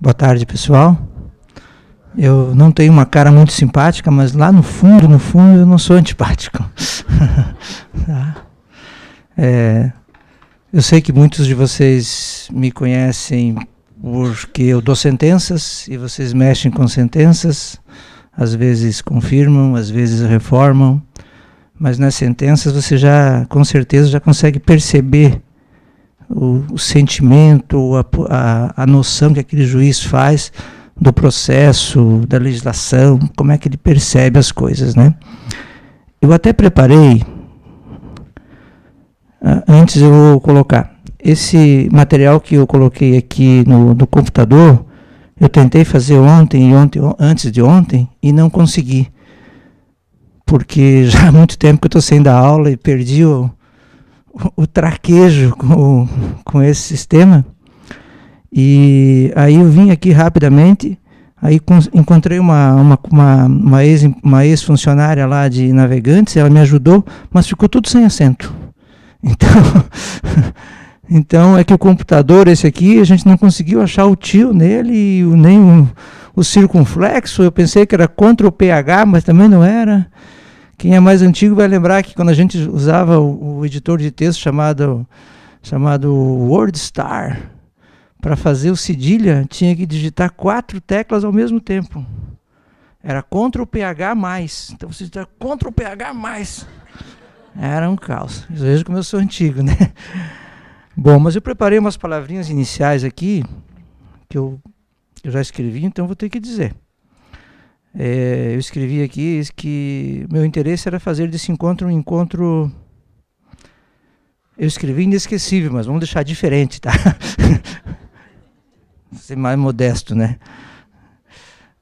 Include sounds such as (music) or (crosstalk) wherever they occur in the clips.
Boa tarde, pessoal. Eu não tenho uma cara muito simpática, mas lá no fundo, no fundo, eu não sou antipático. (laughs) tá? é, eu sei que muitos de vocês me conhecem porque eu dou sentenças e vocês mexem com sentenças. Às vezes confirmam, às vezes reformam. Mas nas sentenças você já, com certeza, já consegue perceber o, o sentimento, a, a, a noção que aquele juiz faz do processo, da legislação, como é que ele percebe as coisas, né? Eu até preparei, ah, antes eu vou colocar, esse material que eu coloquei aqui no, no computador, eu tentei fazer ontem e ontem, antes de ontem e não consegui, porque (laughs) já há muito tempo que eu estou sem dar aula e perdi o, o traquejo com, com esse sistema. E aí eu vim aqui rapidamente, aí encontrei uma, uma, uma, uma, ex, uma ex-funcionária lá de navegantes, ela me ajudou, mas ficou tudo sem assento. (laughs) Então, então é que o computador, esse aqui, a gente não conseguiu achar o tio nele, nem o, o circunflexo, eu pensei que era contra o pH, mas também não era. Quem é mais antigo vai lembrar que quando a gente usava o, o editor de texto chamado, chamado WordStar, para fazer o cedilha, tinha que digitar quatro teclas ao mesmo tempo. Era contra o PH mais. Então você digitava contra o PH mais. Era um caos. Veja como eu sou antigo, né? (laughs) Bom, mas eu preparei umas palavrinhas iniciais aqui que eu, eu já escrevi, então vou ter que dizer. É, eu escrevi aqui que meu interesse era fazer desse encontro um encontro. Eu escrevi inesquecível, mas vamos deixar diferente, tá? (laughs) Ser mais modesto, né?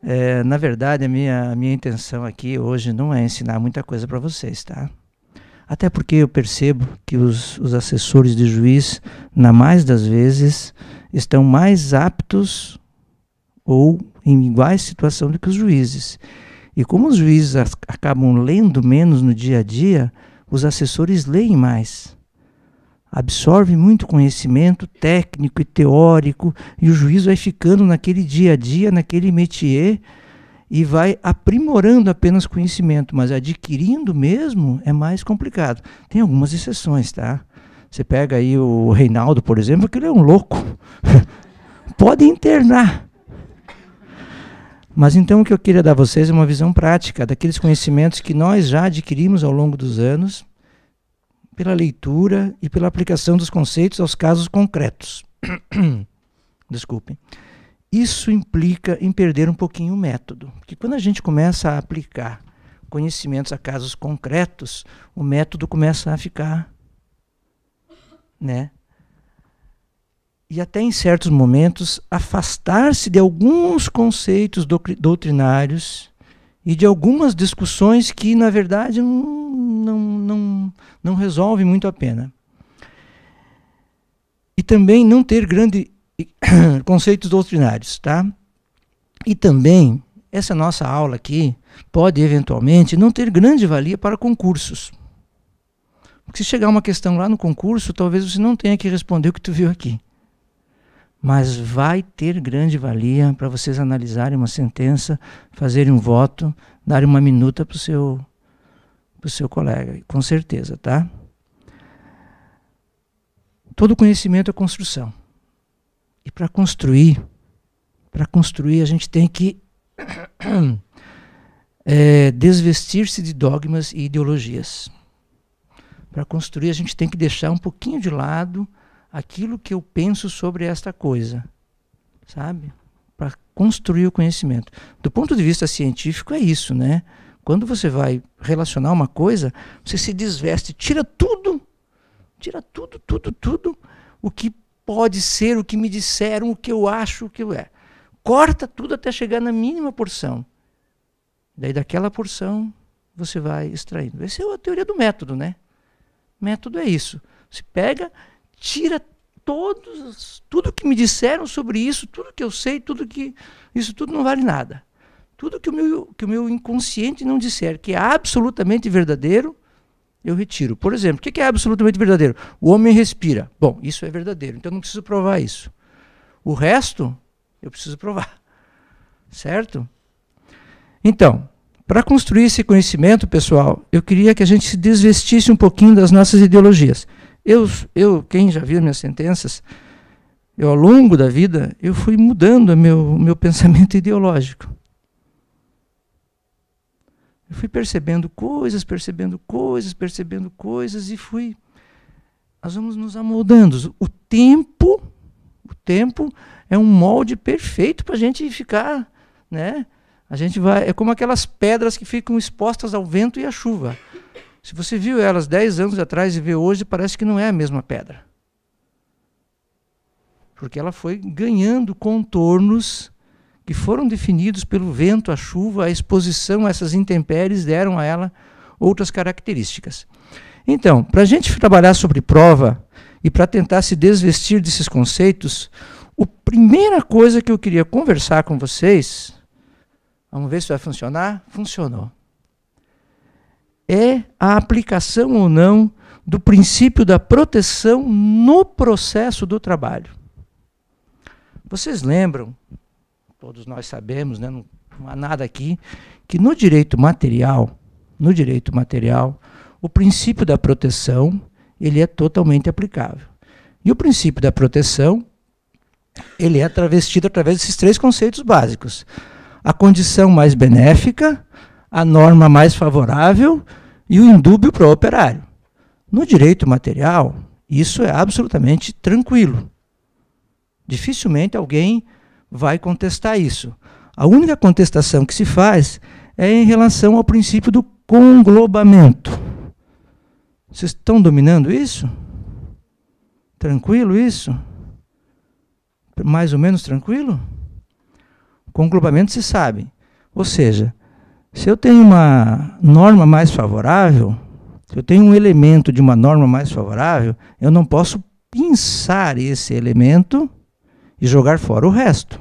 É, na verdade, a minha, a minha intenção aqui hoje não é ensinar muita coisa para vocês, tá? Até porque eu percebo que os, os assessores de juiz, na mais das vezes, estão mais aptos ou em iguais situação do que os juízes. E como os juízes acabam lendo menos no dia a dia, os assessores leem mais. Absorvem muito conhecimento técnico e teórico, e o juiz vai ficando naquele dia a dia, naquele métier, e vai aprimorando apenas conhecimento, mas adquirindo mesmo é mais complicado. Tem algumas exceções, tá? Você pega aí o Reinaldo, por exemplo, que ele é um louco. (laughs) Pode internar mas então o que eu queria dar a vocês é uma visão prática daqueles conhecimentos que nós já adquirimos ao longo dos anos pela leitura e pela aplicação dos conceitos aos casos concretos. (coughs) Desculpem. Isso implica em perder um pouquinho o método, porque quando a gente começa a aplicar conhecimentos a casos concretos, o método começa a ficar, né, e até em certos momentos afastar-se de alguns conceitos doutrinários e de algumas discussões que, na verdade, não, não, não resolve muito a pena. E também não ter grandes (coughs) conceitos doutrinários, tá? E também, essa nossa aula aqui pode, eventualmente, não ter grande valia para concursos. Porque se chegar uma questão lá no concurso, talvez você não tenha que responder o que tu viu aqui mas vai ter grande valia para vocês analisarem uma sentença, fazerem um voto, darem uma minuta para o seu, seu colega, com certeza, tá? Todo conhecimento é construção. E para construir, para construir, a gente tem que é, (clears throat) desvestir-se de dogmas e ideologias. Para construir, a gente tem que deixar um pouquinho de lado aquilo que eu penso sobre esta coisa, sabe? Para construir o conhecimento. Do ponto de vista científico é isso, né? Quando você vai relacionar uma coisa, você se desveste, tira tudo, tira tudo, tudo, tudo, o que pode ser, o que me disseram, o que eu acho, o que eu é. Corta tudo até chegar na mínima porção. Daí daquela porção você vai extraindo. Essa é a teoria do método, né? Método é isso. Você pega, tira todos, tudo que me disseram sobre isso, tudo que eu sei, tudo que isso tudo não vale nada. Tudo que o meu, que o meu inconsciente não disser que é absolutamente verdadeiro, eu retiro. Por exemplo, o que é absolutamente verdadeiro? O homem respira. Bom, isso é verdadeiro, então eu não preciso provar isso. O resto, eu preciso provar. (laughs) Certo? Então, para construir esse conhecimento, pessoal, eu queria que a gente se desvestisse um pouquinho das nossas ideologias. Eu, eu, quem já viu minhas sentenças, eu ao longo da vida, eu fui mudando o meu, meu (laughs) pensamento ideológico. Eu fui percebendo coisas, percebendo coisas, percebendo coisas e fui. Nós vamos nos amoldando. O tempo, o tempo é um molde perfeito para a gente ficar, né? A gente vai, é como aquelas pedras que ficam expostas ao vento e à chuva. Se você viu elas 10 anos atrás e vê hoje, parece que não é a mesma pedra. Porque ela foi ganhando contornos que foram definidos pelo vento, a chuva, a exposição a essas intempéries deram a ela outras características. Então, para a gente trabalhar sobre prova e para tentar se desvestir desses conceitos, a primeira coisa que eu queria conversar com vocês, vamos ver se vai funcionar? Funcionou é a aplicação ou não do princípio da proteção no processo do trabalho. Vocês lembram, todos nós sabemos, né, não, não há nada aqui, que no direito material, no direito material, o princípio da proteção ele é totalmente aplicável. E o princípio da proteção ele é travestido através desses três conceitos básicos: a condição mais benéfica, a norma mais favorável e o indúbio para o operário. No direito material, isso é absolutamente tranquilo. Dificilmente alguém vai contestar isso. A única contestação que se faz é em relação ao princípio do conglobamento. Vocês estão dominando isso? Tranquilo isso? Mais ou menos tranquilo? Conglobamento se sabe. Ou seja, se eu tenho uma norma mais favorável, se eu tenho um elemento de uma norma mais favorável, eu não posso pinçar esse elemento e jogar fora o resto.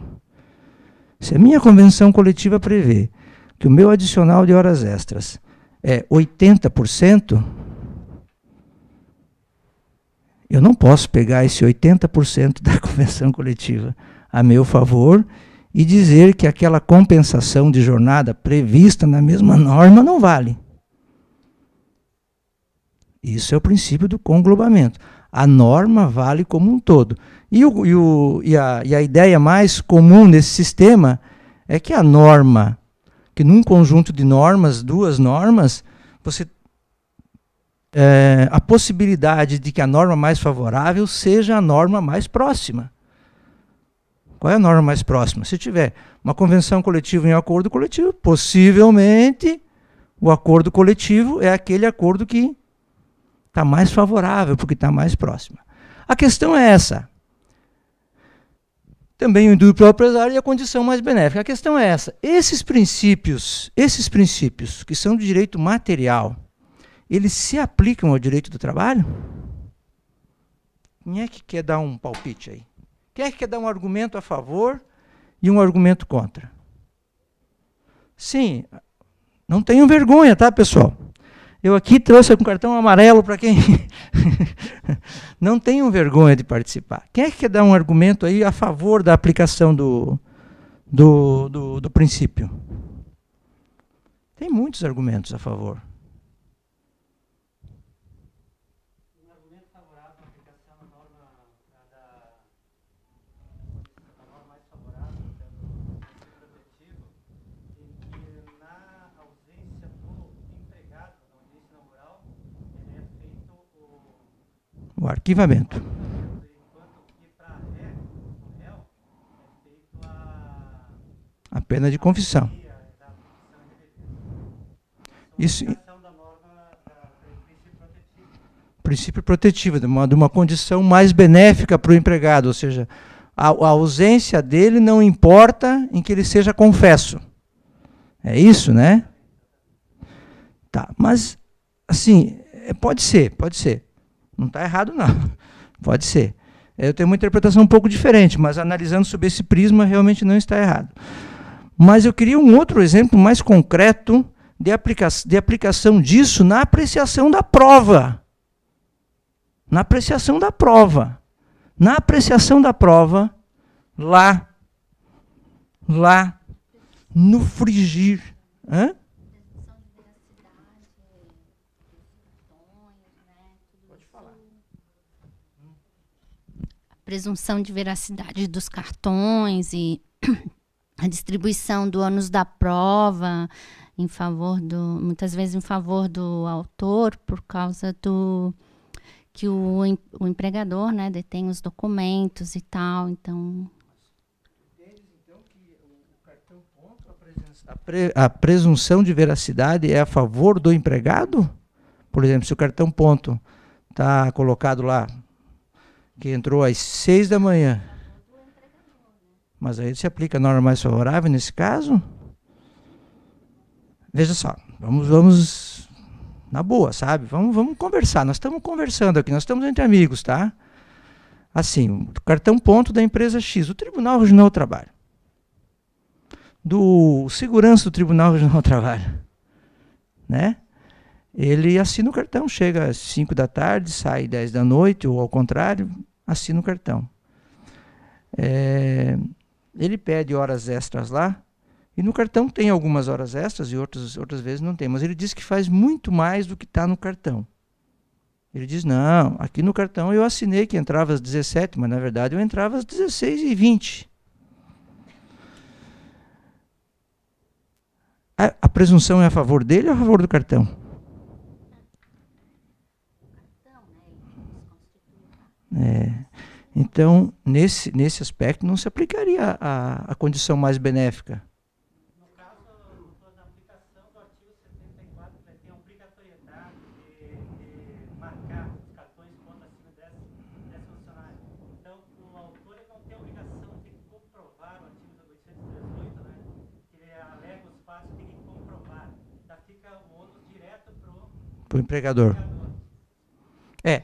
Se a minha convenção coletiva prevê que o meu adicional de horas extras é 80%, eu não posso pegar esse 80% (laughs) da convenção coletiva a meu favor e dizer que aquela compensação de jornada prevista na mesma norma não vale. Isso é o princípio do conglobamento. A norma vale como um todo. E, o, e, o, e, a, e a ideia mais comum nesse sistema é que a norma, que num conjunto de normas, duas normas, você é, a possibilidade de que a norma mais favorável seja a norma mais próxima. Qual é a norma mais próxima? Se tiver uma convenção coletiva em um acordo coletivo, possivelmente o acordo coletivo é aquele acordo que está mais favorável, porque está mais próximo. A questão é essa. Também o indústria empresário e a condição mais benéfica. A questão é essa. Esses princípios, esses princípios que são de direito material, eles se aplicam ao direito do trabalho? Quem é que quer dar um palpite aí? Quem é que quer dar um argumento a favor e um argumento contra? Sim, não tenham vergonha, tá, pessoal? Eu aqui trouxe um cartão amarelo para quem. (laughs) não tenham vergonha de participar. Quem é que quer dar um argumento aí a favor da aplicação do, do, do, do princípio? Tem muitos argumentos a favor. o arquivamento. A pena de confissão. Isso. Princípio protetivo, de uma, de uma condição mais benéfica para o empregado, ou seja, a, a ausência dele não importa em que ele seja confesso. É isso, né? Tá, mas assim, é, pode ser, pode ser. Não está errado, não. (laughs) Pode ser. Eu tenho uma interpretação um pouco diferente, mas analisando sob esse prisma, realmente não está errado. Mas eu queria um outro exemplo mais concreto de, aplica de aplicação disso na apreciação da prova. Na apreciação da prova. Na apreciação da prova, lá, lá, no frigir. Hã? presunção de veracidade dos cartões e (clears throat) a distribuição do ônus da prova em favor do muitas vezes em favor do autor por causa do que o, o empregador né detém os documentos e tal então, então A, a presunção de veracidade é a favor do empregado? Por exemplo, se o cartão ponto está colocado lá, que entrou às seis da manhã. Mas aí se aplica a norma mais favorável nesse caso? Veja só, vamos, vamos na boa, sabe? Vamos, vamos conversar. Nós estamos conversando aqui, nós estamos entre amigos, tá? Assim, cartão ponto da empresa X, o Tribunal Regional do Trabalho. Do segurança do Tribunal Regional do Trabalho, né? ele assina o cartão, chega às 5 da tarde, sai 10 da noite, ou ao contrário, assina o cartão. É, ele pede horas extras lá, e no cartão tem algumas horas extras e outras, outras vezes não tem, mas ele diz que faz muito mais do que está no cartão. Ele diz: não, aqui no cartão eu assinei que entrava às 17, mas na verdade eu entrava às 16 e 20. A, a presunção é a favor dele ou a favor do cartão? É. então, nesse, nesse aspecto, não se aplicaria a, a condição mais benéfica. No caso, na aplicação do artigo 74, vai ter a obrigatoriedade de, de marcar os cartões contra acima de 10 funcionários. Então, o autor não tem a obrigação de comprovar o artigo 818, né? que ele alega os fatos, tem que comprovar. Já fica o ônus direto para o empregador. É.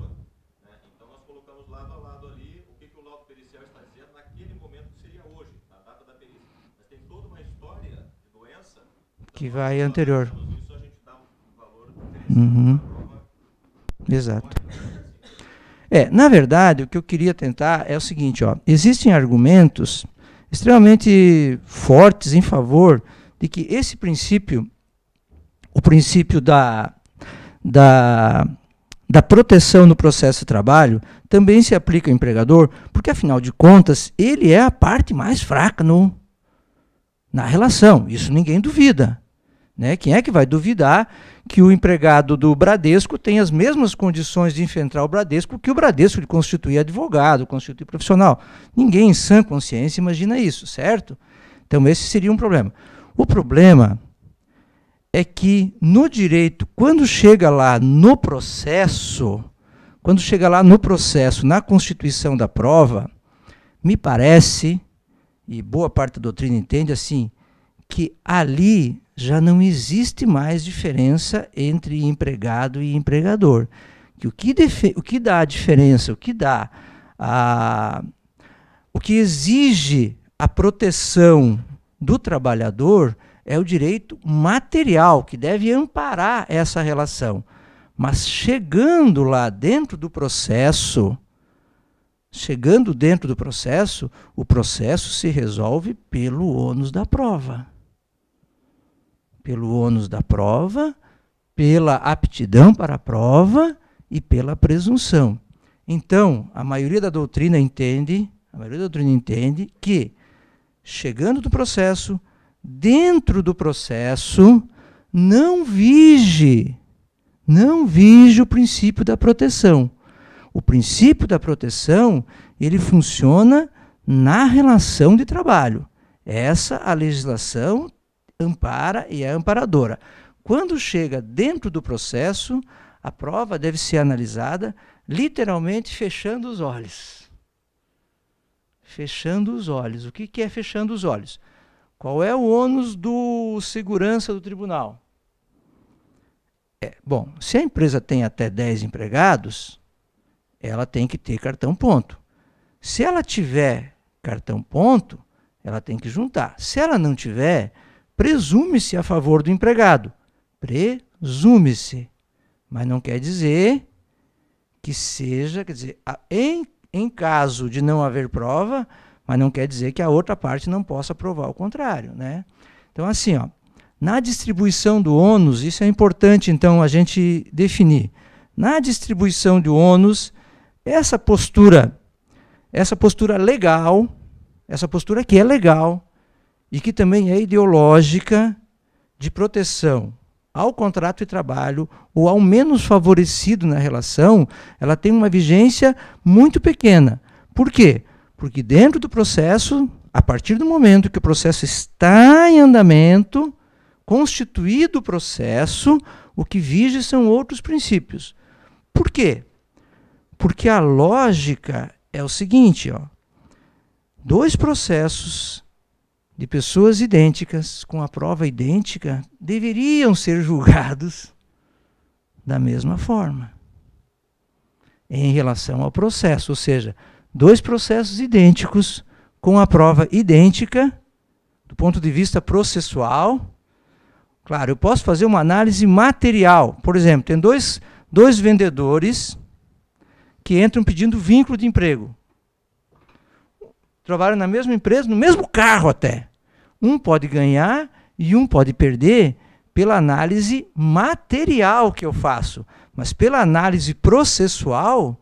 que vai anterior. Uhum. Exato. É, na verdade, o que eu queria tentar é o seguinte, ó, existem argumentos extremamente fortes em favor de que esse princípio, o princípio da, da, da proteção no processo de trabalho, também se aplica ao empregador, porque afinal de contas, ele é a parte mais fraca no, na relação, isso ninguém duvida. Né? Quem é que vai duvidar que o empregado do Bradesco tem as mesmas condições de enfrentar o Bradesco que o Bradesco de constituir advogado, constituir profissional? Ninguém em sã consciência imagina isso, certo? Então, esse seria um problema. O problema é que no direito, quando chega lá no processo, quando chega lá no processo, na constituição da prova, me parece, e boa parte da doutrina entende assim, que ali já não existe mais diferença entre empregado e empregador. Que o, que o que dá a diferença, o que dá a, o que exige a proteção do trabalhador é o direito material que deve amparar essa relação. Mas chegando lá dentro do processo, chegando dentro do processo, o processo se resolve pelo ônus da prova pelo ônus da prova, pela aptidão para a prova e pela presunção. Então, a maioria da doutrina entende, a maioria da doutrina entende que chegando do processo, dentro do processo, não vige, não vige o princípio da proteção. O princípio da proteção, ele funciona na relação de trabalho. Essa a legislação ampara e é amparadora. Quando chega dentro do processo, a prova deve ser analisada literalmente fechando os olhos. Fechando os olhos. O que, que é fechando os olhos? Qual é o ônus do segurança do tribunal? É, bom, se a empresa tem até 10 empregados, ela tem que ter cartão ponto. Se ela tiver cartão ponto, ela tem que juntar. Se ela não tiver, presume-se a favor do empregado. Presume-se. Mas não quer dizer que seja, quer dizer, em, em caso de não haver prova, mas não quer dizer que a outra parte não possa provar o contrário, né? Então assim, ó, na distribuição do ônus, isso é importante então a gente definir. Na distribuição do ônus, essa postura, essa postura legal, essa postura que é legal, e que também é ideológica de proteção ao contrato de trabalho, ou ao menos favorecido na relação, ela tem uma vigência muito pequena. Por quê? Porque dentro do processo, a partir do momento que o processo está em andamento, constituído o processo, o que vige são outros princípios. Por quê? Porque a lógica é o seguinte, ó. Dois processos de pessoas idênticas, com a prova idêntica, deveriam ser julgados da mesma forma em relação ao processo, ou seja, dois processos idênticos com a prova idêntica do ponto de vista processual. Claro, eu posso fazer uma análise material. Por exemplo, tem dois, dois vendedores que entram pedindo vínculo de emprego. Trabalham na mesma empresa, no mesmo carro até. Um pode ganhar e um pode perder pela análise material que eu faço, mas pela análise processual,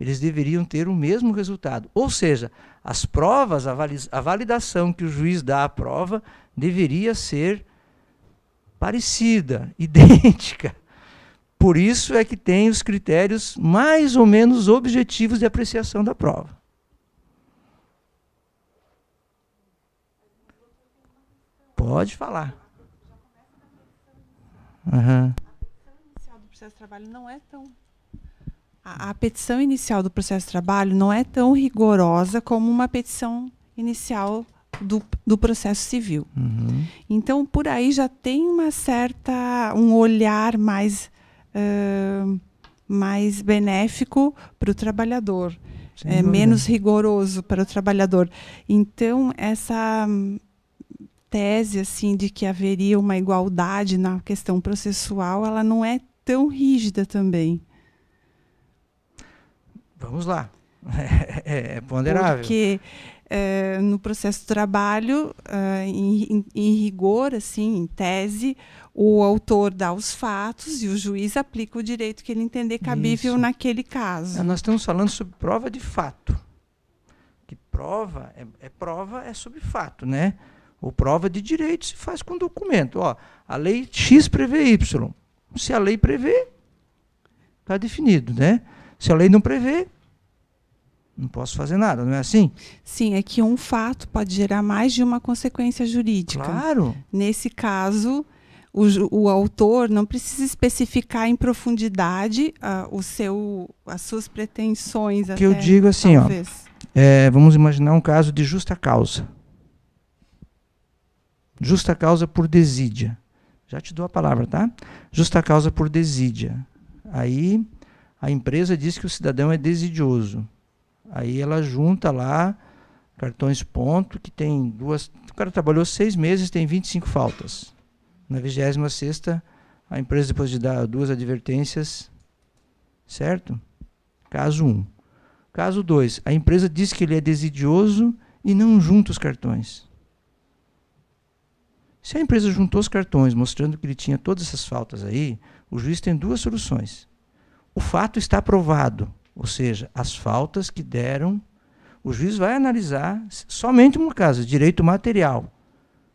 eles deveriam ter o mesmo resultado. Ou seja, as provas, a, vali a validação que o juiz dá à prova deveria ser parecida, (laughs) idêntica. Por isso é que tem os critérios mais ou menos objetivos de apreciação da prova. Pode falar. Uhum. É a, a petição inicial do processo de trabalho não é tão rigorosa como uma petição inicial do, do processo civil. Uhum. Então, por aí já tem uma certa um olhar mais uh, mais benéfico para o trabalhador, é, menos rigoroso para o trabalhador. Então, essa tese assim de que haveria uma igualdade na questão processual, ela não é tão rígida também. Vamos lá. (laughs) É, é ponderável. Porque é, no processo de trabalho, é, em, em, rigor, assim, em tese, o autor dá os fatos e o juiz aplica o direito que ele entender cabível Isso. naquele caso. É, nós estamos falando sobre prova de fato. Que prova é, é prova é sobre fato, né? Ou prova de direito se faz com documento. Ó, a lei X prevê Y. Se a lei prevê, está definido, né? Se a lei não prevê, não posso fazer nada, não é assim? Sim, é que um fato pode gerar mais de uma consequência jurídica. Claro. Nesse caso, o, o autor não precisa especificar em profundidade uh, o seu, as suas pretensões. O que até, eu digo assim, ó, é, vamos imaginar um caso de justa causa. Justa causa por desídia. Já te dou a palavra, tá? Justa causa por desídia. Aí a empresa diz que o cidadão é desidioso. Aí ela junta lá cartões ponto, que tem duas. O cara trabalhou seis meses, tem 25 faltas. Na 26 a empresa, depois de dar duas advertências, certo? Caso 1. Um. Caso 2, a empresa diz que ele é desidioso e não junta os cartões. Se a empresa juntou os cartões mostrando que ele tinha todas essas faltas aí, o juiz tem duas soluções. O fato está provado, ou seja, as faltas que deram, o juiz vai analisar somente no caso, direito material.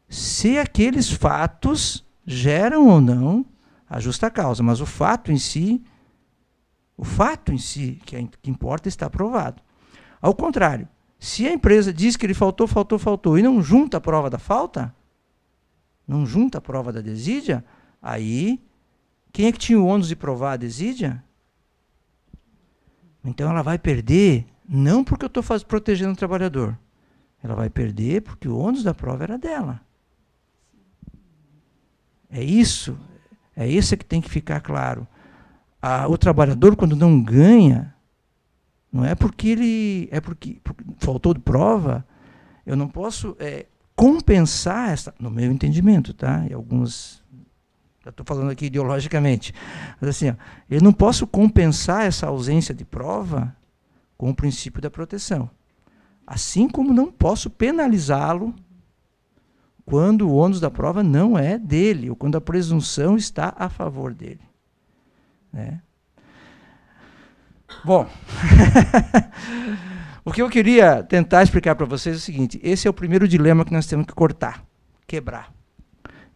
Se aqueles fatos geram ou não a justa causa, mas o fato em si, o fato em si que, é, que importa está provado. Ao contrário, se a empresa diz que ele faltou, faltou, faltou e não junta a prova da falta, não junta a prova da desídia, aí quem é que tinha o ônus de provar a desídia? Então ela vai perder, não porque eu estou protegendo o trabalhador. Ela vai perder porque o ônus da prova era dela. É isso, é isso que tem que ficar claro. A, o trabalhador, quando não ganha, não é porque ele. é porque, porque faltou de prova. Eu não posso é, compensar essa, no meu entendimento, tá? E alguns estou falando aqui ideologicamente, mas assim, ó, eu não posso compensar essa ausência de prova com o princípio da proteção. Assim como não posso penalizá-lo quando o ônus da prova não é dele, ou quando a presunção está a favor dele. Né? Bom. (laughs) O que eu queria tentar explicar para vocês é o seguinte: esse é o primeiro dilema que nós temos que cortar, quebrar.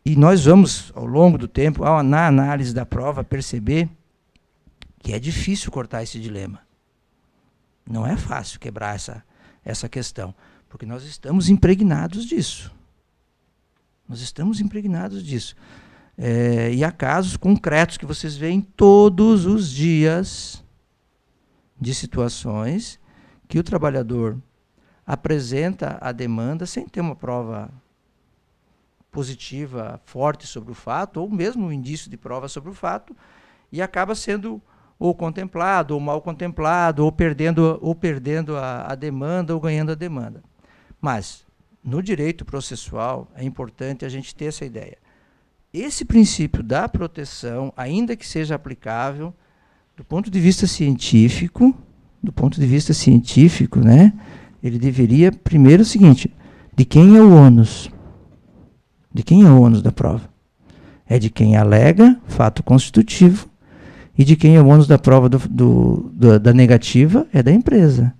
E nós vamos, ao longo do tempo, ao, na análise da prova, perceber que é difícil cortar esse dilema. Não é fácil quebrar essa, essa questão, porque nós estamos impregnados disso. Nós estamos impregnados disso. É, e há casos concretos que vocês veem todos os dias de situações que o trabalhador apresenta a demanda sem ter uma prova positiva forte sobre o fato, ou mesmo um indício de prova sobre o fato, e acaba sendo ou contemplado, ou mal contemplado, ou perdendo, ou perdendo a, a demanda, ou ganhando a demanda. Mas, no direito processual, é importante a gente ter essa ideia. Esse princípio da proteção, ainda que seja aplicável, do ponto de vista científico, do ponto de vista científico, né, ele deveria, primeiro, o seguinte: de quem é o ônus? De quem é o ônus da prova? É de quem alega fato constitutivo e de quem é o ônus da prova do, do, do, da negativa é da empresa.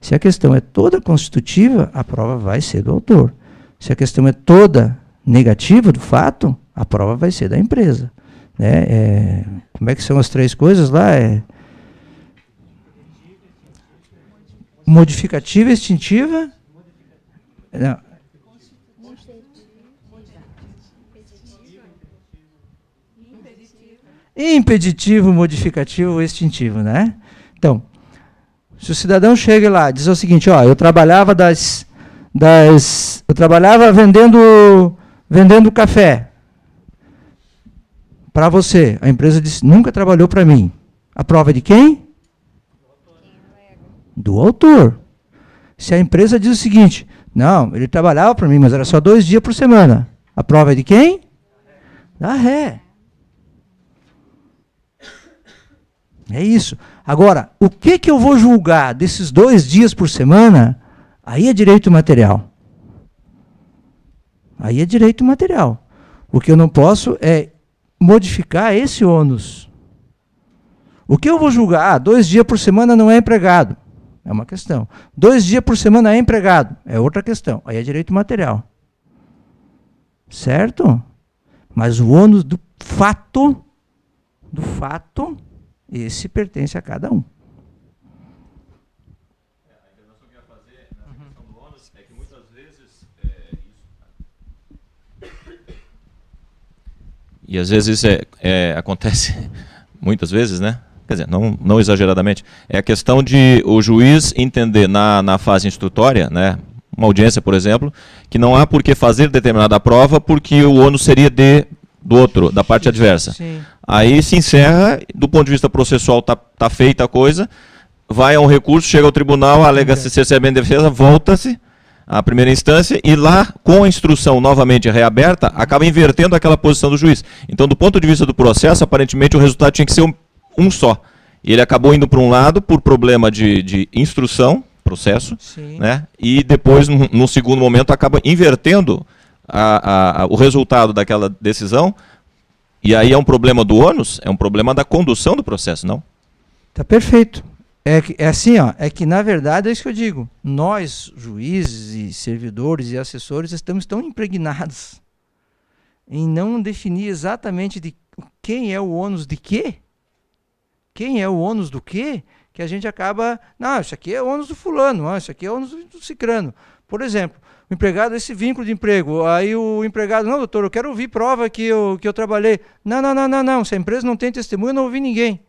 Se a questão é toda constitutiva, a prova vai ser do autor. Se a questão é toda negativa do fato, a prova vai ser da empresa. Né? É, como é que são as três coisas lá? É, Modificativa extintiva? Não. Impeditivo, modificativo, extintivo, né? Então, se o cidadão chega lá e diz o seguinte, ó, eu trabalhava das, das eu trabalhava vendendo vendendo café para você. A empresa disse, nunca trabalhou para mim. A prova é de quem? do autor. Se a empresa diz o seguinte, não, ele trabalhava para mim, mas era só dois dias por semana. A prova é de quem? Da ré. É isso. Agora, o que, que eu vou julgar desses dois dias por semana, aí é direito material. Aí é direito material. O que eu não posso é modificar esse ônus. O que eu vou julgar? Ah, dois dias por semana não é empregado. É uma questão. Dois dias por semana é empregado. É outra questão. Aí é direito material. Certo? Mas o ônus do fato, do fato, esse pertence a cada um. E às vezes isso é, é, acontece, (laughs) muitas vezes, né? quer dizer, não, não exageradamente, é a questão de o juiz entender na, na fase instrutória, né, uma audiência, por exemplo, que não há por que fazer determinada prova porque o ônus seria de, do outro, da parte adversa. Sim. Aí se encerra, do ponto de vista processual está tá feita a coisa, vai a um recurso, chega ao tribunal, alega-se ser bem defesa, volta-se à primeira instância e lá, com a instrução novamente reaberta, acaba invertendo aquela posição do juiz. Então, do ponto de vista do processo, aparentemente o resultado tinha que ser o um só. E ele acabou indo para um lado por problema de, de instrução, processo, né? e depois, no, segundo momento, acaba invertendo a, a, a, o resultado daquela decisão. E aí é um problema do ônus, é um problema da condução do processo, não? Tá perfeito. É, é assim, ó, é que na verdade é isso que eu digo. Nós, juízes e servidores e assessores, estamos tão impregnados em não definir exatamente de quem é o ônus de quê, quem é o ônus do quê, que a gente acaba, não, isso aqui é ônus do fulano, ah, isso aqui é ônus do cicrano. Por exemplo, o empregado, esse vínculo de emprego, aí o empregado, não, doutor, eu quero ouvir prova que eu, que eu trabalhei. Não, não, não, não, não, se a empresa não tem testemunho, eu não ouvi ninguém.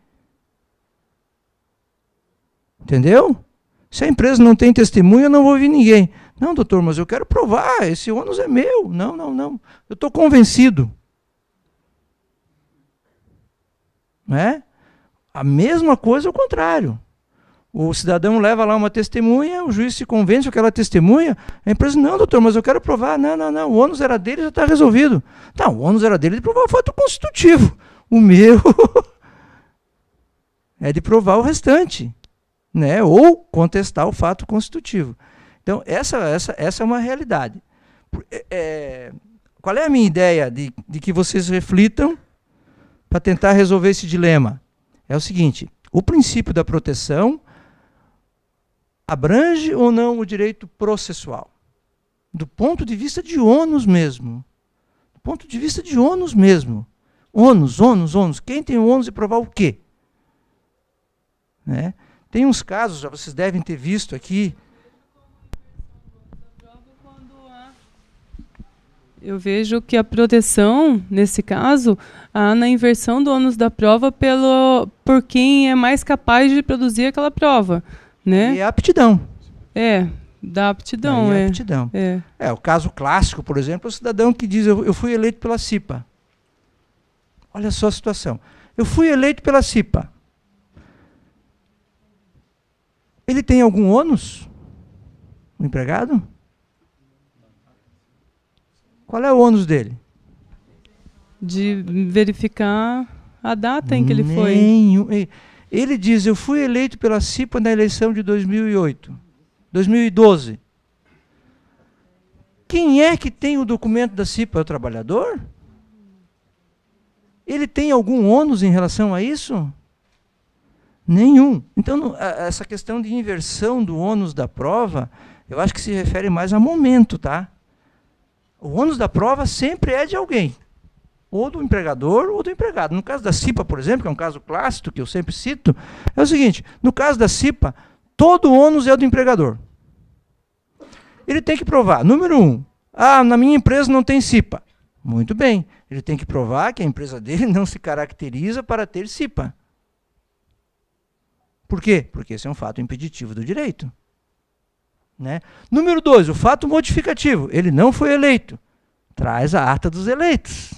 Entendeu? Se a empresa não tem testemunho, eu não vou ouvir ninguém. Não, doutor, mas eu quero provar, esse ônus é meu. Não, não, não. Eu estou convencido. É? A mesma coisa ao é contrário. O cidadão leva lá uma testemunha, o juiz se convence que ela testemunha, a empresa, não, doutor, mas eu quero provar. Não, não, não, o ônus era dele, já está resolvido. Não, tá, o ônus era dele de provar o fato constitutivo. O meu (laughs) é de provar o restante, né? ou contestar o fato constitutivo. Então, essa, essa, essa é uma realidade. É, é, qual é a minha ideia de, de que vocês reflitam para tentar resolver esse dilema? é o seguinte: o princípio da proteção abrange ou não o direito processual? Do ponto de vista de ônus mesmo. Do ponto de vista de ônus mesmo. Ônus, ônus, ônus. Quem tem o ônus de provar o quê? Né? Tem uns casos, já vocês devem ter visto aqui, Eu vejo que a proteção, nesse caso, há na inversão do ônus da prova pelo, por quem é mais capaz de produzir aquela prova. Né? E a é aptidão. É, da aptidão. É, é. aptidão. É. é, o caso clássico, por exemplo, é o cidadão que diz: eu, eu fui eleito pela CIPA. Olha só a situação. Eu fui eleito pela CIPA. Ele tem algum ônus? O empregado? Qual é o ônus dele? De verificar a data em que ele foi. Nenhum. Ele diz: Eu fui eleito pela CIPA na eleição de 2008, 2012. Quem é que tem o documento da CIPA? É o trabalhador? Ele tem algum ônus em relação a isso? Nenhum. Então, essa questão de inversão do ônus da prova, eu acho que se refere mais a momento, tá? O ônus da prova sempre é de alguém, ou do empregador ou do empregado. No caso da CIPA, por exemplo, que é um caso clássico que eu sempre cito, é o seguinte: no caso da CIPA, todo o ônus é do empregador. Ele tem que provar, número um, ah, na minha empresa não tem CIPA. Muito bem, ele tem que provar que a empresa dele (laughs) não se caracteriza para ter CIPA. Por quê? Porque esse é um fato impeditivo do direito. Né? Número dois, o fato modificativo. Ele não foi eleito. Traz a harta dos eleitos.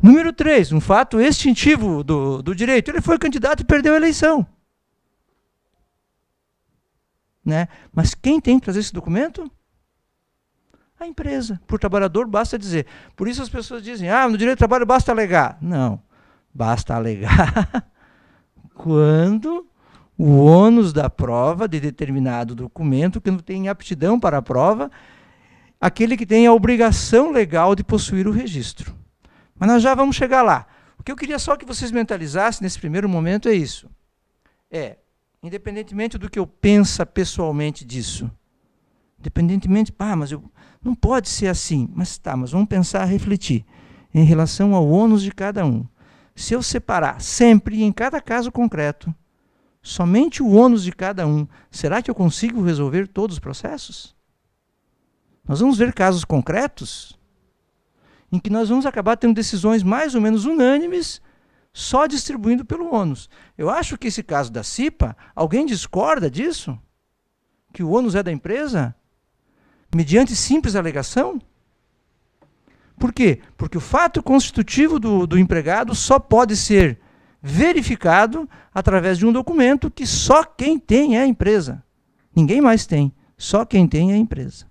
Número três, um fato extintivo do, do direito. Ele foi candidato e perdeu a eleição. Né? Mas quem tem que trazer esse documento? A empresa. Por trabalhador, basta dizer. Por isso as pessoas dizem, ah, no direito do trabalho basta alegar. Não, basta alegar (laughs) quando o ônus da prova de determinado documento que não tem aptidão para a prova, aquele que tem a obrigação legal de possuir o registro. Mas nós já vamos chegar lá. O que eu queria só que vocês mentalizassem nesse primeiro momento é isso. É, independentemente do que eu pensa pessoalmente disso, independentemente, ah, mas eu, não pode ser assim. Mas tá, mas vamos pensar, refletir em relação ao ônus de cada um. Se eu separar sempre, em cada caso concreto, somente o ônus de cada um, será que eu consigo resolver todos os processos? Nós vamos ver casos concretos em que nós vamos acabar tendo decisões mais ou menos unânimes, só distribuindo pelo ônus. Eu acho que esse caso da CIPA, alguém discorda disso? Que o ônus é da empresa? Mediante simples alegação? Por quê? Porque o fato constitutivo do, do empregado só pode ser verificado através de um documento que só quem tem é a empresa. Ninguém mais tem. Só quem tem é a empresa.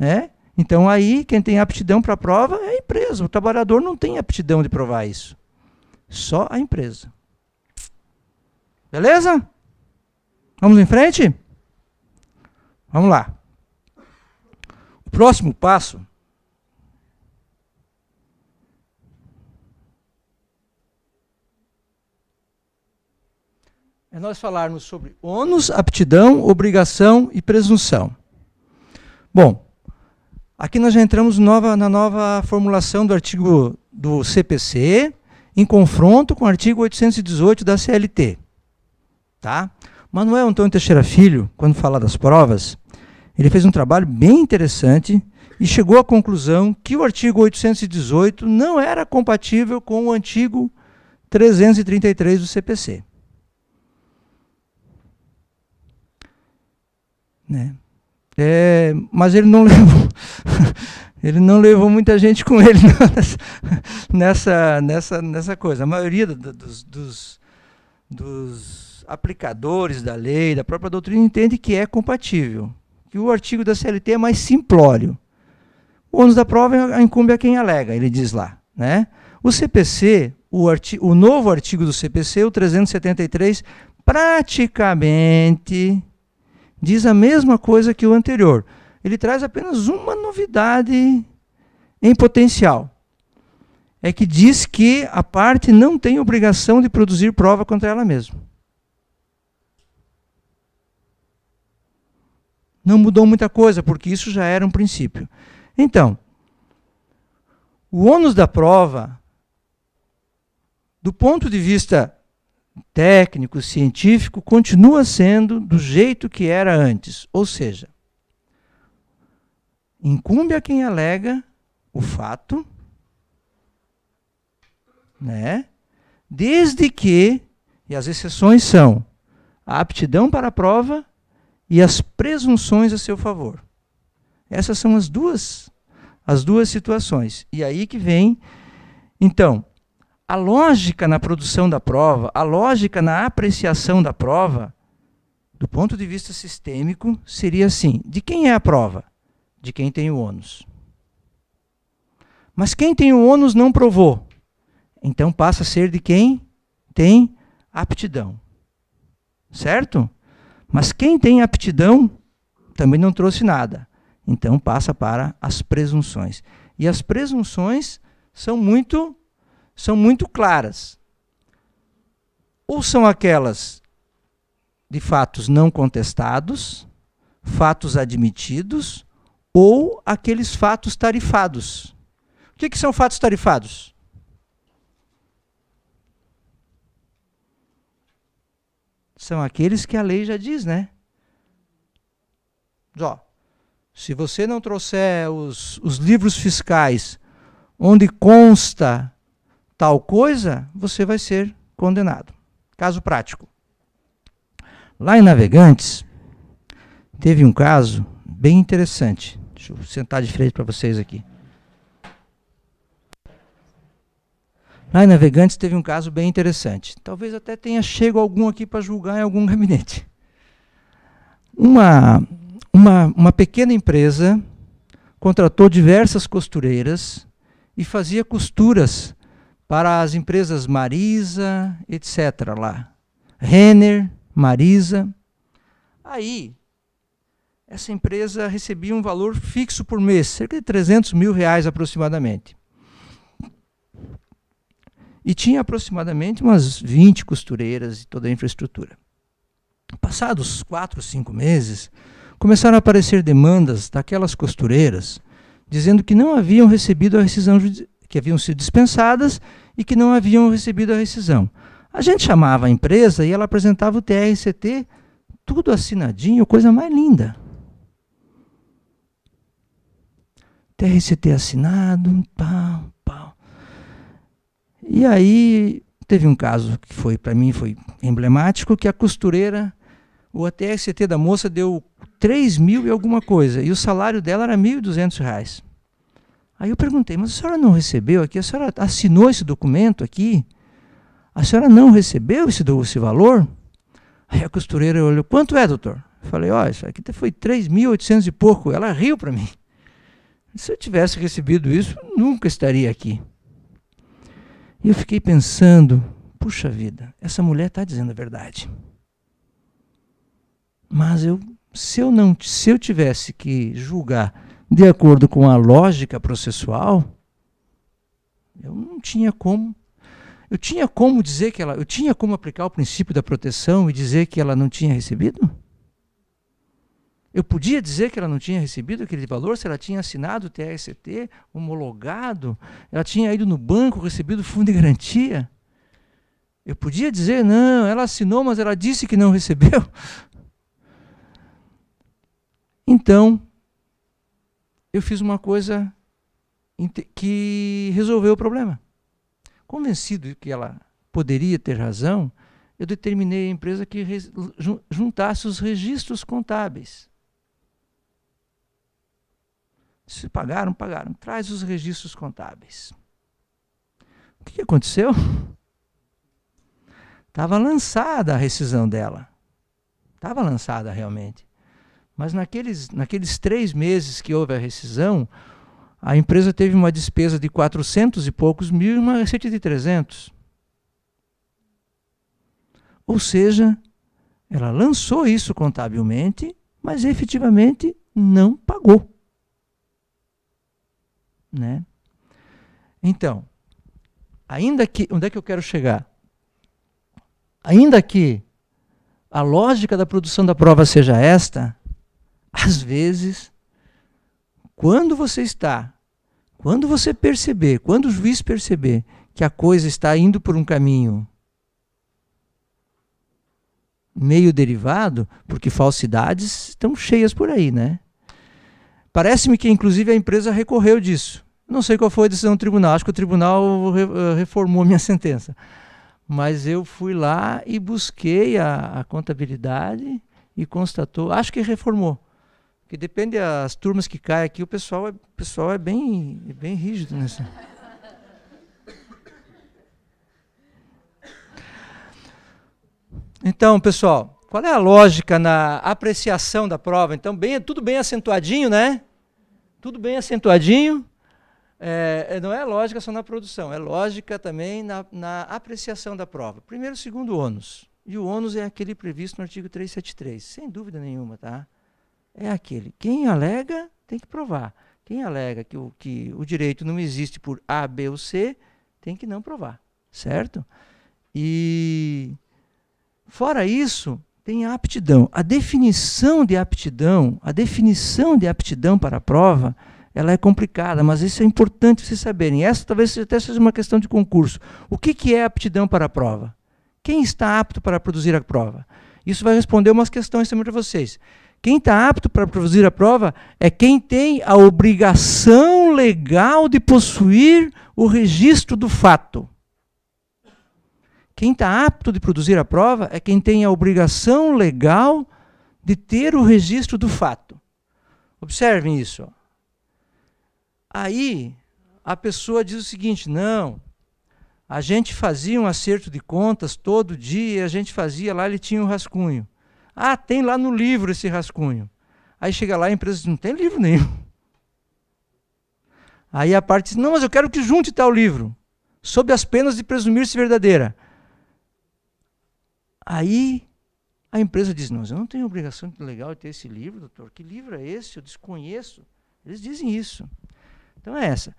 É? Então aí quem tem aptidão para a prova é a empresa. O trabalhador não tem aptidão de provar isso. Só a empresa. Beleza? Vamos em frente? Vamos lá. O próximo passo É nós falarmos sobre ônus, aptidão, obrigação e presunção. Bom, aqui nós já entramos nova, na nova formulação do artigo do CPC, em confronto com o artigo 818 da CLT. Tá? Manuel Antônio Teixeira Filho, quando fala das provas, ele fez um trabalho bem interessante e chegou à conclusão que o artigo 818 não era compatível com o antigo 333 do CPC. Né? É, mas ele não (laughs) levou. Ele não levou muita gente com ele (laughs) nessa, nessa, nessa coisa. A maioria dos, dos, dos, aplicadores da lei, da própria doutrina, entende que é compatível. Que o artigo da CLT é mais simplório. O ônus da prova é, é, incumbe a quem alega, ele diz lá. Né? O CPC, o, artigo, o novo artigo do CPC, o 373, praticamente diz a mesma coisa que o anterior. Ele traz apenas uma novidade em potencial. É que diz que a parte não tem obrigação de produzir prova contra ela mesma. Não mudou muita coisa, porque isso já era um princípio. Então, o ônus da prova, do ponto de vista técnico, científico, continua sendo do jeito que era antes. Ou seja, incumbe a quem alega o fato, né? Desde que, e as exceções são a aptidão para a prova e as presunções a seu favor. Essas são as duas as duas situações. E aí que vem então a lógica na produção da prova, a lógica na apreciação da prova, do ponto de vista sistêmico, seria assim: de quem é a prova? De quem tem o ônus. Mas quem tem o ônus não provou. Então passa a ser de quem tem aptidão. Certo? Mas quem tem aptidão também não trouxe nada. Então passa para as presunções. E as presunções são muito são muito claras. Ou são aquelas de fatos não contestados, fatos admitidos, ou aqueles fatos tarifados. O que, que são fatos tarifados? São aqueles que a lei já diz, né? Ó, se você não trouxer os, os livros fiscais onde consta tal coisa, você vai ser condenado. Caso prático. Lá em Navegantes, teve um caso bem interessante. Deixa eu sentar de frente para vocês aqui. Lá em Navegantes teve um caso bem interessante. Talvez até tenha chego algum aqui para julgar em algum (laughs) gabinete. Uma, uma, uma pequena empresa contratou diversas costureiras e fazia costuras para as empresas Marisa, etc. lá. Renner, Marisa. Aí, essa empresa recebia um valor fixo por mês, cerca de 300 mil reais aproximadamente. E tinha aproximadamente umas 20 costureiras e toda a infraestrutura. Passados quatro, cinco meses, começaram a aparecer demandas daquelas costureiras dizendo que não haviam recebido a rescisão judicial que haviam sido dispensadas e que não haviam recebido a rescisão. A gente chamava a empresa e ela apresentava o TRCT, tudo assinadinho, coisa mais linda. TRCT assinado, pau, pau. E aí teve um caso que foi para mim foi emblemático, que a costureira, o TRCT da moça deu 3 mil e alguma coisa, e o salário dela era R$ 1.200. Aí eu perguntei, mas a senhora não recebeu aqui? A senhora assinou esse documento aqui? A senhora não recebeu esse, esse valor? Aí a costureira olhou, quanto é, doutor? Eu falei, ó, oh, isso aqui tá, foi 3.800 e pouco. Ela riu para mim. (laughs) Se eu tivesse recebido isso, nunca estaria aqui. E eu fiquei pensando, puxa vida, essa mulher está dizendo a verdade. Mas eu, se eu não, se eu tivesse que julgar de acordo com a lógica processual, eu não tinha como. Eu tinha como dizer que ela, eu tinha como aplicar o princípio da proteção e dizer que ela não tinha recebido? Eu podia dizer que ela não tinha recebido aquele valor se ela tinha assinado o TST homologado, ela tinha ido no banco, recebido fundo de garantia. Eu podia dizer, não, ela assinou, mas ela disse que não recebeu. (laughs) Então, eu fiz uma coisa que resolveu o problema. Convencido que ela poderia ter razão, eu determinei a empresa que juntasse os registros contábeis. Se pagaram, pagaram. Traz os registros contábeis. O que aconteceu? Estava lançada a rescisão dela. Estava lançada realmente. Mas naqueles, naqueles três meses que houve a rescisão, a empresa teve uma despesa de 400 e poucos mil e uma receita de 300. Ou seja, ela lançou isso contabilmente, mas efetivamente não pagou. Né? Então, ainda que, onde é que eu quero chegar? Ainda que a lógica da produção da prova seja esta, às vezes, quando você está, quando você perceber, quando o juiz perceber que a coisa está indo por um caminho meio derivado, porque falsidades estão cheias por aí, né? Parece-me que inclusive a empresa recorreu disso. Não sei qual foi a decisão do tribunal, acho que o tribunal uh, uh, reformou minha (laughs) sentença. Mas eu fui lá e busquei a, a contabilidade e constatou, acho que reformou que depende das turmas que caem aqui, o pessoal é, o pessoal é bem, é bem rígido nessa. Então, pessoal, qual é a lógica na apreciação da prova? Então, bem, tudo bem acentuadinho, né? Tudo bem acentuadinho. É, é, não é lógica só na produção, é lógica também na, na apreciação da prova. Primeiro, segundo ônus. E o ônus é aquele previsto no artigo 373, sem dúvida nenhuma, tá? é aquele. Quem alega tem que provar. Quem alega que o, que o direito não existe por A, B ou C, tem que não provar, certo? E fora isso, tem a aptidão. A definição de aptidão, a definição de aptidão para a prova, ela é complicada, mas isso é importante vocês saberem. Essa talvez até seja uma questão de concurso. O que, que é aptidão para a prova? Quem está apto para produzir a prova? Isso vai responder umas questões também para vocês. Quem está apto para produzir a prova é quem tem a obrigação legal de possuir o registro do fato. Quem está apto de produzir a prova é quem tem a obrigação legal de ter o registro do fato. Observem isso. Aí a pessoa diz o seguinte: não, a gente fazia um acerto de contas todo dia, a gente fazia lá, ele tinha um rascunho. Ah, tem lá no livro esse rascunho. Aí chega lá a empresa diz, não tem livro nenhum. Aí a parte diz, não, mas eu quero que junte tal livro, sob as penas de presumir-se verdadeira. Aí a empresa diz, não, eu não tenho obrigação de legal de ter esse livro, doutor. Que livro é esse? Eu desconheço. Eles dizem isso. Então é essa.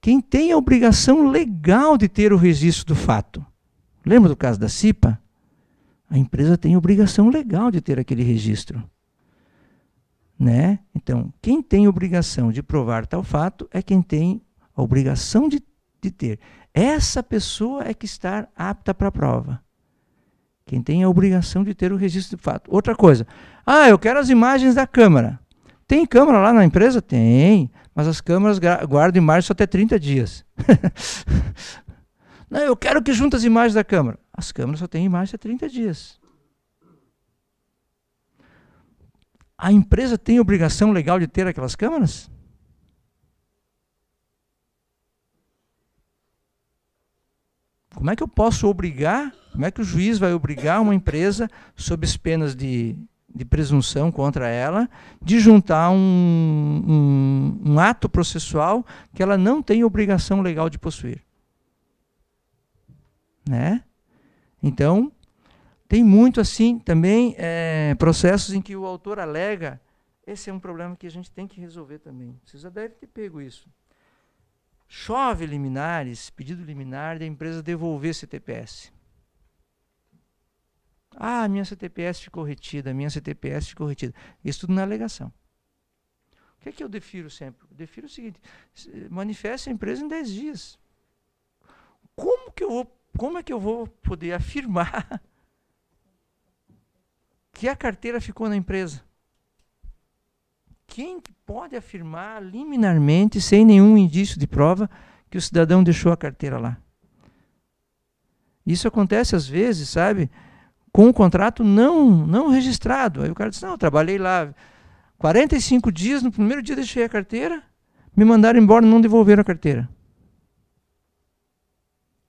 Quem tem a obrigação legal de ter o registro do fato. Lembra do caso da CIPA? a empresa tem obrigação legal de ter aquele registro. Né? Então, quem tem obrigação de provar tal fato é quem tem a obrigação de, de ter. Essa pessoa é que está apta para a prova. Quem tem a obrigação de ter o registro de fato. Outra coisa. Ah, eu quero as imagens da câmera. Tem câmera lá na empresa? Tem. Mas as câmeras guardam imagens só até 30 dias. (laughs) Não, eu quero que junte as imagens da câmera. As câmeras só têm imagem há 30 dias. A empresa tem obrigação legal de ter aquelas câmeras? Como é que eu posso obrigar, como é que o juiz vai obrigar uma empresa, sob as penas de, de presunção contra ela, de juntar um, um, um ato processual que ela não tem obrigação legal de possuir? Né? Então, tem muito assim também é, processos em que o autor alega esse é um problema que a gente tem que resolver também. Vocês já devem ter pego isso. Chove liminares, pedido liminar da empresa devolver CTPS. Ah, minha CTPS ficou retida, minha CTPS ficou retida. Isso tudo na alegação. O que é que eu defiro sempre? Eu defiro o seguinte: manifesta a empresa em 10 dias. Como que eu vou como é que eu vou poder afirmar (laughs) que a carteira ficou na empresa? Quem pode afirmar liminarmente, sem nenhum indício de prova, que o cidadão deixou a carteira lá? Isso acontece às vezes, sabe? Com o contrato não, não registrado. Aí o cara diz: Não, eu trabalhei lá 45 dias, no primeiro dia deixei a carteira, me mandaram embora e não devolveram a carteira.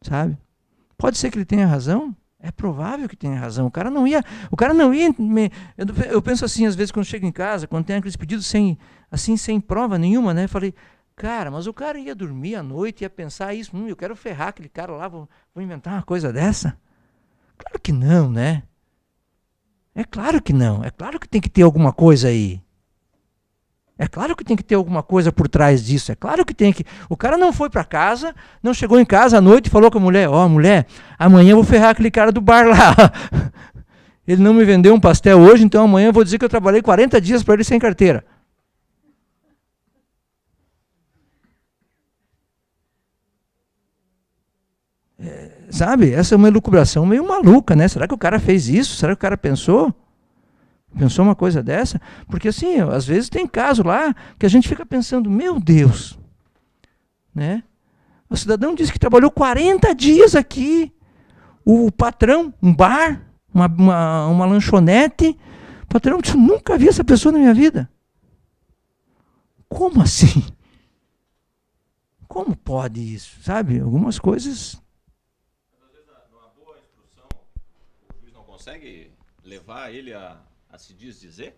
Sabe? Pode ser que ele tenha razão? É provável que tenha razão. O cara não ia. O cara não ia. Me, eu, eu, penso assim, às vezes, quando chego em casa, quando tem aqueles pedidos sem, assim, sem prova nenhuma, né? Falei, cara, mas o cara ia dormir à noite, ia pensar isso, hum, eu quero ferrar aquele cara lá, vou, vou inventar uma coisa dessa. Claro que não, né? É claro que não. É claro que tem que ter alguma coisa aí. É claro que tem que ter alguma coisa por trás disso. É claro que tem que. O cara não foi para casa, não chegou em casa à noite e falou com a mulher: Ó, oh, mulher, amanhã eu vou ferrar aquele cara do bar lá. (laughs) ele não me vendeu um pastel hoje, então amanhã eu vou dizer que eu trabalhei 40 dias para ele sem carteira. É, sabe? Essa é uma elucubração meio maluca, né? Será que o cara fez isso? Será que o cara pensou? Pensou uma coisa dessa? Porque assim, às vezes tem caso lá que a gente fica pensando, meu Deus, né? O cidadão disse que trabalhou 40 dias aqui. O patrão, um bar, uma, uma, uma lanchonete. O patrão disse, nunca vi essa pessoa na minha vida. Como assim? Como pode isso? Sabe? Algumas coisas consegue levar ele a, se diz dizer?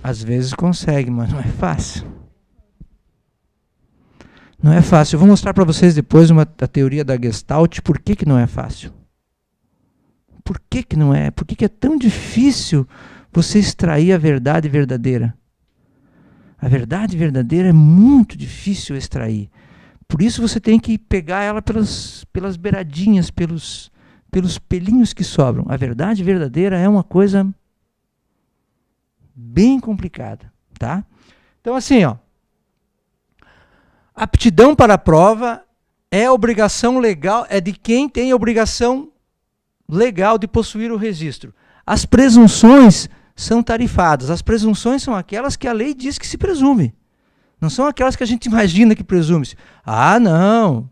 Às vezes consegue, mas não é fácil. Não é fácil. Eu vou mostrar para vocês depois uma, a teoria da Gestalt, por que, que não é fácil. Por que, que não é? Por que, que é tão difícil você extrair a verdade verdadeira? A verdade verdadeira é muito difícil extrair. Por isso você tem que pegar ela pelas, pelas beiradinhas, pelos, pelos pelinhos que sobram. A verdade verdadeira é uma coisa bem complicada, tá? Então assim, ó, aptidão para a prova é obrigação legal, é de quem tem obrigação legal de possuir o registro. As presunções são tarifadas. As presunções são aquelas que a lei diz que se presume. Não são aquelas que a gente imagina que presume-se. Ah, não.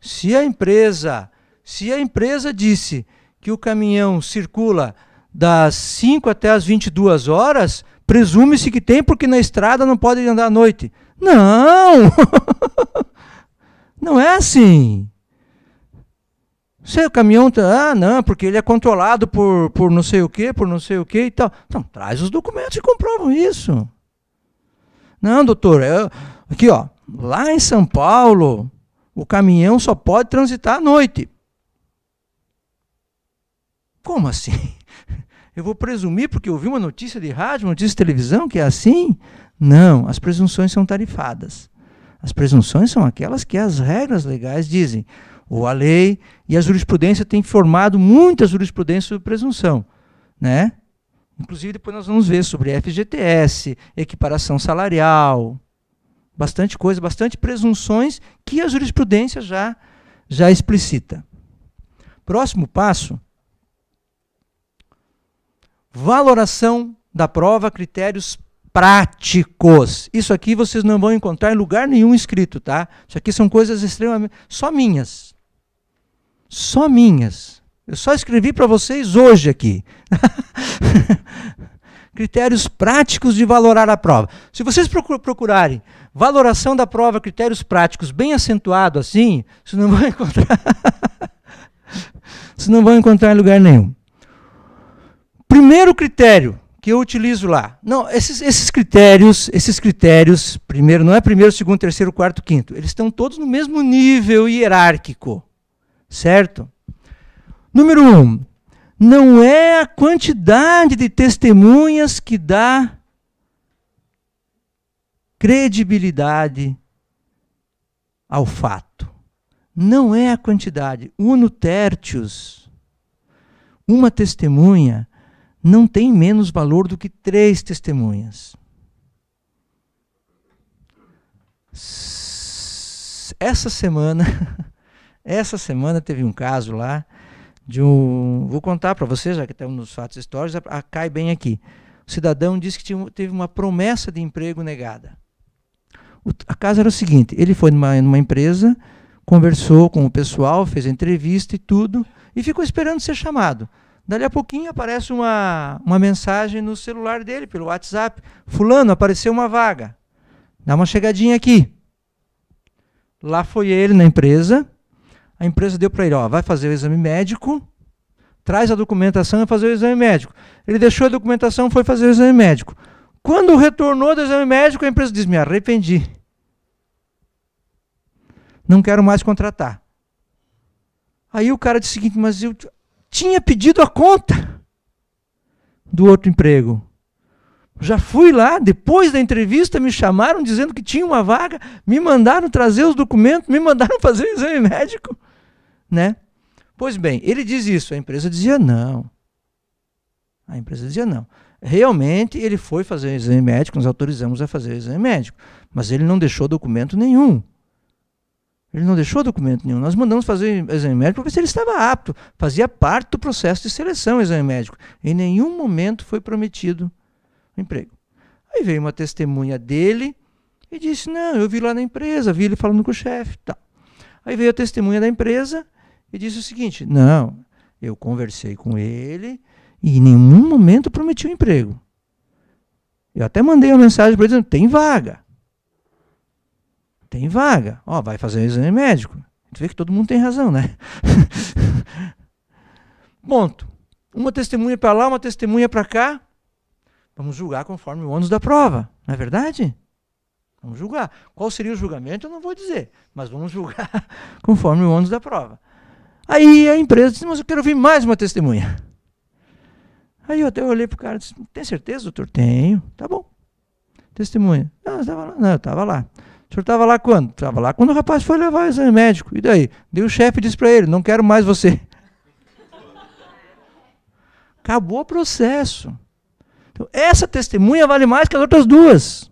Se a empresa se a empresa disse que o caminhão circula das 5 até as 22 horas, presume-se que tem, porque na estrada não pode andar à noite. Não! (laughs) não é assim. Se o caminhão, tá, ah, não, porque ele é controlado por, por não sei o que, por não sei o que e tal. Então, traz os documentos e comprovam isso. Não, doutor, eu, aqui ó, lá em São Paulo, o caminhão só pode transitar à noite. Como assim? (laughs) Eu vou presumir porque ouvi uma notícia de rádio, uma notícia de televisão que é assim? Não, as presunções são tarifadas. As presunções são aquelas que as regras legais dizem, ou a lei e a jurisprudência tem formado muita jurisprudência sobre presunção, né? Inclusive depois nós vamos ver sobre FGTS, equiparação salarial, bastante coisa, bastante presunções que a jurisprudência já já explicita. Próximo passo Valoração da prova, critérios práticos. Isso aqui vocês não vão encontrar em lugar nenhum escrito, tá? Isso aqui são coisas extremamente só minhas. Só minhas. Eu só escrevi para vocês hoje aqui. (laughs) critérios práticos de valorar a prova. Se vocês procurarem valoração da prova, critérios práticos bem acentuado assim, vocês não vão (laughs) encontrar. vocês não vão encontrar em lugar nenhum. Primeiro critério que eu utilizo lá. Não, esses, esses critérios, esses critérios, primeiro, não é primeiro, segundo, terceiro, quarto, quinto. Eles estão todos no mesmo nível hierárquico. Certo? Número um, não é a quantidade de testemunhas que dá credibilidade ao fato. Não é a quantidade. Uno tertius, uma testemunha, não tem menos valor do que três testemunhas. Essa semana, (laughs) essa semana teve um caso lá de um, vou contar para vocês, já que estamos tá nos fatos históricos, é a, a, ah, cai bem aqui. O cidadão disse que tinha, teve uma promessa de emprego negada. O, a casa era o seguinte, ele foi numa, numa empresa, conversou com o pessoal, fez a entrevista e tudo, e ficou esperando ser chamado. Dali a pouquinho aparece uma, uma mensagem no celular dele, pelo WhatsApp. Fulano, apareceu uma vaga. Dá uma chegadinha aqui. Lá foi ele na empresa. A empresa deu para ele, ó, vai fazer o exame médico, traz a documentação e fazer o exame médico. Ele deixou a documentação, foi fazer o exame médico. Quando retornou do exame médico, a empresa diz: "Me arrependi. Não quero mais contratar". Aí o cara disse o seguinte: "Mas eu tinha pedido a conta do outro emprego. Já fui lá, depois da entrevista me chamaram dizendo que tinha uma vaga, me mandaram trazer os documentos, me mandaram (laughs) fazer o exame médico, né? Pois bem, ele diz isso, a empresa dizia não. A empresa dizia não. Realmente ele foi fazer o exame médico, nós autorizamos a fazer o exame médico, mas ele não deixou documento nenhum. Ele não deixou documento nenhum. Nós mandamos fazer exame médico para ver se ele estava apto. Fazia parte do processo de seleção exame médico. Em nenhum momento foi prometido o emprego. Aí veio uma testemunha dele e disse: Não, eu vi lá na empresa, vi ele falando com o chefe. Tá. Aí veio a testemunha da empresa e disse o seguinte: Não, eu conversei com ele e em nenhum momento prometi um emprego. Eu até mandei uma mensagem para ele dizendo: Tem vaga tem vaga. Ó, vai fazer o exame médico. Tu vê que todo mundo tem razão, né? (laughs) Ponto. Uma testemunha para lá, uma testemunha para cá. Vamos julgar conforme o ônus da prova, não é verdade? Vamos julgar. Qual seria o julgamento, eu não vou dizer, mas vamos julgar (laughs) conforme o ônus da prova. Aí a empresa disse, mas eu quero ouvir mais uma testemunha. Aí eu até olhei para o cara e disse, tem certeza, doutor? Tenho. Tá bom. Testemunha. Não, ah, eu estava lá. Não, eu estava lá. O senhor estava lá quando? Estava lá quando o rapaz foi levar o exame médico. E daí? Daí o chefe disse para ele: Não quero mais você. (laughs) Acabou o processo. Então, essa testemunha vale mais que as outras duas.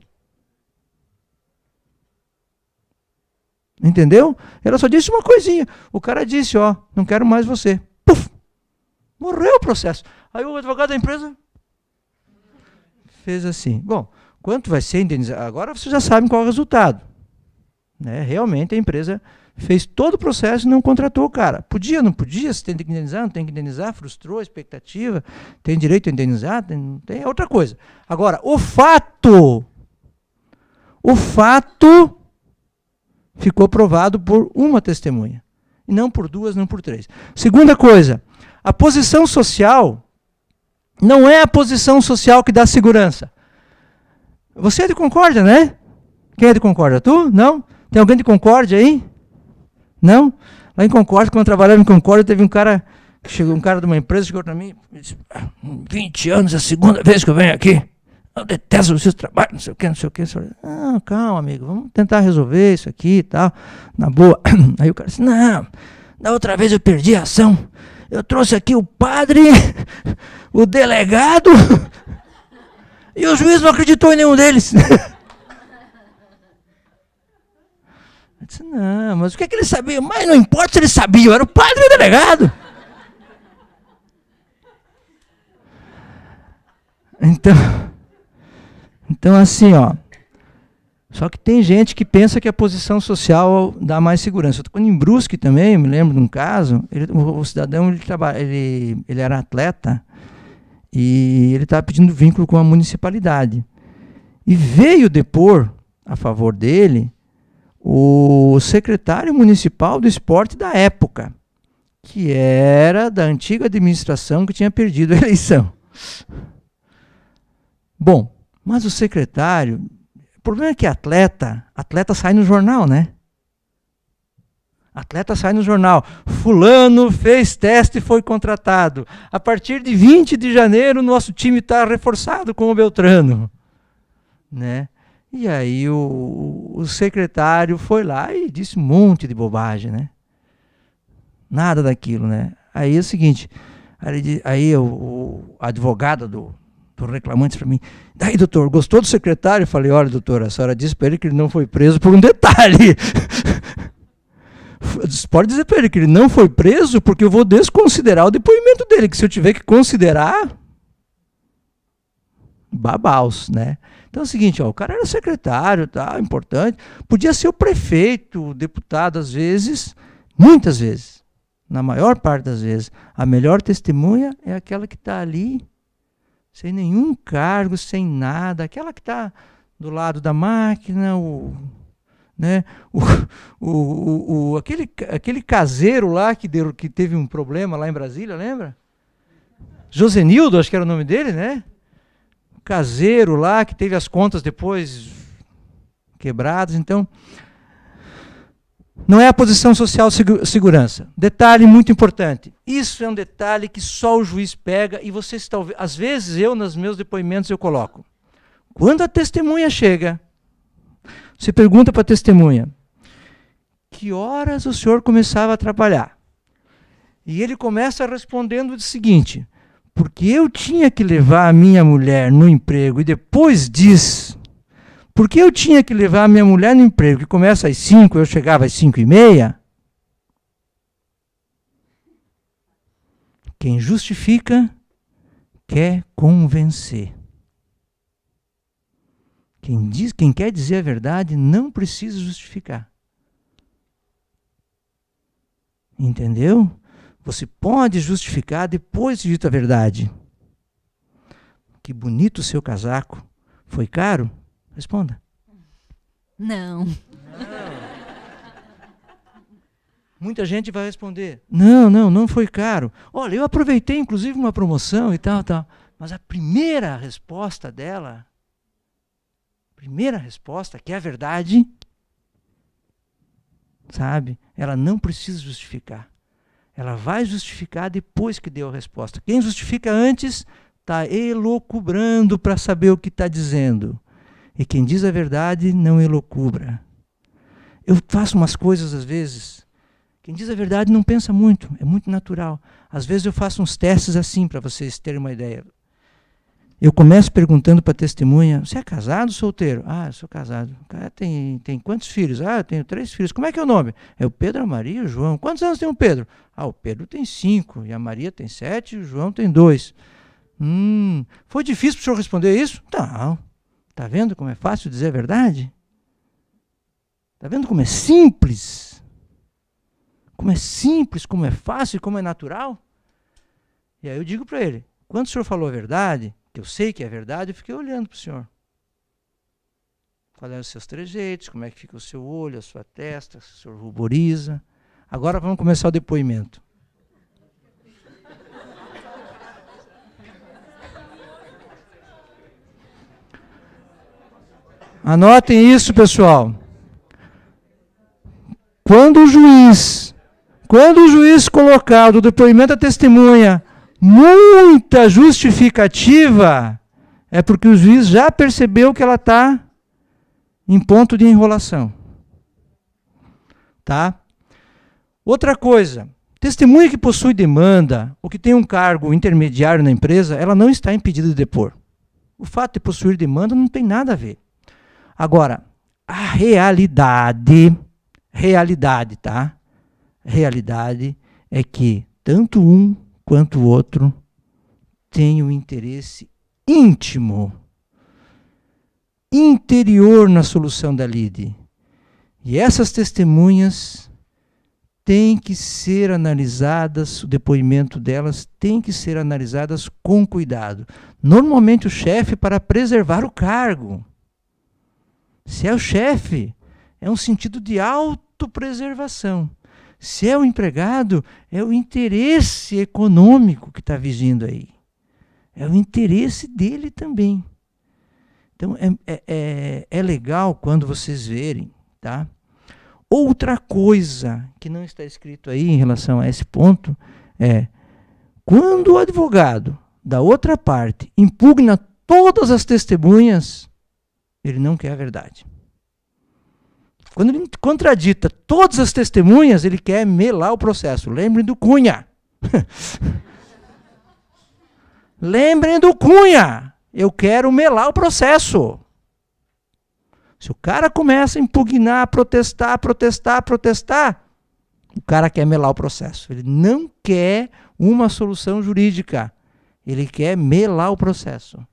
Entendeu? Ela só disse uma coisinha. O cara disse: Ó, não quero mais você. Puf! Morreu o processo. Aí o advogado da empresa fez assim: Bom. Quanto vai ser indenizado? Agora vocês já sabem qual é o resultado. Né? Realmente a empresa fez todo o processo e não contratou o cara. Podia, não podia, se tem que indenizar, não tem que indenizar, frustrou a expectativa, tem direito a indenizar, tem, tem é outra coisa. Agora, o fato, o fato ficou provado por uma testemunha, e não por duas, não por três. Segunda coisa, a posição social não é a posição social que dá segurança. Você é de Concórdia, né? Quem é de Concórdia? Tu? Não? Tem alguém de Concórdia aí? Não? Lá em Concórdia, quando eu trabalhava em Concórdia, teve um cara, chegou um cara de uma empresa, chegou para mim e disse, 20 ah, anos, é a segunda vez que eu venho aqui. Eu detesto vocês trabalho? não sei o que, não sei o que. Ah, calma, amigo, vamos tentar resolver isso aqui e tal. Na boa. (clears throat) Aí o cara disse, não, da outra vez eu perdi a ação. Eu trouxe aqui o padre, (laughs) o delegado e o juiz não acreditou em nenhum deles. (laughs) Eu disse, não, mas o que, é que ele sabia? Mas não importa se ele sabia, eu era o padre delegado. Então, então assim, ó. Só que tem gente que pensa que a posição social dá mais segurança. Quando em Brusque também, me lembro de um caso, ele, o, cidadão ele, trabalha, ele, ele era atleta, e ele estava pedindo vínculo com a municipalidade. E veio depor a favor dele o secretário municipal do esporte da época, que era da antiga administração que tinha perdido a (laughs) eleição. Bom, mas o secretário. O problema é que atleta, atleta sai no jornal, né? Atleta sai no jornal. Fulano fez teste e foi contratado. A partir de 20 de janeiro, nosso time está reforçado com o Beltrano. Né? E aí o, o, secretário foi lá e disse um monte de bobagem, né? Nada daquilo, né? Aí é o seguinte, aí, aí o, o advogado do, do reclamante para mim, daí doutor, gostou do secretário? Eu falei, olha doutor, a senhora disse para ele que ele não foi preso por um detalhe. (laughs) pode dizer para ele que ele não foi preso, porque eu vou desconsiderar o depoimento dele, que se eu tiver que considerar, babaus, né? Então é o seguinte, ó, o cara era secretário, tá, importante, podia ser o prefeito, o deputado às vezes, muitas vezes, na maior parte das vezes, a melhor testemunha é aquela que está ali, sem nenhum cargo, sem nada, aquela que está do lado da máquina, o né? O, o, o, aquele, aquele caseiro lá que, deu, que teve um problema lá em Brasília, lembra? Josenildo, acho que era o nome dele, né? O caseiro lá que teve as contas depois quebradas. Então, não é a posição social segurança. Detalhe muito importante. Isso é um detalhe que só o juiz pega e vocês talvez, às vezes eu nos meus depoimentos eu coloco. Quando a testemunha chega, você pergunta para a testemunha: Que horas o senhor começava a trabalhar? E ele começa respondendo o seguinte: Porque eu tinha que levar a minha mulher no emprego e depois diz. Porque eu tinha que levar a minha mulher no emprego, que começa às 5, eu chegava às 5 e meia. Quem justifica quer convencer. Quem, diz, quem quer dizer a verdade não precisa justificar. Entendeu? Você pode justificar depois de dito a verdade. Que bonito o seu casaco. Foi caro? Responda. Não. Muita gente vai responder: não, não, não foi caro. Olha, eu aproveitei inclusive uma promoção e tal, tal. Mas a primeira resposta dela primeira resposta, que é a verdade, sabe? Ela não precisa justificar. Ela vai justificar depois que deu a resposta. Quem justifica antes está elocubrando para saber o que está dizendo. E quem diz a verdade não elocubra. Eu faço umas coisas às vezes. Quem diz a verdade não pensa muito, é muito natural. Às vezes eu faço uns testes assim para vocês terem uma ideia. Eu começo perguntando para a testemunha: você é casado ou solteiro? Ah, eu sou casado. O cara tem, tem quantos filhos? Ah, eu tenho três filhos. Como é que é o nome? É o Pedro, a Maria e o João. Quantos anos tem o Pedro? Ah, o Pedro tem cinco, e a Maria tem sete, e o João tem dois. Hum, foi difícil para o senhor responder isso? Não. Está vendo como é fácil dizer a verdade? Está vendo como é simples? Como é simples, como é fácil, como é natural? E aí eu digo para ele: quando o senhor falou a verdade, que eu sei que é verdade, eu fiquei olhando para o senhor. Qual é os seus trejeitos, como é que fica o seu olho, a sua testa, se o senhor ruboriza. Agora vamos começar o depoimento. Anotem isso, pessoal. Quando o juiz, quando o juiz colocar do depoimento da testemunha muita justificativa, é porque o juiz já percebeu que ela está em ponto de enrolação. Tá? Outra coisa, testemunha que possui demanda ou que tem um cargo intermediário na empresa, ela não está impedida de depor. O fato de possuir demanda não tem nada a ver. Agora, a realidade, realidade, tá? Realidade é que tanto um quanto o outro tem um interesse íntimo, interior na solução da lide. E essas testemunhas têm que ser analisadas, o depoimento delas tem que ser analisadas com cuidado. Normalmente o chefe para preservar o cargo. Se é o chefe, é um sentido de autopreservação se é o empregado, é o interesse econômico que está vigindo aí. É o interesse dele também. Então é, é, é, é legal quando vocês verem, tá? Outra coisa que não está escrito aí em relação a esse ponto é quando o advogado da outra parte impugna todas as testemunhas, ele não quer a verdade. Quando ele contradita todas as testemunhas, ele quer melar o processo. Lembrem do Cunha. (laughs) Lembrem do Cunha. Eu quero melar o processo. Se o cara começa a impugnar, protestar, protestar, protestar, o cara quer melar o processo. Ele não quer uma solução jurídica. Ele quer melar o processo.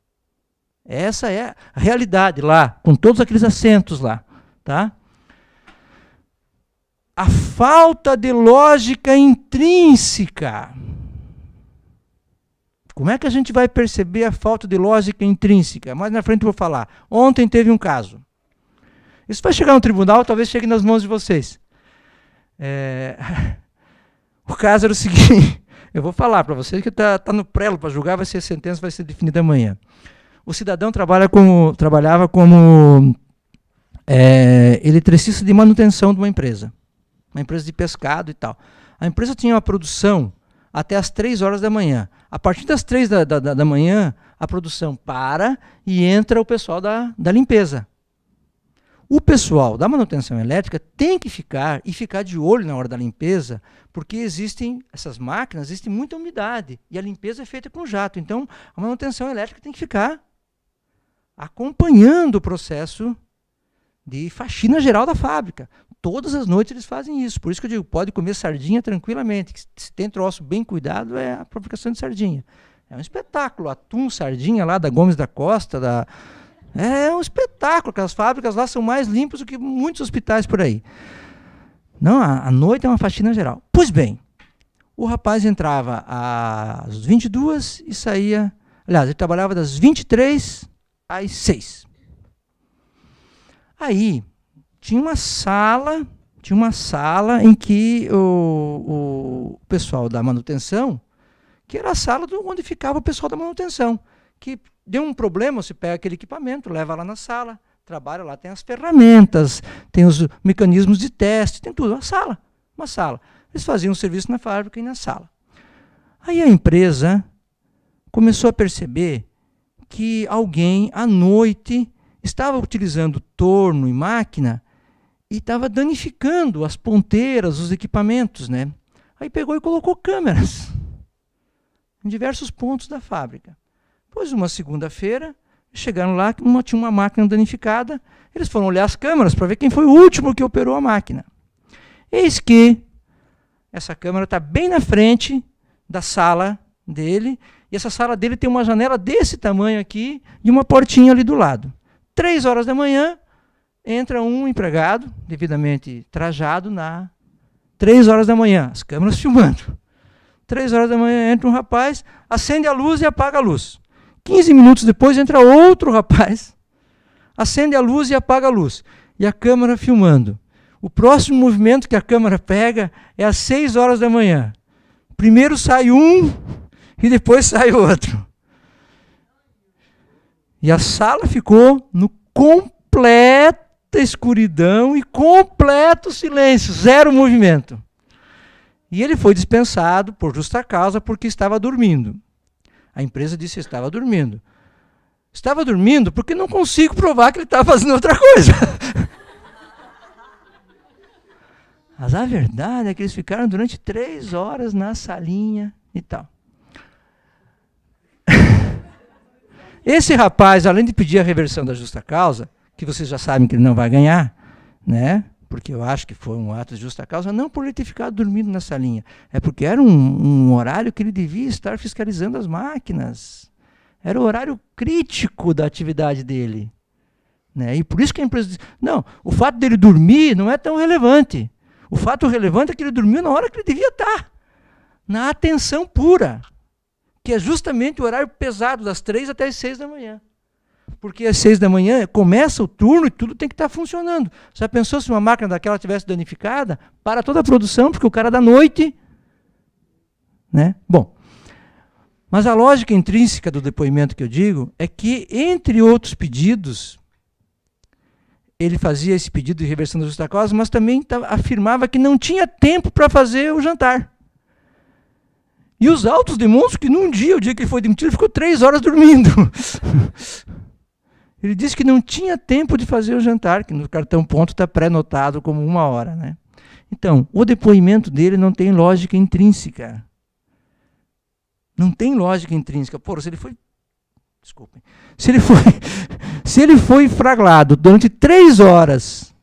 Essa é a realidade lá, com todos aqueles assentos lá, tá? a falta de lógica intrínseca. Como é que a gente vai perceber a falta de lógica intrínseca? Mais na frente eu vou falar. Ontem teve um caso. Isso vai chegar no tribunal, talvez chegue nas mãos de vocês. É... (laughs) O caso era o seguinte: (laughs) eu vou falar para vocês que está tá no prelo para julgar, vai ser a sentença, vai ser definida amanhã. O cidadão trabalha como, trabalhava como é, eletricista de manutenção de uma empresa uma empresa de pescado e tal. A empresa tinha uma produção até as 3 horas da manhã. A partir das 3 da, da, da manhã, a produção para e entra o pessoal da, da limpeza. O pessoal da manutenção elétrica tem que ficar e ficar de olho na hora da limpeza, porque existem essas máquinas, existe muita umidade e a limpeza é feita com jato. Então, a manutenção elétrica tem que ficar acompanhando o processo de faxina geral da fábrica todas as noites eles fazem isso. Por isso que eu digo, pode comer sardinha tranquilamente. Se tem troço bem cuidado, é a fabricação de sardinha. É um espetáculo. Atum, sardinha lá da Gomes da Costa, da... é um espetáculo. Aquelas fábricas lá são mais limpas do que muitos hospitais por aí. Não, a, a noite é uma faxina geral. Pois bem, o rapaz entrava às 22 e saía... Aliás, ele trabalhava das 23 às 6. Aí, tinha uma sala, tinha uma sala em que o, o pessoal da manutenção, que era a sala onde ficava o pessoal da manutenção, que deu um problema, você pega aquele equipamento, leva lá na sala, trabalha lá, tem as ferramentas, tem os mecanismos de teste, tem tudo, uma sala, uma sala. Eles faziam o serviço na fábrica e na sala. Aí a empresa começou a perceber que alguém à noite estava utilizando torno e máquina e estava danificando as ponteiras, os equipamentos, né? Aí pegou e colocou câmeras em diversos pontos da fábrica. Pois uma segunda-feira, chegaram lá, uma, tinha uma máquina danificada, eles foram olhar as câmeras para ver quem foi o último que operou a máquina. Eis que essa câmera está bem na frente da sala dele, e essa sala dele tem uma janela desse tamanho aqui e uma portinha ali do lado. Três horas da manhã, entra um empregado, devidamente trajado, na três horas da manhã, as câmeras (laughs) filmando. Três horas da manhã entra um rapaz, acende a luz e apaga a luz. 15 minutos depois entra outro rapaz, acende a luz e apaga a luz. E a câmera filmando. O próximo movimento que a câmera pega é às 6 horas da manhã. Primeiro sai um e depois sai (laughs) outro. E a sala ficou no completo escuridão e completo silêncio, zero movimento. E ele foi dispensado por justa causa porque estava dormindo. A empresa disse que estava dormindo. Estava dormindo porque não consigo provar que ele estava tá fazendo outra coisa. (laughs) Mas a verdade é que eles ficaram durante três horas na salinha e tal. (laughs) Esse rapaz, além de pedir a reversão da justa causa, que vocês já sabem que ele não vai ganhar, né? porque eu acho que foi um ato de justa causa, não por ele ter ficado dormindo nessa linha, é porque era um, um horário que ele devia estar fiscalizando as máquinas. Era o horário crítico da atividade dele. Né? E por isso que a empresa diz, não, o fato dele dormir não é tão relevante. O fato relevante é que ele dormiu na hora que ele devia estar, na atenção pura, que é justamente o horário pesado, das três até as seis da manhã porque às seis da manhã começa o turno e tudo tem que estar tá funcionando. Já pensou se uma máquina daquela tivesse danificada? Para toda a produção, porque o cara é da noite. Né? Bom, mas a lógica intrínseca do depoimento que eu digo é que, entre outros pedidos, ele fazia esse pedido de reversão da justa causa, mas também afirmava que não tinha tempo para fazer o jantar. E os altos demonstram que num dia, o dia que ele foi demitido, ele ficou três horas dormindo. (laughs) Ele disse que não tinha tempo de fazer o jantar, que no cartão ponto está pré-notado como uma hora. Né? Então, o depoimento dele não tem lógica intrínseca. Não tem lógica intrínseca. Pô, se ele foi. Desculpem. Se ele foi, (laughs) se ele foi fraglado durante três horas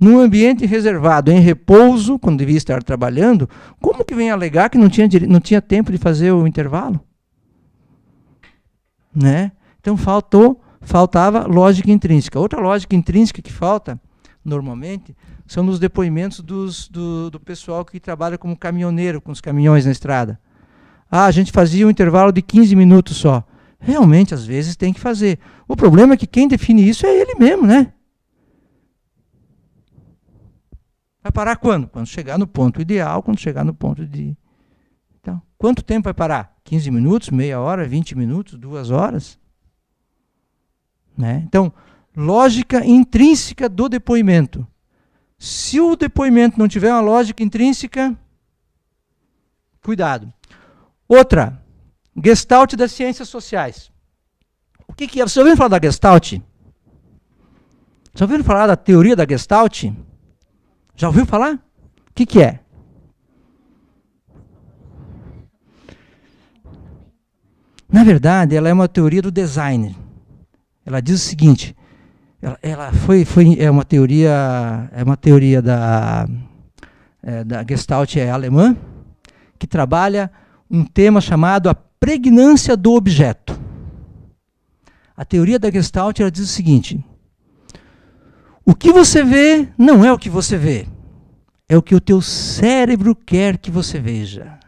num ambiente reservado, em repouso, quando devia estar trabalhando, como que vem alegar que não tinha, não tinha tempo de fazer o intervalo? Né? Então faltou faltava lógica intrínseca. Outra lógica intrínseca que falta, normalmente, são nos depoimentos dos, do, do pessoal que trabalha como caminhoneiro, com os caminhões na estrada. Ah, a gente fazia um intervalo de 15 minutos só. Realmente, às vezes, tem que fazer. O problema é que quem define isso é ele mesmo, né? Vai parar quando? Quando chegar no ponto ideal, quando chegar no ponto de. Então, quanto tempo vai parar? 15 minutos, meia hora, 20 minutos, duas horas? Né? Então, lógica intrínseca do depoimento. Se o depoimento não tiver uma lógica intrínseca, cuidado. Outra, Gestalt das ciências sociais. O que, que é? Você ouviu falar da Gestalt? Já ouviu falar da teoria da Gestalt? Já ouviu falar? O que, que é? Na verdade, ela é uma teoria do design. Ela diz o seguinte, ela, ela foi, foi, é uma teoria, é uma teoria da, é, da Gestalt é alemã, que trabalha um tema chamado a pregnância do objeto. A teoria da Gestalt ela diz o seguinte: o que você vê não é o que você vê, é o que o teu cérebro quer que você veja.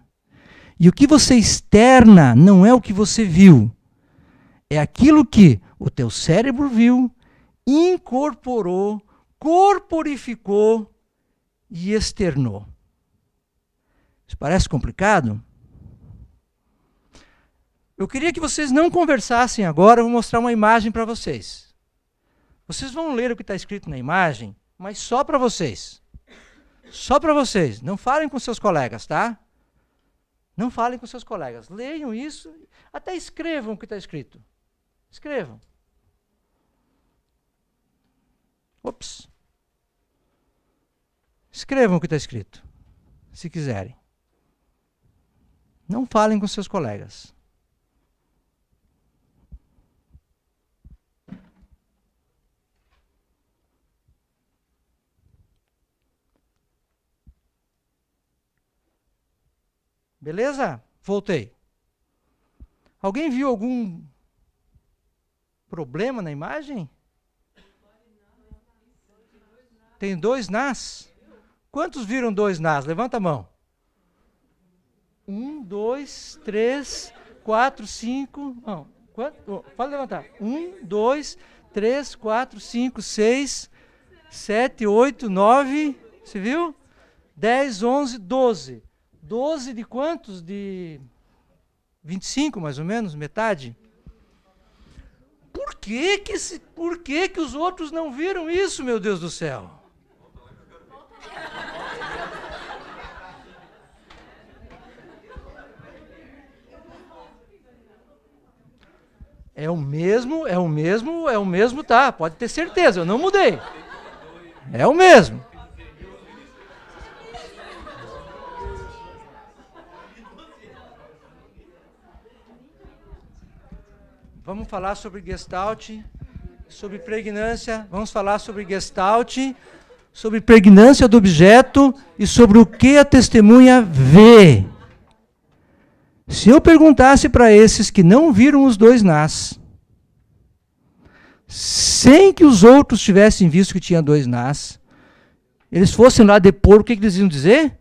E o que você externa não é o que você viu, é aquilo que o teu cérebro viu, incorporou, corporificou e externou. Isso parece complicado? Eu queria que vocês não conversassem agora, eu vou mostrar uma imagem para vocês. Vocês vão ler o que está escrito na imagem, mas só para vocês. Só para vocês. Não falem com seus colegas, tá? Não falem com seus colegas. Leiam isso, até escrevam o que está escrito. Escrevam. Ops. Escrevam o que está escrito, se quiserem. Não falem com seus colegas. Beleza? Voltei. Alguém viu algum problema na imagem? Tem dois nas, Quantos viram dois nas? Levanta a mão. Um, dois, três, quatro, cinco. Não. Quanto? Pode levantar. Um, dois, três, quatro, cinco, seis, sete, oito, nove. Você viu? Dez, onze, doze. Doze de quantos? De 25, mais ou menos, metade. Por que que, se? por que que os outros não viram isso, meu Deus do céu? É o mesmo, é o mesmo, é o mesmo, tá? Pode ter certeza, eu não mudei. É o mesmo. Vamos falar sobre Gestalt, sobre pregnância, vamos falar sobre Gestalt, sobre a pregnância do objeto e sobre o que a testemunha vê. Se eu perguntasse para esses que não viram os dois nas, sem que os outros tivessem visto que tinha dois nas, eles fossem lá depor, o que, que eles iam dizer?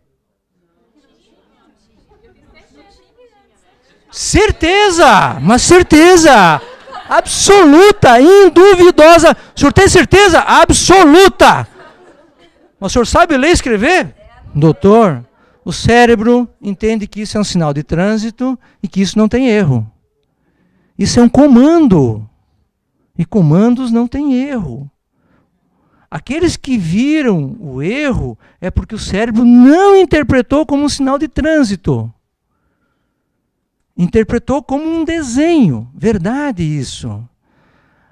Certeza, mas certeza absoluta, induvidosa. O senhor tem certeza? Absoluta. Mas o senhor sabe ler e escrever? Doutor, o cérebro entende que isso é um sinal de trânsito e que isso não tem erro. Isso é um comando. E comandos não tem erro. Aqueles que viram o erro é porque o cérebro não interpretou como um sinal de trânsito. Interpretou como um desenho. Verdade isso.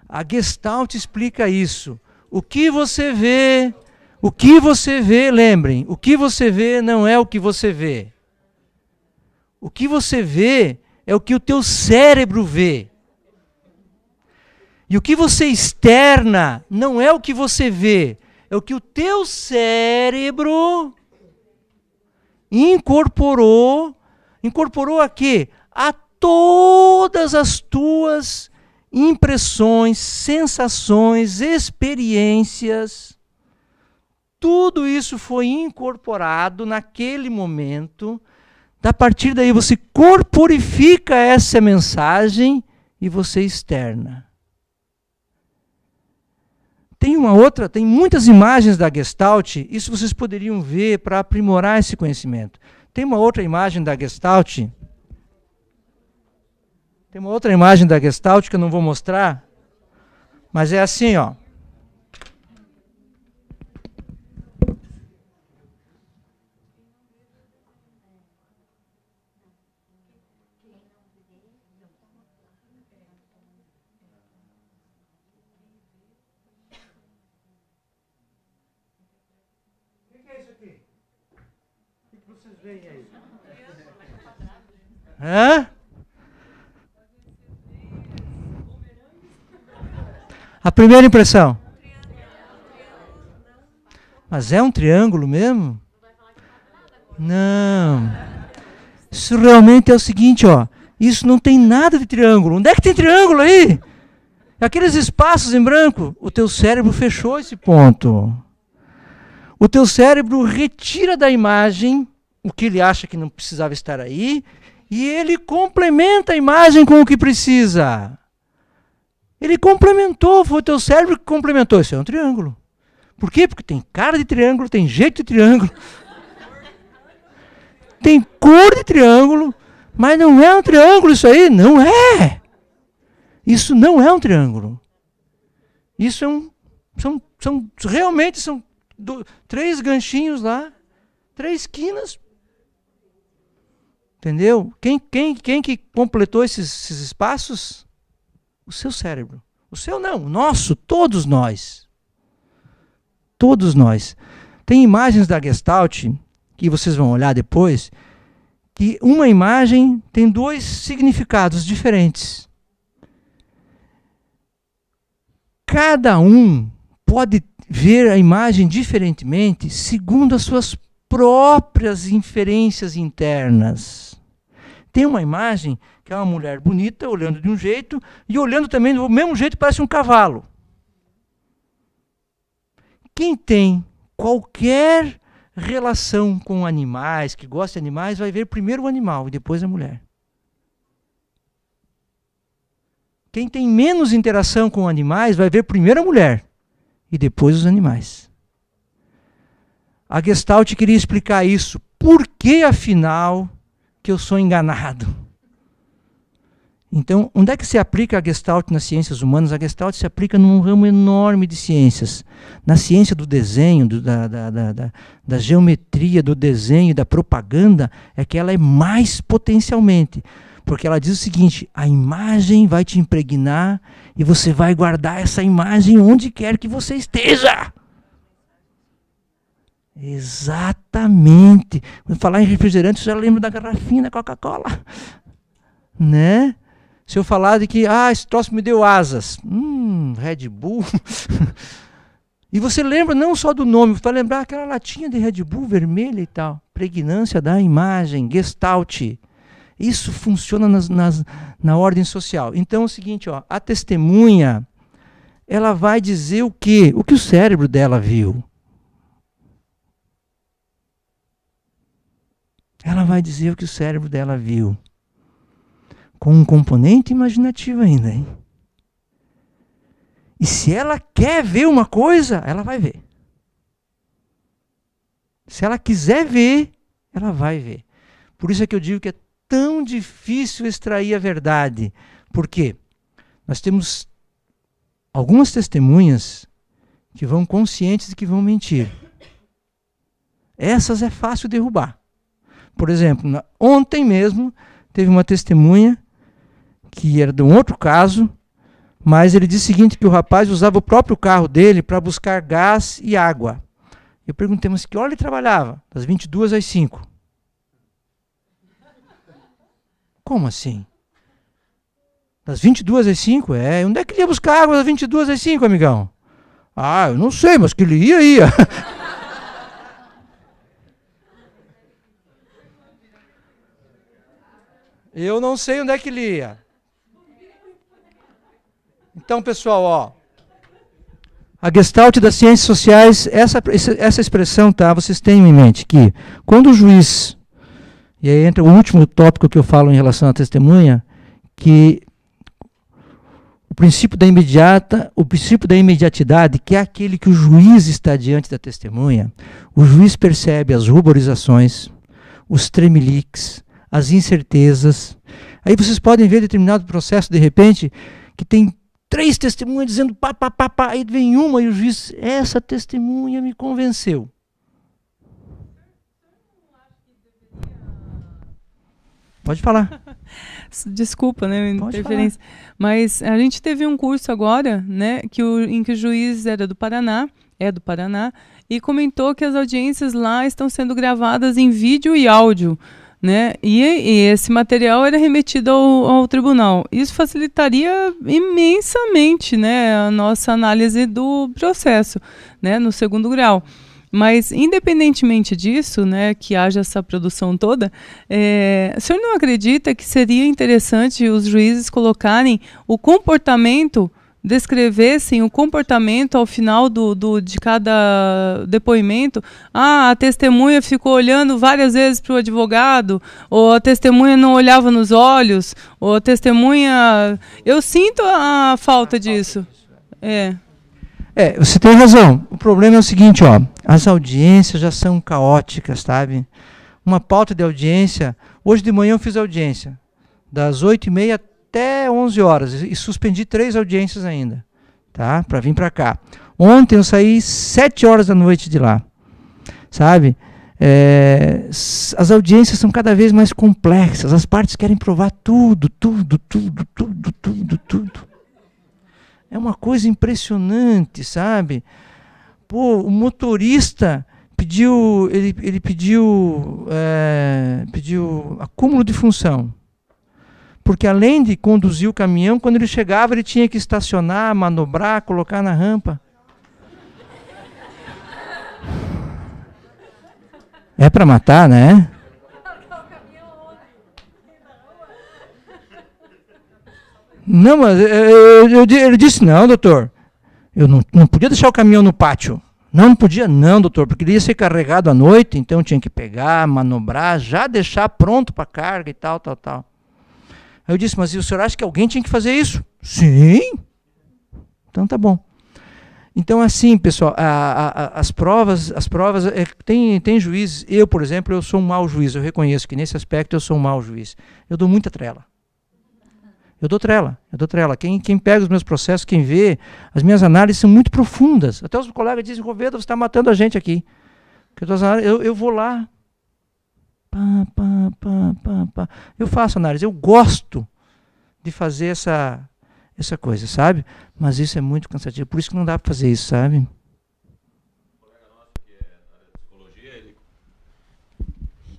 A Gestalt explica isso. O que você vê o que você vê, lembrem, o que você vê não é o que você vê. O que você vê é o que o teu cérebro vê. E o que você externa não é o que você vê, é o que o teu cérebro incorporou, incorporou a quê? A todas as tuas impressões, sensações, experiências tudo isso foi incorporado naquele momento. A partir daí você corporifica essa mensagem e você externa. Tem uma outra, tem muitas imagens da Gestalt, isso vocês poderiam ver para aprimorar esse conhecimento. Tem uma outra imagem da Gestalt. Tem uma outra imagem da Gestalt que eu não vou mostrar, mas é assim, ó. Hã? A primeira impressão. Mas é um triângulo mesmo? Não. Isso realmente é o seguinte, ó. Isso não tem nada de triângulo. Onde é que tem triângulo aí? Aqueles espaços em branco, o teu cérebro fechou esse ponto. O teu cérebro retira da imagem o que ele acha que não precisava estar aí e ele complementa a imagem com o que precisa. Ele complementou, foi o teu cérebro que complementou. Isso é um triângulo. Por quê? Porque tem cara de triângulo, tem jeito de triângulo, (laughs) tem cor de triângulo, mas não é um triângulo isso aí? Não é! Isso não é um triângulo. Isso é um. São, são realmente são do, três ganchinhos lá, três quinas Entendeu? Quem, quem, quem que completou esses, esses espaços? O seu cérebro. O seu não, o nosso, todos nós. Todos nós. Tem imagens da Gestalt, que vocês vão olhar depois, que uma imagem tem dois significados diferentes. Cada um pode ver a imagem diferentemente segundo as suas próprias inferências internas. Tem uma imagem que é uma mulher bonita olhando de um jeito e olhando também do mesmo jeito parece um cavalo. Quem tem qualquer relação com animais, que gosta de animais, vai ver primeiro o animal e depois a mulher. Quem tem menos interação com animais vai ver primeiro a mulher e depois os animais. A Gestalt queria explicar isso. Por que, afinal, que eu sou enganado? Então, onde é que se aplica a Gestalt nas ciências humanas? A Gestalt se aplica num ramo enorme de ciências. Na ciência do desenho, do, da, da, da, da, geometria, do desenho, da propaganda, é que ela é mais potencialmente. Porque ela diz o seguinte: a imagem vai te impregnar e você vai guardar essa imagem onde quer que você esteja. Exatamente. Quando falar em refrigerante, você já lembra da garrafinha da Coca-Cola. Né? Se eu falar de que, ah, esse troço me deu asas. Hum, Red Bull. (laughs) e você lembra não só do nome, vai lembrar aquela latinha de Red Bull vermelha e tal. Pregnância da imagem, gestalt. Isso funciona nas, nas, na ordem social. Então é o seguinte, ó, a testemunha, ela vai dizer o quê? O que o cérebro dela viu. Ela vai dizer o que o cérebro dela viu. Com um componente imaginativo ainda, hein? E se ela quer ver uma coisa, ela vai ver. Se ela quiser ver, ela vai ver. Por isso é que eu digo que é tão difícil extrair a verdade. Por quê? Nós temos algumas testemunhas que vão conscientes de que vão mentir. Essas é fácil derrubar. Por exemplo, na, ontem mesmo teve uma testemunha que era de um outro caso, mas ele disse o seguinte que o rapaz usava o próprio carro dele para buscar gás e água. Eu perguntei, mas que hora ele trabalhava? Das 22 às 5. Como assim? Das 22 às 5? É. Onde é que ele ia buscar água das 22 às 5, amigão? Ah, eu não sei, mas que ele ia, ia. (laughs) Eu não sei onde é que lia. Então, pessoal, ó. A Gestalt das ciências sociais, essa, essa expressão, tá? Vocês têm em mente que quando o juiz, e aí entra o último tópico que eu falo em relação à testemunha, que o princípio da imediata, o princípio da imediatidade, que é aquele que o juiz está diante da testemunha, o juiz percebe as ruborizações, os tremeliques, as incertezas. Aí vocês podem ver determinado processo, de repente, que tem três testemunhas dizendo pá, pá, pá, pá, aí vem uma e o juiz, essa testemunha me convenceu. Pode falar. (laughs) Desculpa, né, interferência. Mas a gente teve um curso agora, né, que o, em que o juiz era do Paraná, é do Paraná, e comentou que as audiências lá estão sendo gravadas em vídeo e áudio né? E, e, esse material era é remetido ao, ao, tribunal. Isso facilitaria imensamente, né, a nossa análise do processo, né, no segundo grau. Mas, independentemente disso, né, que haja essa produção toda, é, o senhor não acredita que seria interessante os juízes colocarem o comportamento descrevessem o comportamento ao final do, do, de cada depoimento. Ah, a testemunha ficou olhando várias vezes para o advogado, ou a testemunha não olhava nos olhos, ou a testemunha. Eu sinto a falta disso. É. é. É, você tem razão. O problema é o seguinte, ó. As audiências já são caóticas, sabe? Uma pauta de audiência. Hoje de manhã eu fiz audiência. Das 8h30 até 11 horas e suspendi três audiências ainda, tá? Para vir para cá. Ontem eu saí 7 horas da noite de lá, sabe? É, as audiências são cada vez mais complexas, as partes querem provar tudo, tudo, tudo, tudo, tudo, tudo. É uma coisa impressionante, sabe? Pô, o motorista pediu, ele, ele pediu, é, pediu acúmulo de função. Porque além de conduzir o caminhão, quando ele chegava, ele tinha que estacionar, manobrar, colocar na rampa. É para matar, né? Não, mas eh, eh, eu, eu, eu, ele disse, não, doutor, eu não, não podia deixar o caminhão no pátio. Não, não podia, não, doutor, porque ele ia ser carregado à noite, então tinha que pegar, manobrar, já deixar pronto para carga e tal, tal, tal. Aí eu disse, mas o senhor acha que alguém tinha que fazer isso? Sim. Então tá bom. Então, assim, pessoal, a, a, as provas, as provas é, tem, tem juízes. Eu, por exemplo, eu sou um mau juiz. Eu reconheço que nesse aspecto eu sou um mau juiz. Eu dou muita trela. Eu dou trela, eu dou trela. Quem, quem pega os meus processos, quem vê, as minhas análises são muito profundas. Até os colegas dizem, Rovedo, você está matando a gente aqui. Eu, eu vou lá, Pá, pá, pá, pá, pá. Eu faço análise, eu gosto de fazer essa, essa coisa, sabe? Mas isso é muito cansativo, por isso que não dá para fazer isso, sabe? É o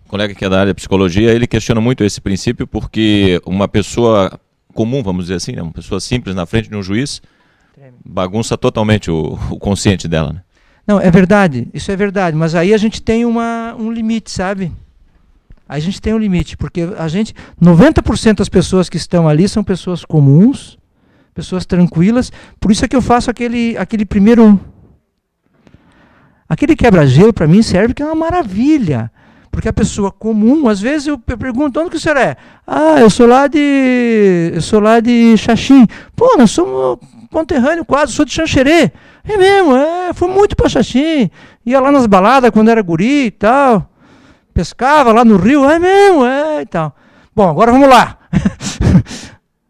colega que é da área de psicologia, ele questiona muito esse princípio porque uma pessoa comum, vamos dizer assim, né? uma pessoa simples na frente de um juiz, bagunça totalmente o, o consciente dela. Né? Não, é verdade, isso é verdade, mas aí a gente tem uma, um limite, sabe? a gente tem um limite, porque a gente, 90% das pessoas que estão ali são pessoas comuns, pessoas tranquilas. Por isso é que eu faço aquele, aquele primeiro Aquele quebra-gelo para mim serve que é uma maravilha. Porque a pessoa comum, às vezes eu pergunto, onde que o senhor é? Ah, eu sou lá de. Eu sou lá de Xaxim. Pô, nós somos conterrâneos quase, sou de Xanxerê. É mesmo, é, fui muito para Xaxim. Ia lá nas baladas quando era guri e tal pescava lá no rio, é mesmo, é e então. tal. Bom, agora vamos lá.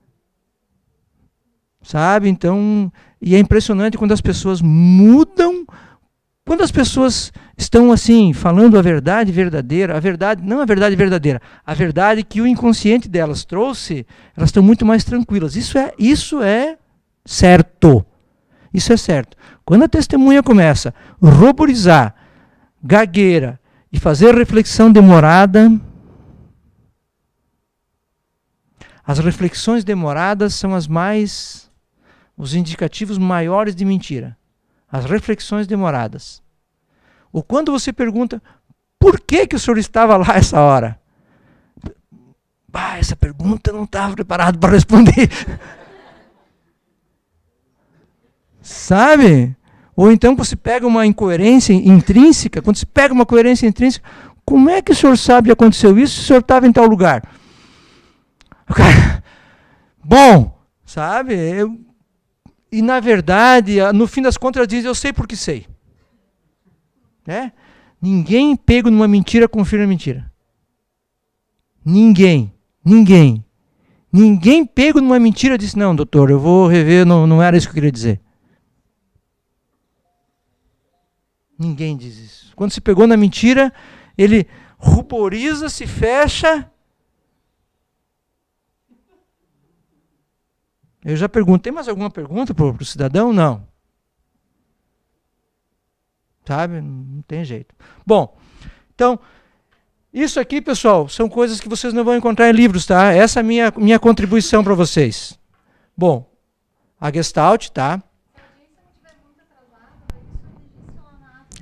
(laughs) Sabe? Então, e é impressionante quando as pessoas mudam, quando as pessoas estão assim, falando a verdade verdadeira, a verdade, não a verdade verdadeira, a verdade que o inconsciente delas trouxe, elas estão muito mais tranquilas. Isso é, isso é certo. Isso é certo. Quando a testemunha começa a ruborizar, gagueira, de fazer reflexão demorada. As reflexões demoradas são as mais os indicativos maiores de mentira. As reflexões demoradas. Ou quando você pergunta por que, que o senhor estava lá essa hora? Bah, essa pergunta eu não estava preparado para responder. (laughs) Sabe? Ou então, quando se pega uma incoerência intrínseca, quando se pega uma coerência intrínseca, como é que o senhor sabe que aconteceu isso se o senhor estava em tal lugar? O cara, bom, sabe? Eu, e na verdade, no fim das contas, diz: Eu sei porque sei. Né? Ninguém pego numa mentira confirma mentira. Ninguém. Ninguém. Ninguém pego numa mentira disse: Não, doutor, eu vou rever, não, não era isso que eu queria dizer. Ninguém diz isso. Quando se pegou na mentira, ele ruboriza, se fecha. Eu já pergunto, tem mais alguma pergunta para o cidadão? Não. Sabe? Não tem jeito. Bom, então, isso aqui, pessoal, são coisas que vocês não vão encontrar em livros, tá? Essa é a minha, minha contribuição para vocês. Bom, a Gestalt, tá?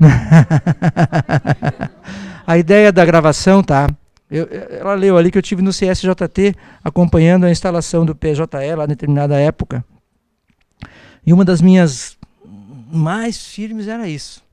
(laughs) a ideia da gravação, tá? Eu, ela leu ali que eu tive no CSJT acompanhando a instalação do PJE lá em determinada época. E uma das minhas mais firmes era isso.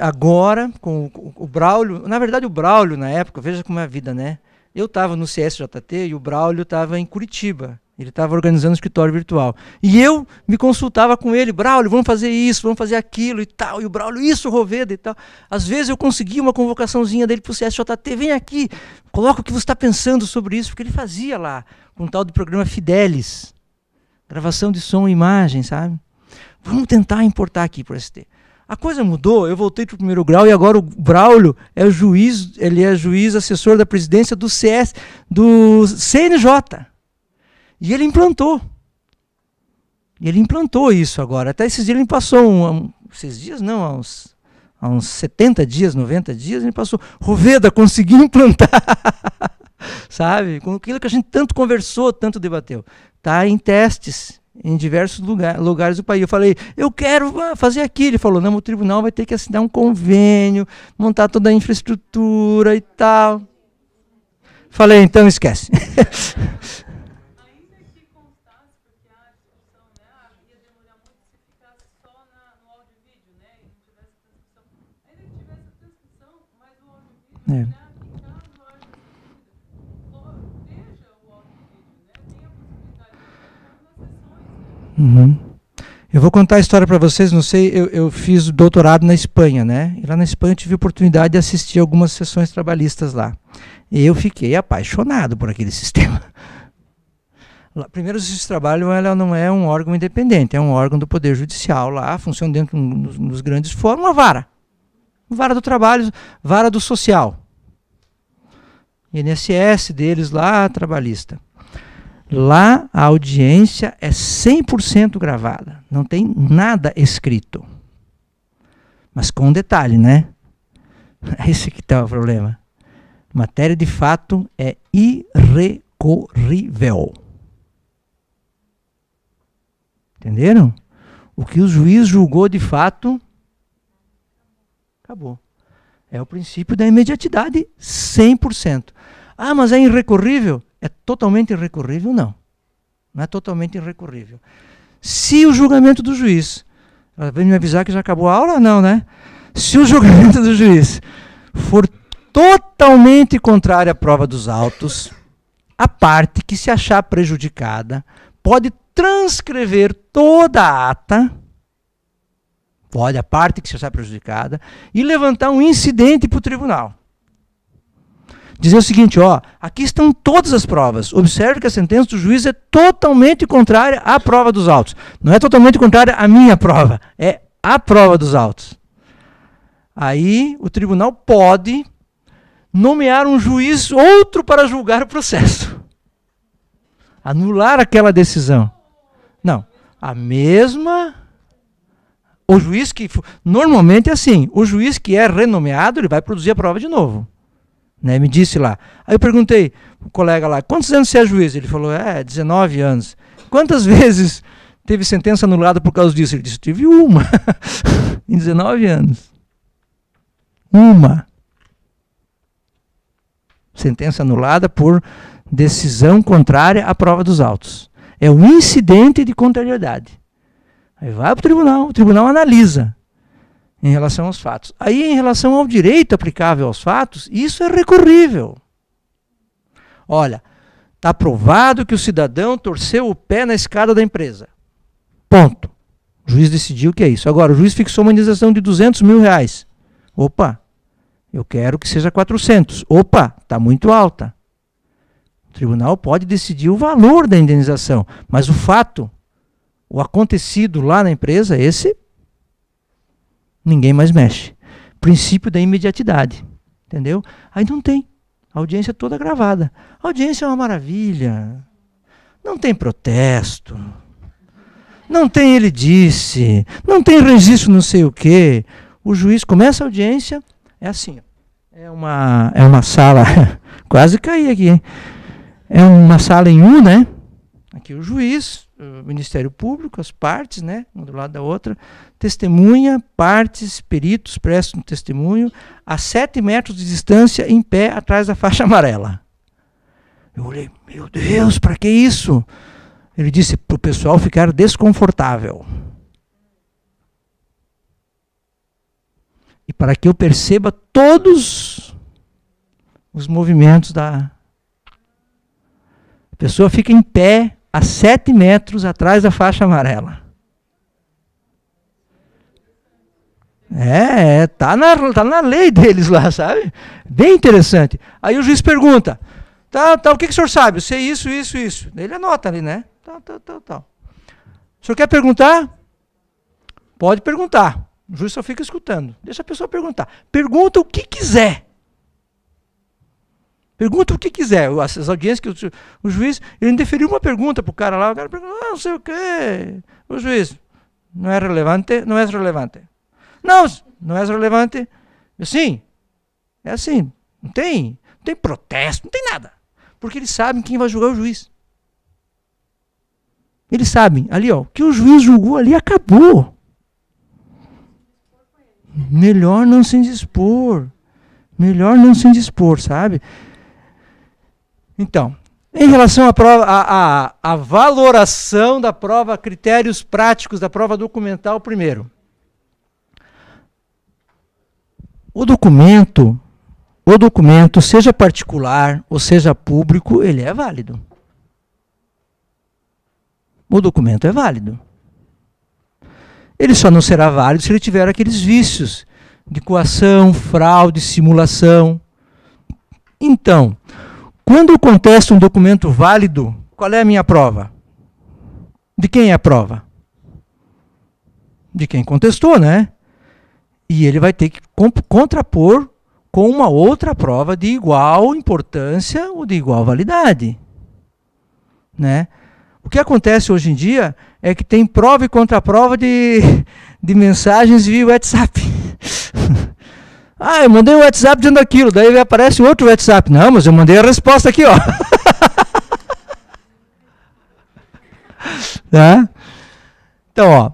agora, com o, o Braulio, na verdade o Braulio na época, veja como é a vida, né? Eu estava no CSJT e o Braulio estava em Curitiba. Ele estava organizando o escritório virtual. E eu me consultava com ele, Braulio, vamos fazer isso, vamos fazer aquilo e tal. E o Braulio, isso, Roveda e tal. Às vezes eu conseguia uma convocaçãozinha dele para o CSJT, vem aqui, coloca o que você está pensando sobre isso, porque ele fazia lá, com um tal do programa Fidelis. Gravação de som e imagem, sabe? Vamos tentar importar aqui para o ST. A coisa mudou, eu voltei para o primeiro grau e agora o Braulio é juiz, ele é juiz assessor da presidência do CS, do CNJ. E ele implantou. E ele implantou isso agora. Até esses dias ele passou, um, esses dias não, há uns, há uns 70 dias, 90 dias, ele passou, Roveda, consegui (laughs) implantar. Sabe? Com aquilo que a gente tanto conversou, tanto debateu. Está em testes em diversos lugar, lugares do país. Eu falei, eu quero ah, fazer aqui. Ele falou, não, o tribunal vai ter que assinar um convênio, montar toda a infraestrutura e tal. Falei, então esquece. (laughs) É. Uhum. Eu vou contar a história para vocês. Não sei, eu, eu fiz o doutorado na Espanha, né? E lá na Espanha eu tive a oportunidade de assistir algumas sessões trabalhistas lá. E eu fiquei apaixonado por aquele (laughs) sistema. Primeiro, o Justiça de Trabalho ela não é um órgão independente, é um órgão do Poder Judicial lá, funciona dentro dos, grandes fóruns, uma vara. Vara do trabalho, vara do social. INSS deles lá, trabalhista. Lá a audiência é 100% gravada, não tem nada escrito. Mas com um detalhe, né? (laughs) Esse que está o problema. Matéria de fato é irrecorrível. Entenderam? O que o juiz julgou de fato Acabou. É o princípio da imediatidade 100%. Ah, mas é irrecorrível? É totalmente irrecorrível? Não. Não é totalmente irrecorrível. Se o julgamento do juiz, ela ah, vem me avisar que já acabou a aula? Não, né? Se o (laughs) julgamento do juiz for totalmente contrário à prova dos autos, a parte que se achar prejudicada pode transcrever toda a ata pode, a parte que você está prejudicada, e levantar um incidente para o tribunal. Dizer o seguinte, ó, aqui estão todas as provas. Observe que a sentença do juiz é totalmente contrária à prova dos autos. Não é totalmente contrária à minha prova, é a prova dos autos. Aí o tribunal pode nomear um juiz outro para julgar o processo. Anular aquela decisão. Não, a mesma o juiz que. Normalmente é assim: o juiz que é renomeado, ele vai produzir a prova de novo. Né? Me disse lá. Aí eu perguntei o colega lá: quantos anos você é juiz? Ele falou: é, 19 anos. Quantas (laughs) vezes teve sentença anulada por causa disso? Ele disse: tive uma, (laughs) em 19 anos. Uma. Sentença anulada por decisão contrária à prova dos autos. É um incidente de contrariedade. Aí vai para o tribunal, o tribunal analisa em relação aos fatos. Aí, em relação ao direito aplicável aos fatos, isso é recorrível. Olha, está provado que o cidadão torceu o pé na escada da empresa. Ponto. O juiz decidiu que é isso. Agora, o juiz fixou uma indenização de 200 mil reais. Opa, eu quero que seja 400. Opa, está muito alta. O tribunal pode decidir o valor da indenização, mas o fato o acontecido lá na empresa, esse ninguém mais mexe. Princípio da imediatidade. Entendeu? Aí não tem. A audiência toda gravada. A audiência é uma maravilha. Não tem protesto. Não tem ele disse. Não tem registro não sei o quê. O juiz começa a audiência, é assim. É uma, é uma sala. (laughs) quase caí aqui, hein? É uma sala em um, né? Aqui o juiz, eh, Ministério Público, as partes, né, uma do lado da outra, testemunha, partes, peritos prestam testemunho a sete metros de distância, em pé, atrás da faixa amarela. Eu olhei, meu Deus, para que isso? Ele disse para o pessoal ficar desconfortável. E para que eu perceba todos os movimentos da. A pessoa fica em pé, a 7 metros atrás da faixa amarela. É, é, tá na, tá na lei deles lá, (laughs) sabe? Bem interessante. Aí o juiz pergunta: tá, tá, o que, que o senhor sabe? Eu sei isso, isso, isso. Ele anota ali, né? Tá, tá, tá, tá. O senhor quer perguntar? Pode perguntar. O juiz só fica escutando. Deixa a pessoa perguntar. Pergunta o que quiser. Pergunta o que quiser. As audiências que o, o juiz, ele deferiu uma pergunta para o cara lá, o cara perguntou, ah, não sei o quê. O juiz, não é relevante? Não é relevante. Não, não é relevante. Sim, é assim. Não tem, não tem protesto, não tem nada. Porque eles sabem quem vai julgar o juiz. Eles sabem, ali ó, que o juiz julgou ali acabou. Melhor não se indispor. Melhor não se indispor, sabe? Então, em relação à prova, valoração da prova, critérios práticos da prova documental, primeiro. O documento, o documento, seja particular ou seja público, ele é válido. O documento é válido. Ele só não será válido se ele tiver aqueles vícios de coação, fraude, simulação. Então, quando eu contesto um documento válido, qual é a minha prova? De quem é a prova? De quem contestou, né? E ele vai ter que contrapor com uma outra prova de igual importância ou de igual validade. Né? O que acontece hoje em dia é que tem prova e contraprova de, (laughs) de mensagens via WhatsApp. (laughs) Ah, eu mandei um WhatsApp dizendo aquilo. Daí aparece outro WhatsApp. Não, mas eu mandei a resposta aqui, ó. (laughs) né? Então, ó.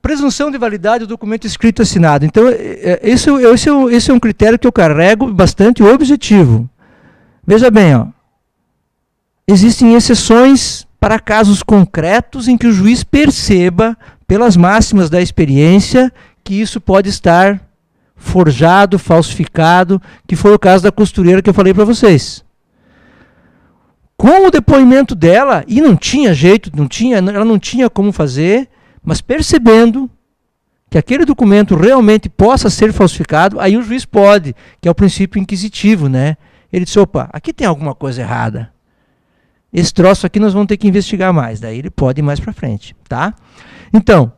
Presunção de validade do documento escrito assinado. Então, esse, é, é, esse, esse é um critério que eu carrego bastante objetivo. Veja bem, ó. Existem exceções para casos concretos em que o juiz perceba, pelas máximas da experiência, que isso pode estar forjado, falsificado, que foi o caso da costureira que eu falei para vocês. Com o depoimento dela, e não tinha jeito, não tinha, ela não tinha como fazer, mas percebendo que aquele documento realmente possa ser falsificado, aí o juiz pode, que é o princípio inquisitivo, né? Ele disse: opa, aqui tem alguma coisa errada. Esse troço aqui nós vamos ter que investigar mais. Daí ele pode ir mais para frente, tá? Então,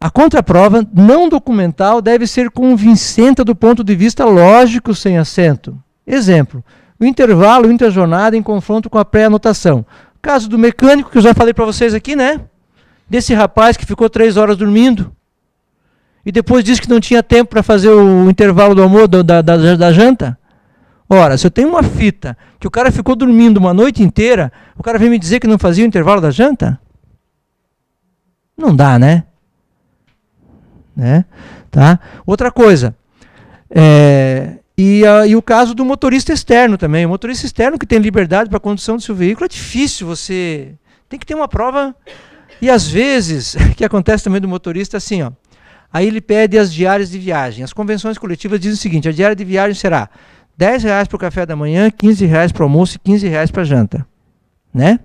a contraprova não documental deve ser convincente do ponto de vista lógico sem assento. Exemplo: o intervalo jornada em confronto com a pré-anotação. Caso do mecânico, que eu já falei para vocês aqui, né? Desse rapaz que ficou três horas dormindo e depois disse que não tinha tempo para fazer o intervalo do da, da, da janta. Ora, se eu tenho uma fita que o cara ficou dormindo uma noite inteira, o cara vem me dizer que não fazia o intervalo da janta? Não dá, né? Né? Tá? Outra coisa, é, e, a, e, o caso do motorista externo também. O motorista externo que tem liberdade para a condução do seu veículo é difícil você. Tem que ter uma prova. E às vezes, (laughs) o que acontece também do motorista assim, ó. Aí ele pede as diárias de viagem. As convenções coletivas dizem o seguinte: a diária de viagem será 10 reais para o café da manhã, 15 reais para o almoço e 15 reais para a janta. Né?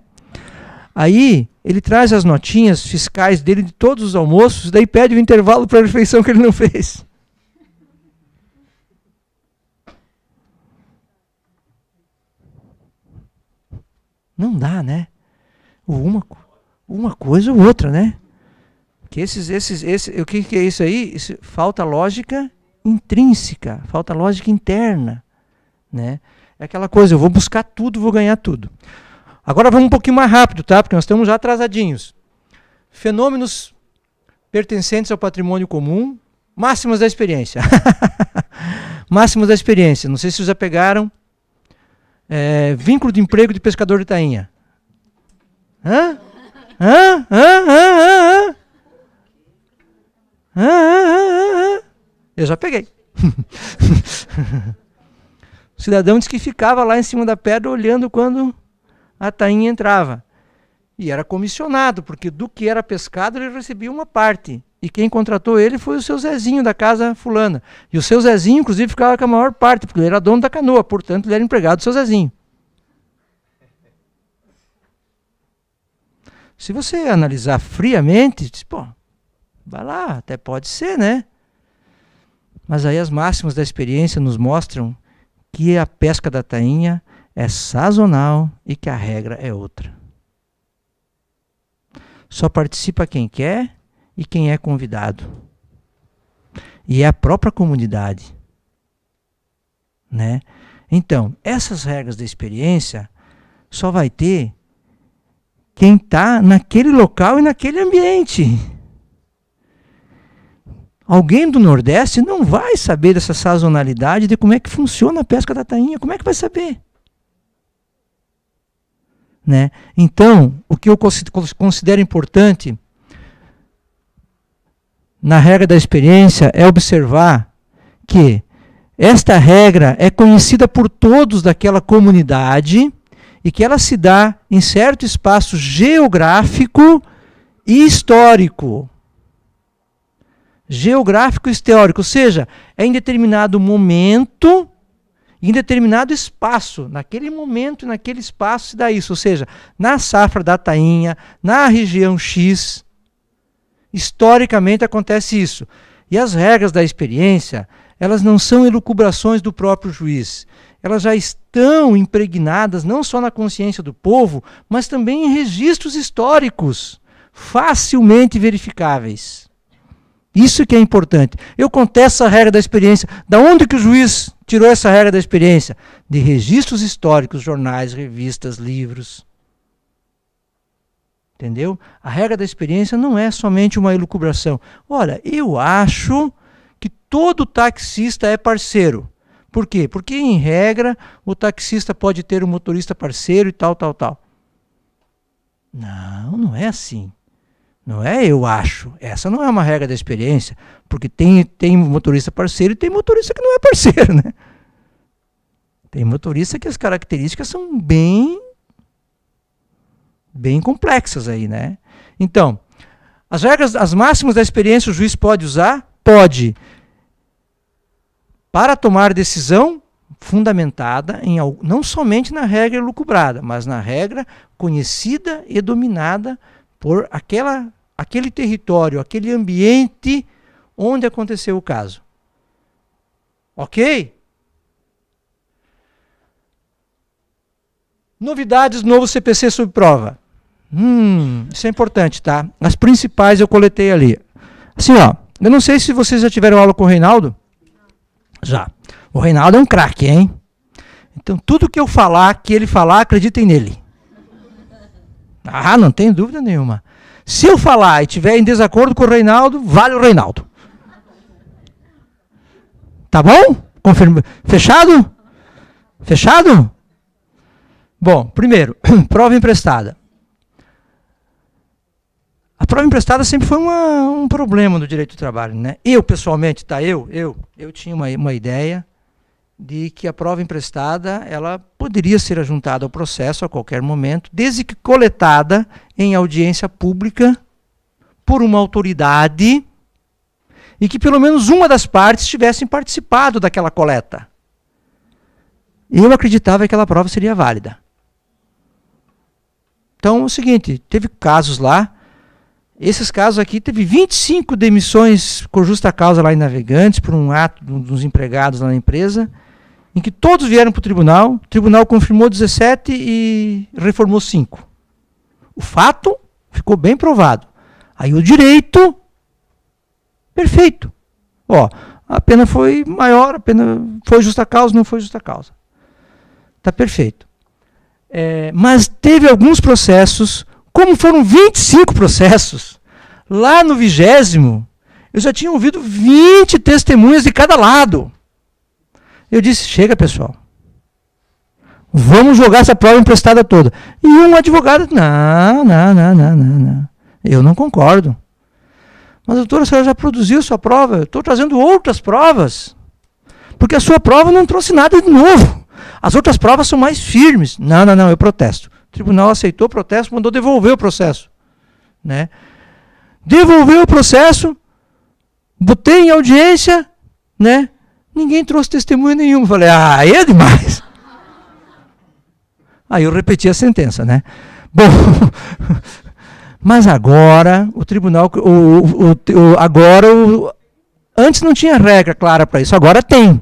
Aí ele traz as notinhas fiscais dele de todos os almoços, daí pede o um intervalo para a refeição que ele não fez. Não dá, né? Uma, uma coisa ou outra, né? Que esses, esses, esse, o que, que é isso aí? Isso, falta lógica intrínseca, falta lógica interna, né? É aquela coisa, eu vou buscar tudo, vou ganhar tudo. Agora vamos um pouquinho mais rápido, tá? Porque nós estamos já atrasadinhos. Fenômenos pertencentes ao patrimônio comum, máximas da experiência. máximas da experiência. Não sei se vocês já pegaram. É, vínculo de emprego de pescador de tainha. Hã? Hã? Hã? Hã? Hã? Hã? Hã? Hã? Eu já peguei. o cidadão disse que ficava lá em cima da pedra olhando quando a tainha entrava. E era comissionado, porque do que era pescado ele recebia uma parte. E quem contratou ele foi o seu Zezinho da casa fulana. E o seu Zezinho, inclusive, ficava com a maior parte, porque ele era dono da canoa, portanto, ele era empregado do seu Zezinho. Se você analisar friamente, diz, pô, vai lá, até pode ser, né? Mas aí as máximas da experiência nos mostram que a pesca da tainha é sazonal e que a regra é outra. Só participa quem quer e quem é convidado. E é a própria comunidade. Né? Então, essas regras da experiência só vai ter quem está naquele local e naquele ambiente. Alguém do Nordeste não vai saber dessa sazonalidade de como é que funciona a pesca da tainha. Como é que vai saber? Né? Então, o que eu considero importante na regra da experiência é observar que esta regra é conhecida por todos daquela comunidade e que ela se dá em certo espaço geográfico e histórico. Geográfico e histórico, ou seja, é em determinado momento em determinado espaço, naquele momento, naquele espaço se dá isso, ou seja, na safra da tainha, na região X, historicamente acontece isso. E as regras da experiência, elas não são elucubrações do próprio juiz. Elas já estão impregnadas não só na consciência do povo, mas também em registros históricos facilmente verificáveis. Isso que é importante. Eu contesto essa regra da experiência. Da onde que o juiz tirou essa regra da experiência? De registros históricos, jornais, revistas, livros. Entendeu? A regra da experiência não é somente uma elucubração. Olha, eu acho que todo taxista é parceiro. Por quê? Porque, em regra, o taxista pode ter um motorista parceiro e tal, tal, tal. Não, não é assim. Não é eu acho. Essa não é uma regra da experiência, porque tem, tem motorista parceiro e tem motorista que não é parceiro, né? Tem motorista que as características são bem bem complexas aí, né? Então, as regras, as máximas da experiência o juiz pode usar? Pode. Para tomar decisão fundamentada em não somente na regra lucubrada, mas na regra conhecida e dominada por aquela, aquele território, aquele ambiente onde aconteceu o caso. Ok? Novidades, novo CPC sob prova. Hum, isso é importante, tá? As principais eu coletei ali. Assim, ó. Eu não sei se vocês já tiveram aula com o Reinaldo. Já. O Reinaldo é um craque, hein? Então, tudo que eu falar, que ele falar, acreditem nele. Ah, não tem dúvida nenhuma. Se eu falar e estiver em desacordo com o Reinaldo, vale o Reinaldo. Tá bom? Confirma. Fechado? Fechado? Bom, primeiro, (clears throat) prova emprestada. A prova emprestada sempre foi uma, um problema no direito do trabalho. Né? Eu, pessoalmente, tá? Eu, eu, eu tinha uma, uma ideia de que a prova emprestada ela poderia ser ajuntada ao processo a qualquer momento, desde que coletada em audiência pública por uma autoridade e que pelo menos uma das partes tivessem participado daquela coleta. Eu acreditava que aquela prova seria válida. Então, é o seguinte, teve casos lá, esses casos aqui, teve 25 demissões por justa causa lá em Navegantes, por um ato dos empregados lá na empresa, em que todos vieram para o tribunal, o tribunal confirmou 17 e reformou 5. O fato ficou bem provado. Aí o direito, perfeito. Ó, a pena foi maior, a pena foi justa causa, não foi justa causa. Está perfeito. É, mas teve alguns processos, como foram 25 processos, lá no vigésimo, eu já tinha ouvido 20 testemunhas de cada lado. Eu disse: chega, pessoal. Vamos jogar essa prova emprestada toda. E um advogado, não, não, não, não, não, não. Eu não concordo. Mas, doutora, a senhora já produziu sua prova. Eu estou trazendo outras provas. Porque a sua prova não trouxe nada de novo. As outras provas são mais firmes. Não, não, não, eu protesto. O tribunal aceitou o protesto, mandou devolver o processo. Né? Devolveu o processo, botei em audiência, né? Ninguém trouxe testemunho nenhum. falei, ah, aí é demais. Aí eu repeti a sentença, né? (laughs) Bom, mas agora o tribunal, o, o, o, agora antes não tinha regra clara para isso, agora tem.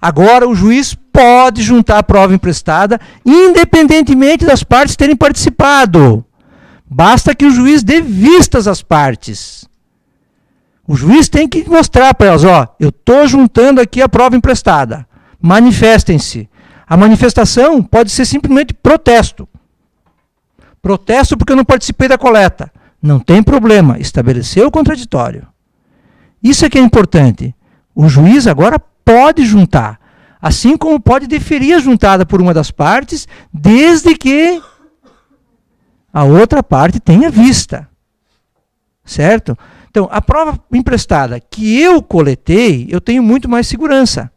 Agora o juiz pode juntar a prova emprestada, independentemente das partes terem participado. Basta que o juiz dê vistas às partes. O juiz tem que mostrar para elas, ó, eu estou juntando aqui a prova emprestada. Manifestem-se. A manifestação pode ser simplesmente protesto. Protesto porque eu não participei da coleta. Não tem problema, estabeleceu o contraditório. Isso é que é importante. O juiz agora pode juntar, assim como pode deferir a juntada por uma das partes, desde que a outra parte tenha vista. Certo? Então, a prova emprestada que eu coletei, eu tenho muito mais segurança.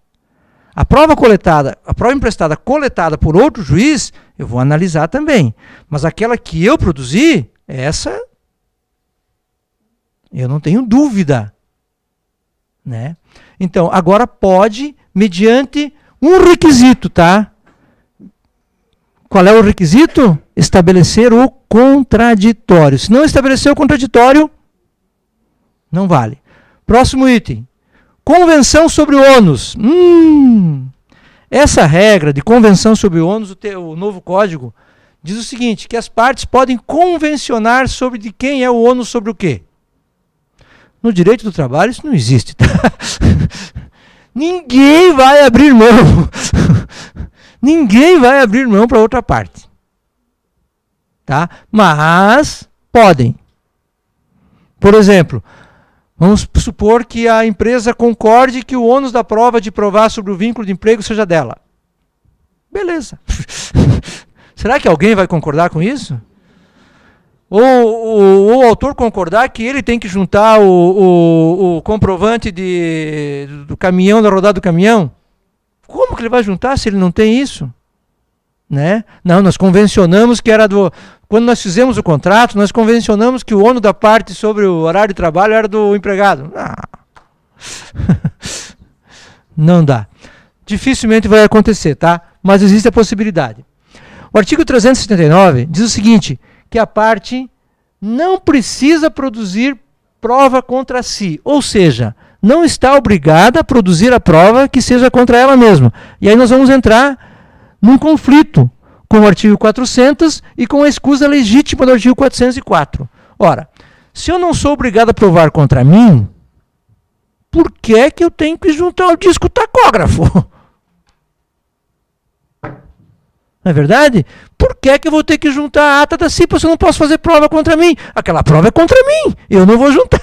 A prova coletada, a prova emprestada coletada por outro juiz, eu vou analisar também. Mas aquela que eu produzi, essa eu não tenho dúvida, né? Então, agora pode mediante um requisito, tá? Qual é o requisito? Estabelecer o contraditório. Se não estabelecer o contraditório, não vale. Próximo item. Convenção sobre o ônus. Hum, essa regra de convenção sobre o ônus, o, te, o novo código, diz o seguinte, que as partes podem convencionar sobre de quem é o ônus sobre o quê. No direito do trabalho isso não existe. Tá? (laughs) Ninguém vai abrir mão. (laughs) Ninguém vai abrir mão para outra parte. Tá? Mas podem. Por exemplo, Vamos supor que a empresa concorde que o ônus da prova de provar sobre o vínculo de emprego seja dela. Beleza. (laughs) Será que alguém vai concordar com isso? Ou, ou, ou, o autor concordar que ele tem que juntar o, o, o comprovante de, do caminhão, da rodada do caminhão? Como que ele vai juntar se ele não tem isso? Né? Não, nós convencionamos que era do quando nós fizemos o contrato, nós convencionamos que o ônus da parte sobre o horário de trabalho era do empregado. Não, ah. (laughs) Não dá. Dificilmente vai acontecer, tá? Mas existe a possibilidade. O artigo 379 diz o seguinte: que a parte não precisa produzir prova contra si, ou seja, não está obrigada a produzir a prova que seja contra ela mesma. E aí nós vamos entrar num conflito com o artigo 400 e com a escusa legítima do artigo 404. Ora, se eu não sou obrigado a provar contra mim, por que é que eu tenho que juntar o disco tacógrafo? (laughs) Não é verdade? Por que é que eu vou ter que juntar a ata da CIPA se eu não posso fazer prova contra mim? Aquela prova é contra mim, eu não vou juntar.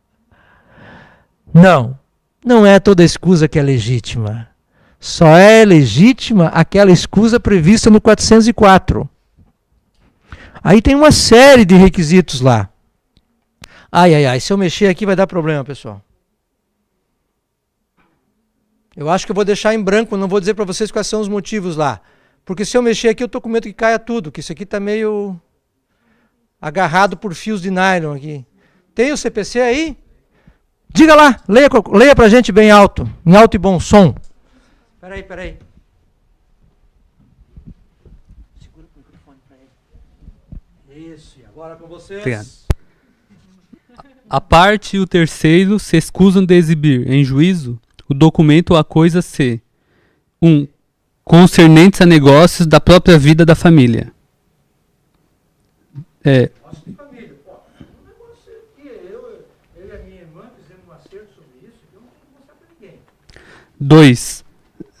(laughs) Não, não é toda excusa que é legítima. Só é legítima aquela escusa prevista no 404. Aí tem uma série de requisitos lá. Ai, ai, ai, se eu mexer aqui vai dar problema, pessoal. Eu acho que eu vou deixar em branco, não vou dizer para vocês quais são os motivos lá. Porque se eu mexer aqui, eu estou com medo que caia tudo, que isso aqui está meio agarrado por fios de nylon aqui. Tem o CPC aí? Diga lá, leia, leia para a gente bem alto, em alto e bom som. Peraí, peraí. Segura o microfone pra ele. Isso, e agora com vocês. Obrigado. A parte e o terceiro se excusam de exibir, em juízo, o documento ou a coisa C, 1. Um, concernentes a negócios da própria vida da família. É. Dois,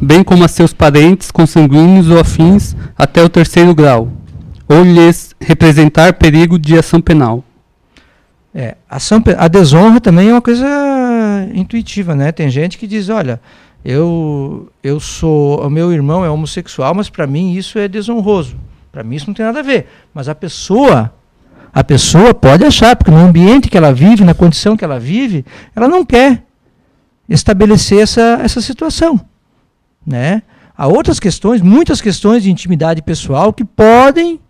bem como a seus parentes consanguíneos ou afins até o terceiro grau, ou lhes representar perigo de ação penal. É, ação, a desonra também é uma coisa intuitiva, né? Tem gente que diz, olha, eu eu sou, o meu irmão é homossexual, mas para mim isso é desonroso. Para mim isso não tem nada a ver. Mas a pessoa, a pessoa pode achar, porque no ambiente que ela vive, na condição que ela vive, ela não quer estabelecer essa, essa situação. Né? Há outras questões, muitas questões de intimidade pessoal que podem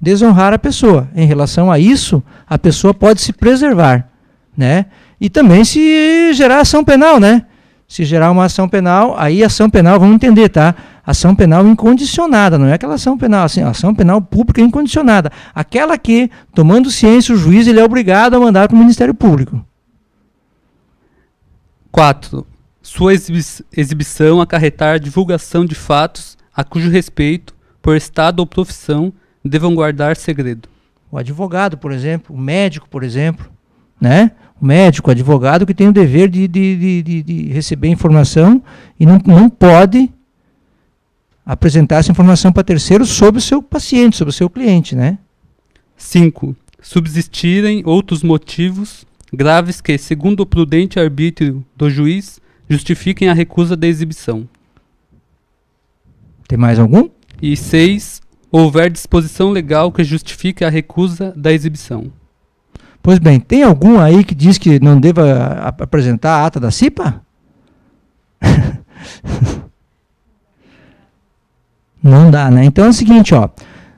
desonrar a pessoa. Em relação a isso, a pessoa pode se preservar, né? E também se gerar ação penal, né? Se gerar uma ação penal, aí ação penal, vamos entender, tá? Ação penal incondicionada, não é aquela ação penal, assim, ação penal pública incondicionada. Aquela que, tomando ciência, o juiz ele é obrigado a mandar para o Ministério Público. 4 sua exibi exibição acarretar divulgação de fatos a cujo respeito, por estado ou profissão, devam guardar segredo. O advogado, por exemplo, o médico, por exemplo, né? O médico, o advogado que tem o dever de, de, de, de receber informação e não, não pode apresentar essa informação para terceiros sobre o seu paciente, sobre o seu cliente, né? 5. Subsistirem outros motivos graves que, segundo o prudente arbítrio do juiz, justifiquem a recusa da exibição. Tem mais algum? E seis Houver disposição legal que justifique a recusa da exibição. Pois bem, tem algum aí que diz que não deva ap apresentar a ata da CIPA? (laughs) não dá, né? Então é o seguinte, ó.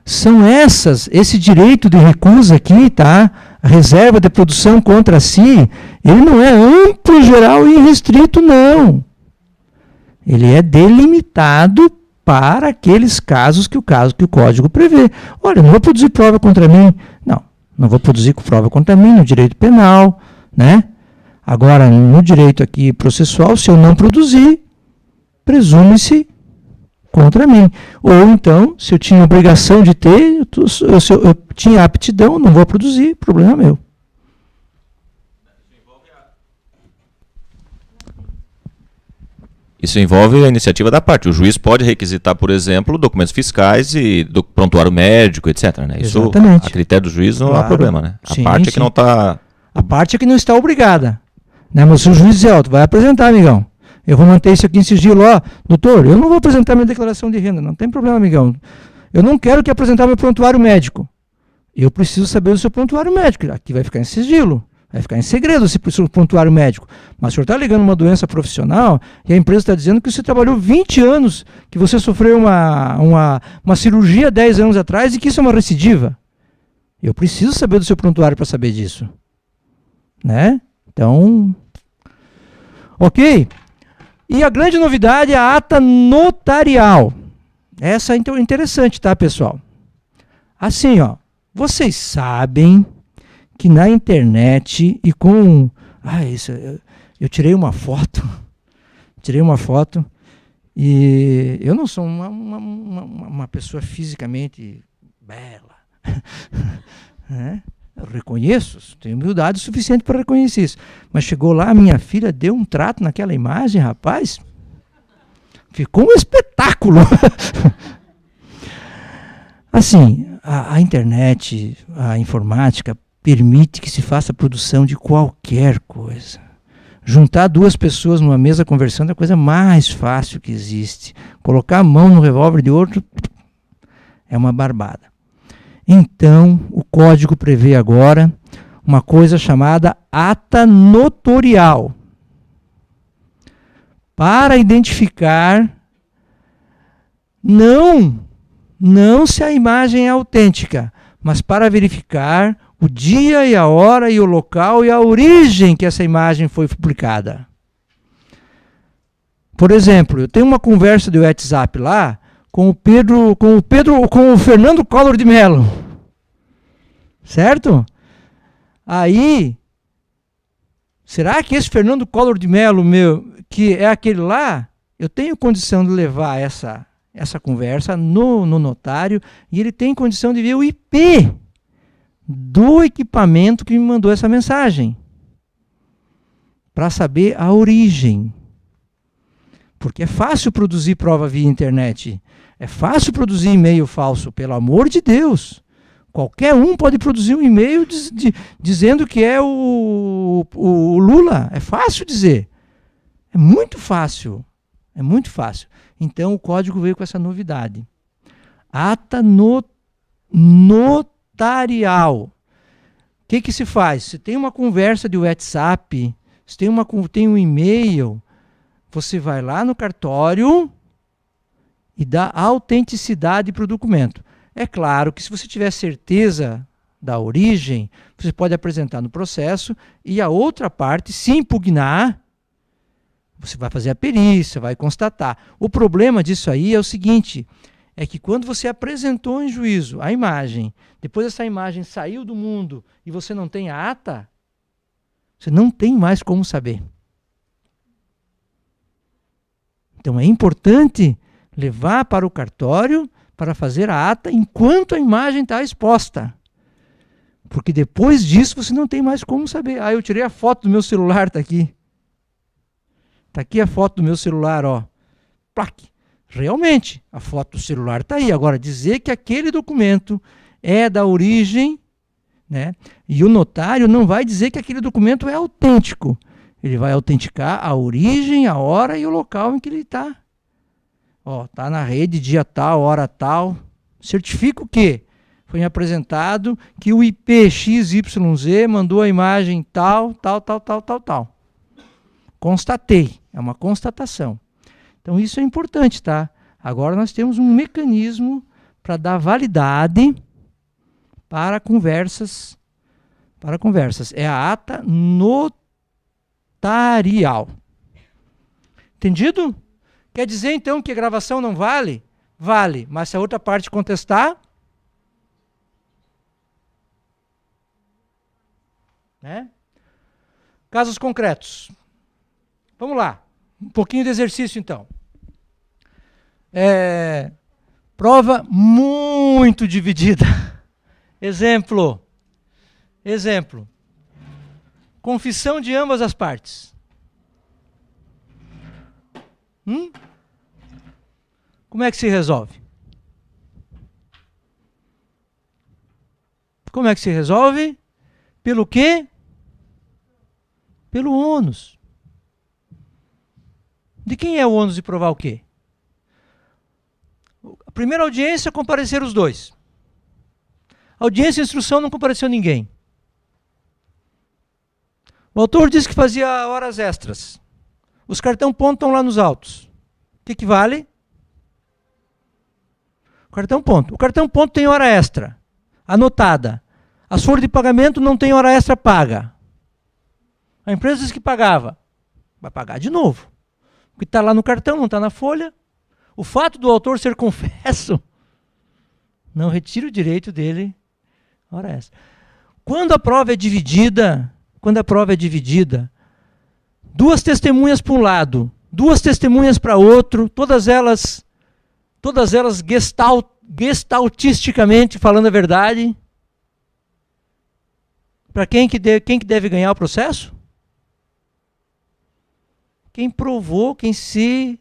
São essas, esse direito de recusa aqui, tá? reserva de produção contra si, ele não é amplo, geral e restrito, não. Ele é delimitado para aqueles casos que o caso que o código prevê. Olha, não vou produzir prova contra mim. Não, não vou produzir prova contra mim no direito penal, né? Agora, no direito aqui processual, se eu não produzir, presume-se contra mim. Ou então, se eu tinha obrigação de ter, eu, se eu, eu tinha aptidão, não vou produzir, problema meu. Isso envolve a iniciativa da parte. O juiz pode requisitar, por exemplo, documentos fiscais e do prontuário médico, etc. Né? Isso, Exatamente. a critério do juiz não claro. há problema, né? A sim, parte sim. é que não está. A parte é que não está obrigada. Né? Mas se o juiz dizer, ó, tu vai apresentar, amigão. Eu vou manter isso aqui em sigilo, ó, doutor, eu não vou apresentar minha declaração de renda, não tem problema, amigão. Eu não quero que apresentar meu prontuário médico. Eu preciso saber do seu prontuário médico. Aqui vai ficar em sigilo. Vai ficar em segredo se precisa do prontuário médico. Mas o senhor está ligando uma doença profissional e a empresa está dizendo que você trabalhou 20 anos, que você sofreu uma, uma, uma cirurgia 10 anos atrás e que isso é uma recidiva. Eu preciso saber do seu prontuário para saber disso. Né? Então. Ok? E a grande novidade é a ata notarial. Essa é interessante, tá, pessoal? Assim, ó, vocês sabem que na internet e com ah, isso, eu, eu tirei uma foto, (laughs) tirei uma foto e eu não sou uma, uma, uma, uma pessoa fisicamente bela, (laughs) né? Eu reconheço, tenho humildade suficiente para reconhecer isso. Mas chegou lá, minha filha deu um trato naquela imagem, rapaz. Ficou um espetáculo. (laughs) assim, a, a internet, a informática, permite que se faça produção de qualquer coisa. Juntar duas pessoas numa mesa conversando é a coisa mais fácil que existe. Colocar a mão no revólver de outro é uma barbada. Então, o código prevê agora uma coisa chamada ata notorial para identificar não não se a imagem é autêntica, mas para verificar o dia e a hora e o local e a origem que essa imagem foi publicada. Por exemplo, eu tenho uma conversa do WhatsApp lá com o Pedro, com o Pedro, com o Fernando Collor de Mello. Certo? Aí será que esse Fernando Collor de Mello meu, que é aquele lá, eu tenho condição de levar essa essa conversa no, no notário e ele tem condição de ver o IP do equipamento que me mandou essa mensagem para saber a origem. Porque é fácil produzir prova via internet. É fácil produzir e-mail falso, pelo amor de Deus. Qualquer um pode produzir um e-mail diz, dizendo que é o, o, Lula. É fácil dizer. É muito fácil. É muito fácil. Então o código veio com essa novidade. Ata no, notarial. O que, que se faz? Se tem uma conversa de WhatsApp, se tem, uma, tem um e-mail, você vai lá no cartório e dá autenticidade para o documento. É claro que se você tiver certeza da origem, você pode apresentar no processo e a outra parte, se impugnar, você vai fazer a perícia, vai constatar. O problema disso aí é o seguinte: é que quando você apresentou em juízo a imagem, depois essa imagem saiu do mundo e você não tem a ata, você não tem mais como saber. Então é importante levar para o cartório para fazer a ata enquanto a imagem está exposta. Porque depois disso você não tem mais como saber. Ah, eu tirei a foto do meu celular, está aqui. Está aqui a foto do meu celular, ó. Plaque. Realmente, a foto do celular está aí. Agora, dizer que aquele documento é da origem, né? E o notário não vai dizer que aquele documento é autêntico. Ele vai autenticar a origem, a hora e o local em que ele está Ó, tá na rede, dia tal, hora tal. Certifico que foi apresentado que o IPXYZ mandou a imagem tal, tal, tal, tal, tal, tal. Constatei, é uma constatação. Então isso é importante, tá? Agora nós temos um mecanismo para dar validade para conversas para conversas. É a ata notarial. Entendido? Quer dizer então que a gravação não vale? Vale, mas se a outra parte contestar, né? Casos concretos. Vamos lá, um pouquinho de exercício então. É, prova muito dividida. (laughs) Exemplo. Exemplo. Confissão de ambas as partes. Hum? Como é que se resolve? Como é que se resolve? Pelo quê? Pelo ônus. De quem é o ônus de provar o quê? A primeira audiência compareceram os dois. A audiência e instrução não compareceu ninguém. O autor disse que fazia horas extras. Os cartão pontam lá nos autos. O que, que vale? O cartão ponto. O cartão ponto tem hora extra, anotada. As folhas de pagamento não tem hora extra paga. A empresa disse que pagava. Vai pagar de novo. O que está lá no cartão não está na folha. O fato do autor ser (laughs) confesso não retira o direito dele. Hora extra. Quando a prova é dividida, quando a prova é dividida, duas testemunhas para um lado, duas testemunhas para outro, todas elas todas elas gestalt, gestaltisticamente falando a verdade, para quem que, deve, quem que deve ganhar o processo? Quem provou, quem se,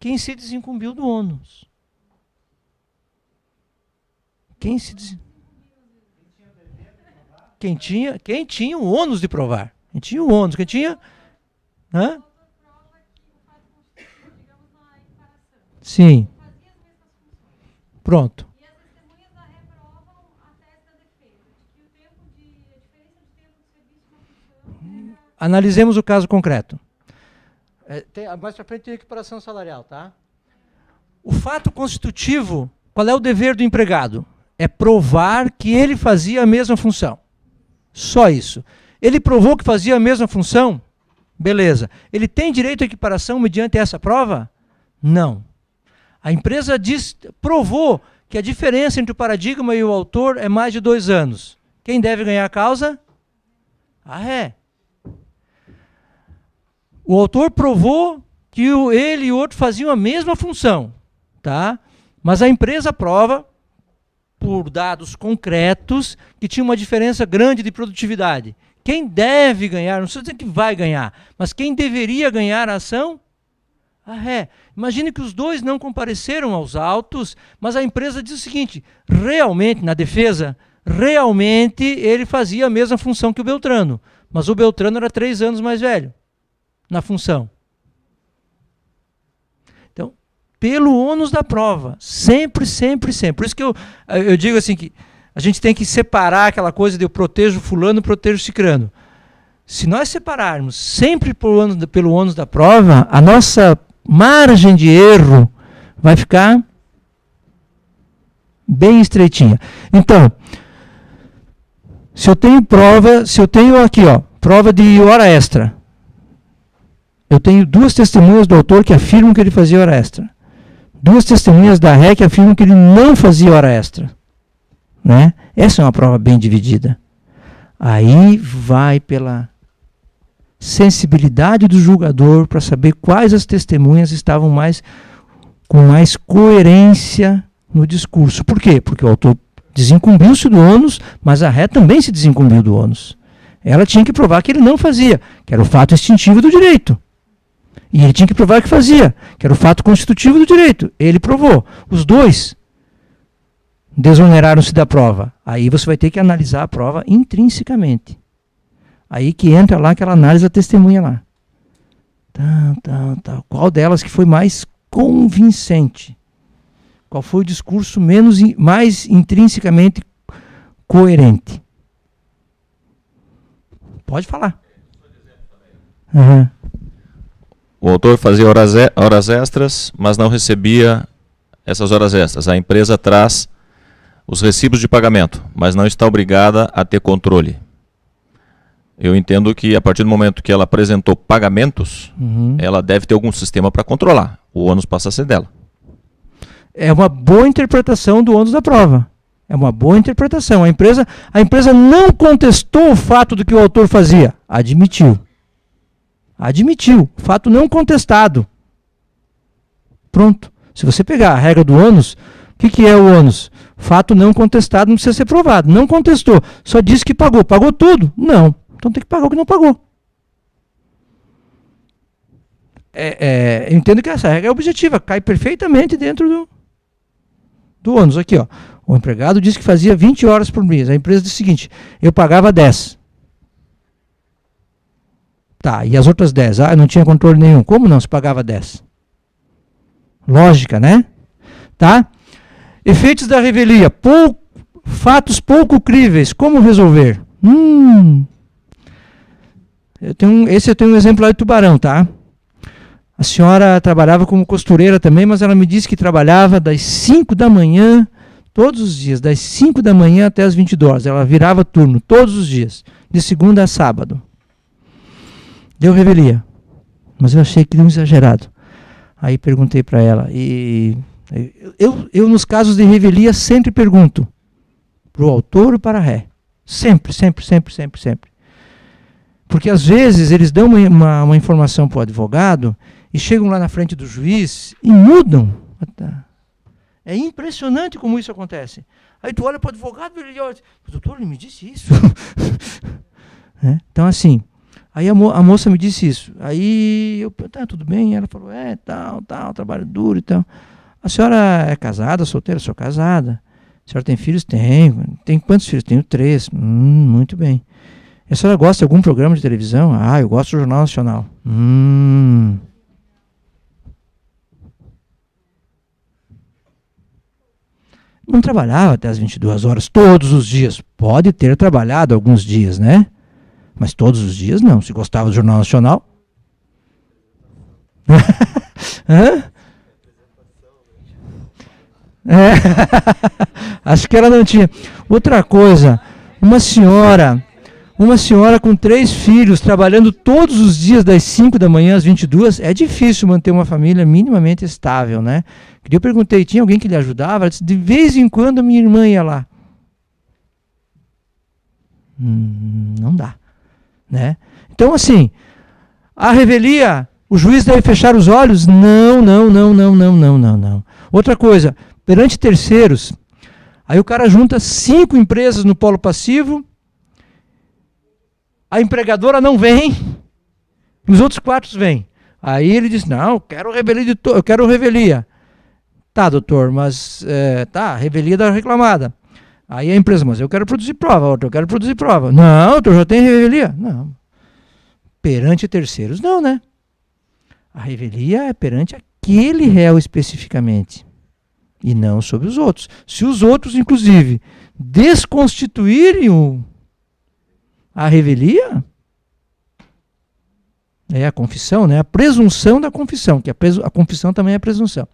quem se desincumbiu do ônus. Quem se des... quem tinha, quem tinha o ônus de provar? Quem tinha o ônus? Quem tinha? Hã? Sim. Pronto. É Analisemos o caso concreto. É, tem, mais para frente tem equiparação salarial, tá? O fato constitutivo, qual é o dever do empregado? É provar que ele fazia a mesma função. Só isso. Ele provou que fazia a mesma função? Beleza. Ele tem direito à equiparação mediante essa prova? Não. A empresa diz, provou que a diferença entre o paradigma e o autor é mais de dois anos. Quem deve ganhar a causa? A ah, ré. O autor provou que ele e o outro faziam a mesma função, tá? Mas a empresa prova por dados concretos que tinha uma diferença grande de produtividade. Quem deve ganhar, não estou dizendo que vai ganhar, mas quem deveria ganhar a ação ah, ré. Imagine que os dois não compareceram aos autos, mas a empresa diz o seguinte: realmente, na defesa, realmente ele fazia a mesma função que o Beltrano, mas o Beltrano era três anos mais velho na função. Então, pelo ônus da prova, sempre, sempre, sempre. Por isso que eu, eu digo assim que a gente tem que separar aquela coisa de eu protejo fulano, protejo cicrano. Se nós separarmos sempre pelo ônus da prova, a nossa margem de erro vai ficar bem estreitinha. Então, se eu tenho prova, se eu tenho aqui, ó, prova de hora extra. Eu tenho duas testemunhas do autor que afirmam que ele fazia hora extra. Duas testemunhas da ré que afirmam que ele não fazia hora extra. Né? Essa é uma prova bem dividida. Aí vai pela sensibilidade do julgador para saber quais as testemunhas estavam mais com mais coerência no discurso. Por quê? Porque o autor desincumbiu-se do ônus, mas a ré também se desincumbiu do ônus. Ela tinha que provar que ele não fazia, que era o fato instintivo do direito. E ele tinha que provar que fazia, que era o fato constitutivo do direito. Ele provou. Os dois desoneraram-se da prova. Aí você vai ter que analisar a prova intrinsecamente. Aí que entra lá aquela análise da testemunha lá. Tá, tá, tá. Qual delas que foi mais convincente? Qual foi o discurso menos, mais intrinsecamente coerente? Pode falar. Uhum. O autor fazia horas, horas extras, mas não recebia essas horas extras. A empresa traz os recibos de pagamento, mas não está obrigada a ter controle. Eu entendo que a partir do momento que ela apresentou pagamentos, uhum. ela deve ter algum sistema para controlar. O ônus passa a ser dela. É uma boa interpretação do ônus da prova. É uma boa interpretação. A empresa, a empresa não contestou o fato do que o autor fazia. Admitiu. Admitiu. Fato não contestado. Pronto. Se você pegar a regra do ônus, o que, que é o ônus? Fato não contestado não precisa ser provado. Não contestou. Só disse que pagou. Pagou tudo? Não. Então tem que pagar o que não pagou. É, é, entendo que essa regra é objetiva, cai perfeitamente dentro do, do ônus. Aqui, ó. O empregado disse que fazia 20 horas por mês. A empresa disse o seguinte: eu pagava 10. Tá, e as outras 10? Ah, não tinha controle nenhum. Como não se pagava 10? Lógica, né? Tá? Efeitos da revelia. Pou... Fatos pouco críveis. Como resolver? Hum. Eu tenho, esse eu tenho um exemplo lá de Tubarão, tá? A senhora trabalhava como costureira também, mas ela me disse que trabalhava das 5 da manhã, todos os dias, das 5 da manhã até as 22 horas. Ela virava turno todos os dias, de segunda a sábado. Deu revelia. Mas eu achei que deu um exagerado. Aí perguntei para ela. E eu, eu, nos casos de revelia, sempre pergunto para o autor ou para ré. Sempre, sempre, sempre, sempre, sempre. Porque às vezes eles dão uma, uma, uma informação para o advogado e chegam lá na frente do juiz e mudam. É impressionante como isso acontece. Aí tu olha para o advogado e ele olha, doutor, ele me disse isso. (laughs) é? Então, assim, aí a, mo a, moça me disse isso. Aí eu, tá, tudo bem? Ela falou, é, tal, tal, trabalho duro e tal. A senhora é casada, solteira? Sou casada. A senhora tem filhos? Tenho. Tem quantos filhos? Tenho três. Hum, muito bem. A senhora gosta de algum programa de televisão? Ah, eu gosto do Jornal Nacional. Hum. Não trabalhava até as 22 horas todos os dias. Pode ter trabalhado alguns dias, né? Mas todos os dias não. Se gostava do Jornal Nacional. (laughs) Hã? É. (laughs) Acho que ela não tinha. Outra coisa, uma senhora uma senhora com três filhos, trabalhando todos os dias das 5 da manhã às 22, é difícil manter uma família minimamente estável, né? Eu perguntei, tinha alguém que lhe ajudava? Ela disse, de vez em quando minha irmã ia lá. Hum, não dá, né? Então, assim, a revelia, o juiz deve fechar os olhos? Não, não, não, não, não, não, não, não. Outra coisa, perante terceiros, aí o cara junta cinco empresas no polo passivo, a empregadora não vem, os outros quatro vêm. Aí ele diz: Não, quero revelia, eu quero revelia. Tá, doutor, mas é, tá, revelia da reclamada. Aí a empresa, mas eu quero produzir prova, doutor, eu quero produzir prova. Não, doutor, já tem revelia? Não. Perante terceiros, não, né? A revelia é perante aquele réu especificamente e não sobre os outros. Se os outros, inclusive, desconstituírem o a revelia? É a confissão, né? A presunção da confissão, que a, a confissão também é presunção.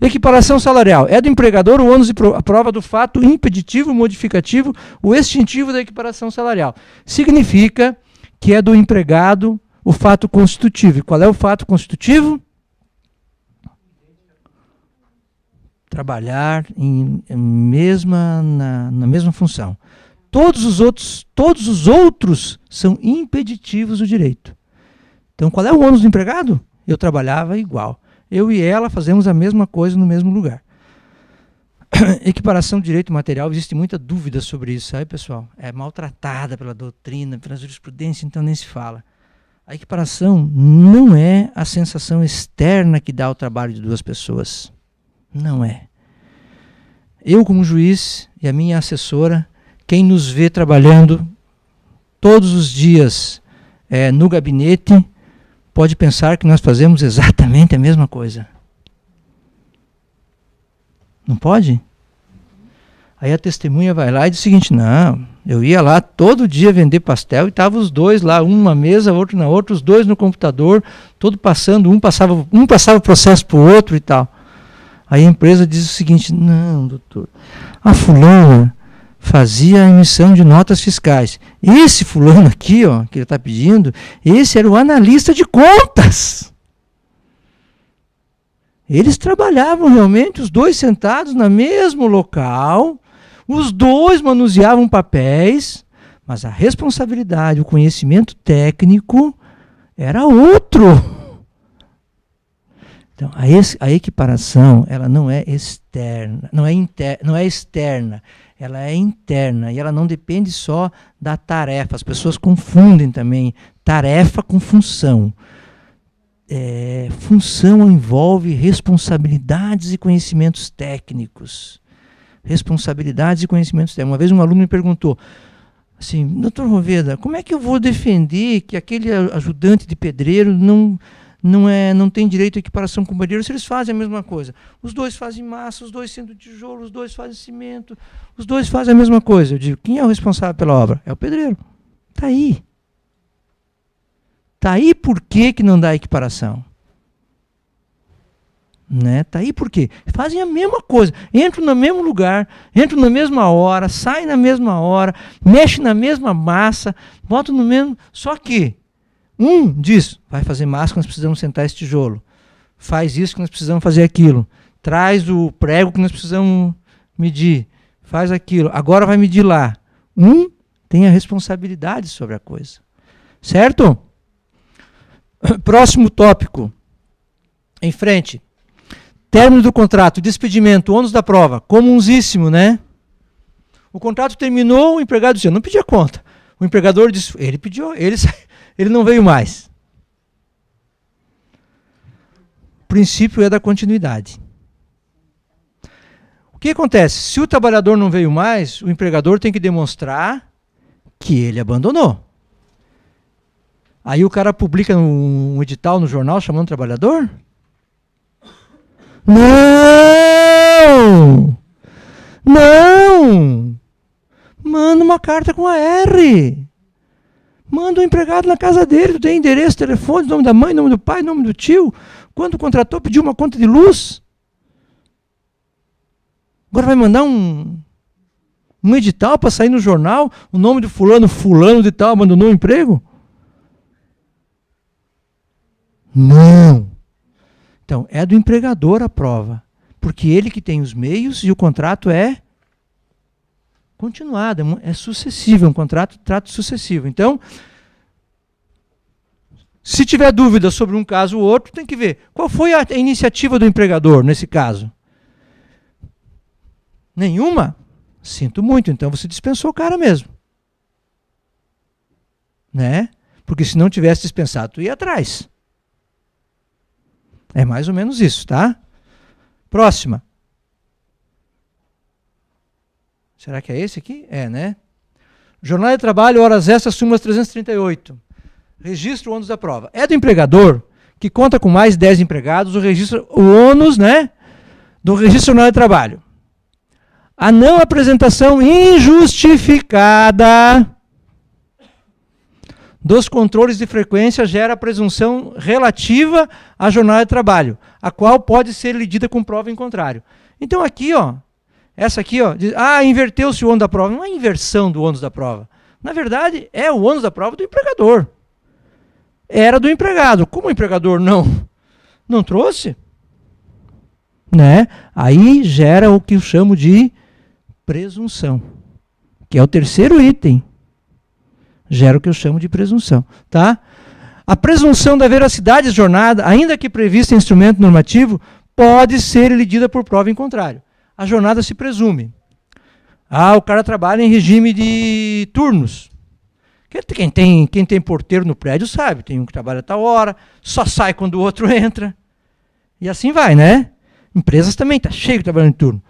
Equiparação salarial. É do empregador o ônus e pro a prova do fato impeditivo, modificativo, o extintivo da equiparação salarial. Significa que é do empregado o fato constitutivo. E qual é o fato constitutivo? Trabalhar em, em mesma, na, na mesma função todos os outros, todos os outros são impeditivos do direito. Então, qual é o ônus do empregado? Eu trabalhava igual. Eu e ela fazemos a mesma coisa no mesmo lugar. (coughs) Equiparação de direito material, existe muita dúvida sobre isso, sabe, pessoal? É maltratada pela doutrina, pela jurisprudência, então nem se fala. A equiparação não é a sensação externa que dá o trabalho de duas pessoas. Não é. Eu, como juiz, e a minha assessora, quem nos vê trabalhando todos os dias é, no gabinete pode pensar que nós fazemos exatamente a mesma coisa. Não pode? Aí a testemunha vai lá e diz o seguinte: não, eu ia lá todo dia vender pastel e tava os dois lá, um na mesa, outro na outra, os dois no computador, todo passando, um passava, um passava o processo para o outro e tal. Aí a empresa diz o seguinte: não, doutor, a fulana, fazia a emissão de notas fiscais. Esse fulano aqui, ó, que ele está pedindo, esse era o analista de contas. Eles trabalhavam realmente, os dois sentados no mesmo local, os dois manuseavam papéis, mas a responsabilidade, o conhecimento técnico era outro. Então, a, a equiparação, ela não é externa, não é, inter, não é externa, ela é interna e ela não depende só da tarefa. As pessoas confundem também tarefa com função. É, função envolve responsabilidades e conhecimentos técnicos. Responsabilidades e conhecimentos técnicos. Uma vez um aluno me perguntou assim, doutor Roveda, como é que eu vou defender que aquele ajudante de pedreiro não não, é, não tem direito à equiparação com banheiro se eles fazem a mesma coisa. Os dois fazem massa, os dois sendo tijolo, os dois fazem cimento, os dois fazem a mesma coisa. Eu digo, quem é o responsável pela obra? É o pedreiro. Está aí. Está aí por que, que não dá equiparação. Né? Tá aí por quê? Fazem a mesma coisa, entram no mesmo lugar, entram na mesma hora, saem na mesma hora, mexem na mesma massa, botam no mesmo. Só que um diz, vai fazer máscara, nós precisamos sentar esse tijolo. Faz isso que nós precisamos fazer aquilo. Traz o prego que nós precisamos medir. Faz aquilo. Agora vai medir lá. Um tem a responsabilidade sobre a coisa. Certo? (coughs) Próximo tópico. Em frente. Término do contrato, despedimento, ônus da prova. Comunsíssimo, né? O contrato terminou, o empregado disse, eu não pedi a conta. O empregador disse, ele pediu, ele, (laughs) ele não veio mais. O princípio é da continuidade. O que acontece? Se o trabalhador não veio mais, o empregador tem que demonstrar que ele abandonou. Aí o cara publica um, um edital no jornal chamando o trabalhador? Não! Não! Manda uma carta com a R. Manda um empregado na casa dele. Tu tem endereço, telefone, nome da mãe, nome do pai, nome do tio. Quando contratou, pediu uma conta de luz. Agora vai mandar um, um edital para sair no jornal, o nome do fulano, fulano de tal, abandonou o emprego? Não. Então, é do empregador a prova, porque ele que tem os meios e o contrato é continuada, é sucessivo, é um contrato trato sucessivo. Então, se tiver dúvida sobre um caso ou outro, tem que ver qual foi a iniciativa do empregador nesse caso. Nenhuma? Sinto muito, então você dispensou o cara mesmo. Né? Porque se não tivesse dispensado, tu ia atrás. É mais ou menos isso, tá? Próxima. Será que é esse aqui? É, né? Jornal de trabalho, horas extras, súmulas 338. Registro ônus da prova. É do empregador que conta com mais 10 empregados o registro o ônus, né, do registro jornal de trabalho. A não apresentação injustificada dos controles de frequência gera a presunção relativa à jornada de trabalho, a qual pode ser lidida com prova em contrário. Então aqui, ó, essa aqui, ó, diz, ah, inverteu-se o ônus da prova. Não é inversão do ônus da prova. Na verdade, é o ônus da prova do empregador. Era do empregado. Como o empregador não não trouxe, né? Aí gera o que eu chamo de presunção, que é o terceiro item. Gera o que eu chamo de presunção, tá? A presunção da veracidade de jornada, ainda que prevista em instrumento normativo, pode ser elidida por prova em contrário a jornada se presume. Ah, o cara trabalha em regime de turnos. Quem tem, quem tem porteiro no prédio sabe, tem um que trabalha a tal hora, só sai quando o outro (laughs) entra. E assim vai, né? Empresas também, está cheio de trabalhando em turno.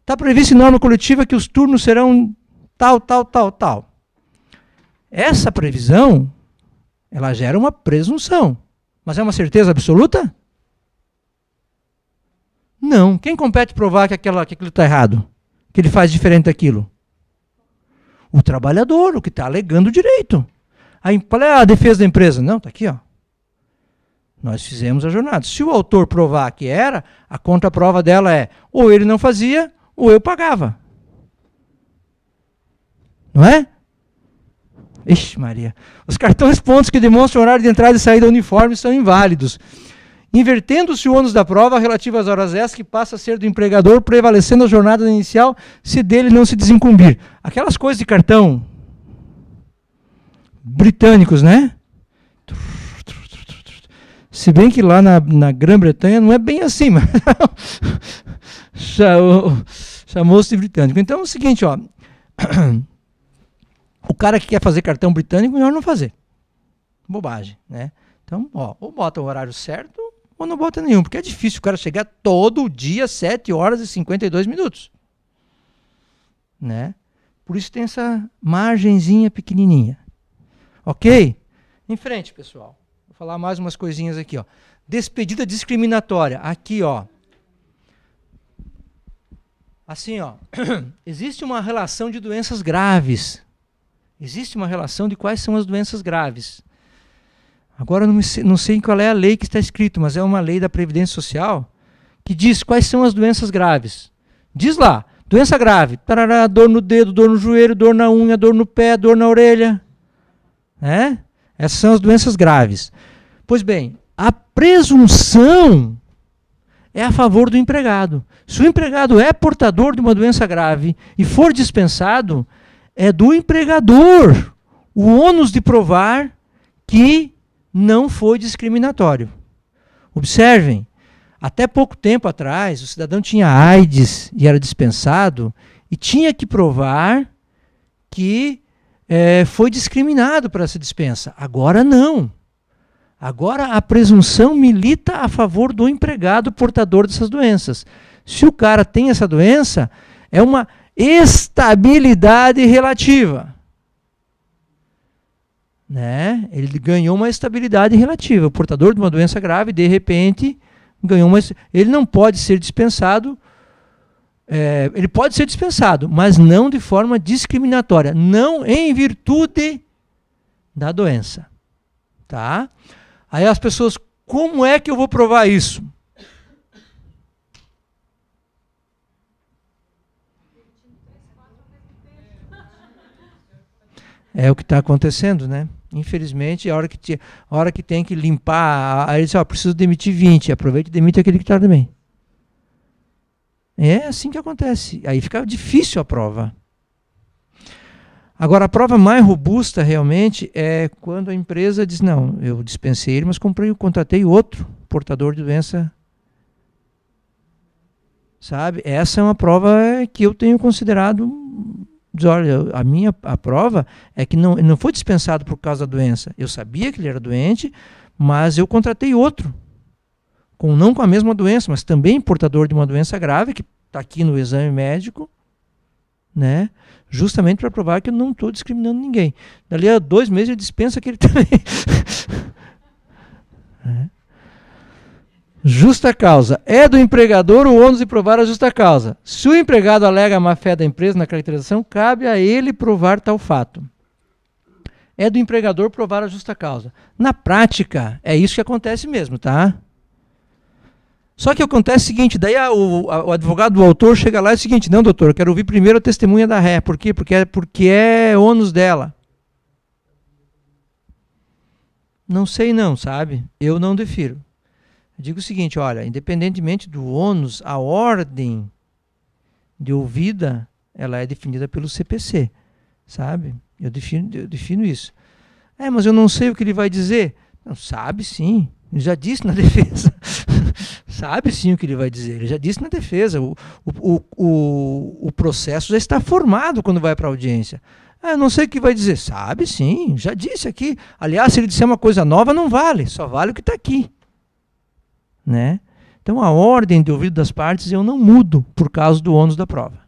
Está previsto em norma coletiva que os turnos serão tal, tal, tal, tal. Essa previsão, ela gera uma presunção. Mas é uma certeza absoluta? Não. Quem compete provar que, aquela, que aquilo está errado? Que ele faz diferente daquilo? O trabalhador, o que está alegando o direito. A, qual é a defesa da empresa? Não, está aqui, ó. Nós fizemos a jornada. Se o autor provar que era, a contraprova dela é ou ele não fazia, ou eu pagava. Não é? Ixi, Maria. Os cartões pontos que demonstram o horário de entrada e saída do uniforme são inválidos. Invertendo-se o ônus da prova relativa às horas extras, que passa a ser do empregador, prevalecendo a jornada inicial, se dele não se desincumbir. Aquelas coisas de cartão britânicos, né? Se bem que lá na, na Grã-Bretanha não é bem assim, mas (laughs) chamou-se britânico. Então é o seguinte, ó. (clears throat) O cara que quer fazer cartão britânico, melhor não fazer. Bobagem, né? Então, ó, ou bota o horário certo, ou não bota nenhum, porque é difícil o cara chegar todo dia 7 horas e 52 minutos. Né? Por isso tem essa margenzinha pequenininha. OK? Em frente, pessoal. Vou falar mais umas coisinhas aqui, ó. Despedida discriminatória. Aqui, ó. Assim, ó. (clears throat) Existe uma relação de doenças graves. Existe uma relação de quais são as doenças graves. Agora não, sei, não sei qual é a lei que está escrito, mas é uma lei da Previdência Social que diz quais são as doenças graves. Diz lá, doença grave, tarará, dor no dedo, dor no joelho, dor na unha, dor no pé, dor na orelha. Né? Essas são as doenças graves. Pois bem, a presunção é a favor do empregado. Se o empregado é portador de uma doença grave e for dispensado, é do empregador o ônus de provar que não foi discriminatório. Observem, até pouco tempo atrás, o cidadão tinha AIDS e era dispensado e tinha que provar que é, foi discriminado para essa dispensa. Agora não. Agora a presunção milita a favor do empregado portador dessas doenças. Se o cara tem essa doença, é uma estabilidade relativa. Né? Ele ganhou uma estabilidade relativa. O portador de uma doença grave, de repente, ganhou uma. Ele não pode ser dispensado. É, ele pode ser dispensado, mas não de forma discriminatória, não em virtude da doença. Tá? Aí as pessoas, como é que eu vou provar isso? É o que está acontecendo, né? Infelizmente, a hora que, te, a hora que tem que limpar, aí eles ó, preciso demitir 20, aproveita e demite aquele que está também. É assim que acontece. Aí fica difícil a prova. Agora, a prova mais robusta realmente é quando a empresa diz: não, eu dispensei ele, mas comprei, contratei outro portador de doença. Sabe? Essa é uma prova que eu tenho considerado diz, olha, a minha a prova é que não, não foi dispensado por causa da doença. Eu sabia que ele era doente, mas eu contratei outro, com não com a mesma doença, mas também portador de uma doença grave, que está aqui no exame médico, né? justamente para provar que eu não estou discriminando ninguém. Dali a dois meses eu dispenso aquele (laughs) também. é. Justa causa. É do empregador o ônus de provar a justa causa. Se o empregado alega a má fé da empresa na caracterização, cabe a ele provar tal fato. É do empregador provar a justa causa. Na prática, é isso que acontece mesmo, tá? Só que acontece o seguinte, daí a, o, a, o, advogado do autor chega lá e é o seguinte, não, doutor, eu quero ouvir primeiro a testemunha da ré. Por quê? Porque é, porque é ônus dela. Não sei não, sabe? Eu não defiro. Eu digo o seguinte, olha, independentemente do ônus, a ordem de ouvida, ela é definida pelo CPC, sabe? Eu defino, eu defino isso. É, mas eu não sei o que ele vai dizer. Não, sabe sim. Ele já disse na (laughs) defesa. sabe sim o que ele vai dizer. Ele já disse na defesa. O, o, o, o processo já está formado quando vai para a audiência. Ah, não sei o que vai dizer. Sabe sim, já disse aqui. Aliás, se ele disser uma coisa nova, não vale. Só vale o que está aqui. Né? Então, a ordem de ouvido das partes eu não mudo por causa do ônus da prova.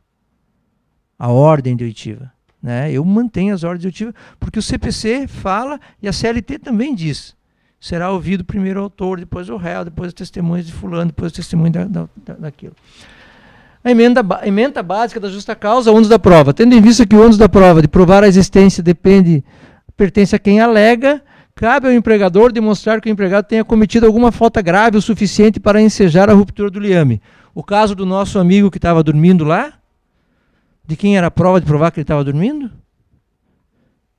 A ordem de oitiva. Né? Eu mantenho as ordens de oitiva, porque o CPC fala e a CLT também diz. Será ouvido primeiro o autor, depois o réu, depois os testemunhos de fulano, depois o testemunho da, da, daquilo. A emenda, emenda básica da justa causa, ônus da prova. Tendo em vista que o ônus da prova de provar a existência depende pertence a quem alega, Cabe ao empregador demonstrar que o empregado tenha cometido alguma falta grave o suficiente para ensejar a ruptura do liame. O caso do nosso amigo que estava dormindo lá, de quem era a prova de provar que ele estava dormindo?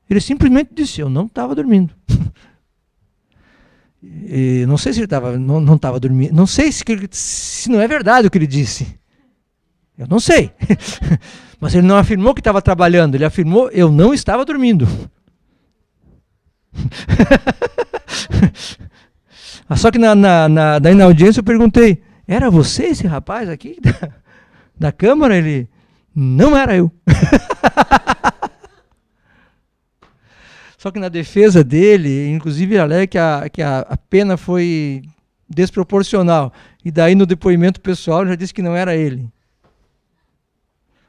Ele simplesmente disse: Eu não estava dormindo. (laughs) E não sei se ele estava não, não dormindo. Não sei se, se não é verdade o que ele disse. Eu não sei. (laughs) Mas ele não afirmou que estava trabalhando. Ele afirmou: Eu não estava dormindo. (laughs) Ah, só que na, na, na, daí na audiência eu perguntei, era você esse rapaz aqui da, da Câmara? Ele, não era eu. (laughs) Só que na defesa dele, inclusive alega que a, que a, a pena foi desproporcional. E daí no depoimento pessoal já disse que não era ele.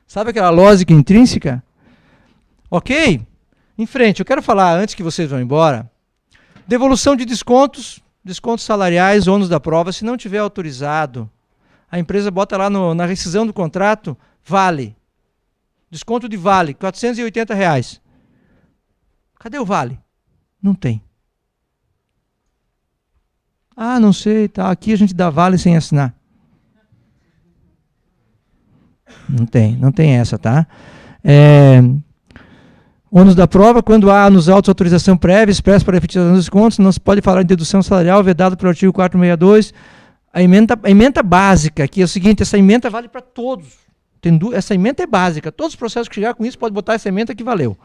Sabe aquela lógica intrínseca? Ok, em frente, eu quero falar, antes que vocês vão embora, devolução de descontos, descontos salariais, ônus da prova, se não tiver autorizado, a empresa bota lá no, na rescisão do contrato, vale. Desconto de vale, 480 reais. Cadê o vale? Não tem. Ah, não sei, tá. Aqui a gente dá vale sem assinar. Não tem, não tem essa, tá? É, Ônus da prova, quando há nos autos autorização prévia expressa para efetivação dos descontos, não se pode falar de dedução salarial vedado pelo artigo 462. A emenda, a emenda básica, que é o seguinte, essa emenda vale para todos. Tem essa emenda é básica. Todos os processos que chegar com isso, pode botar essa emenda que valeu.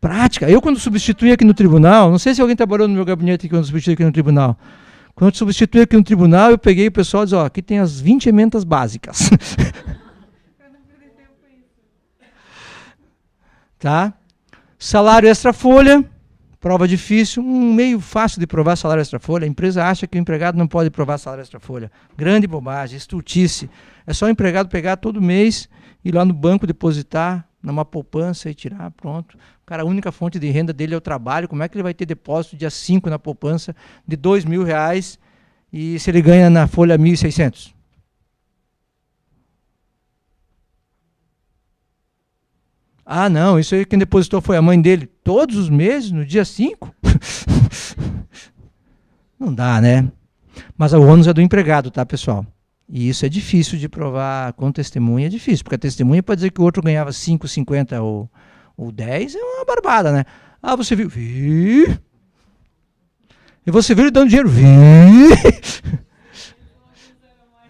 prática. Eu, quando substituí aqui no tribunal, não sei se alguém trabalhou no meu gabinete quando substituí aqui no tribunal. Quando substituí aqui no tribunal, eu peguei o pessoal e disse: Ó, aqui tem as 20 emendas básicas. (laughs) Tá? Salário extra folha, prova difícil, um meio fácil de provar salário extra folha. A empresa acha que o empregado não pode provar salário extra folha. Grande bobagem, estultice. É só o empregado pegar todo mês, ir lá no banco depositar numa poupança e tirar, pronto. O cara, a única fonte de renda dele é o trabalho. Como é que ele vai ter depósito dia 5 na poupança de dois mil reais e se ele ganha na folha 1.600? Ah, não, isso aí quem depositou foi a mãe dele todos os meses, no dia 5. (laughs) não dá, né? Mas o ônus é do empregado, tá, pessoal? E isso é difícil de provar com testemunha, é difícil, porque a testemunha pode dizer que o outro ganhava 5,50 ou, ou 10, é uma barbada, né? Ah, você viu? Vi. E você viu ele dando dinheiro? Vi. (laughs)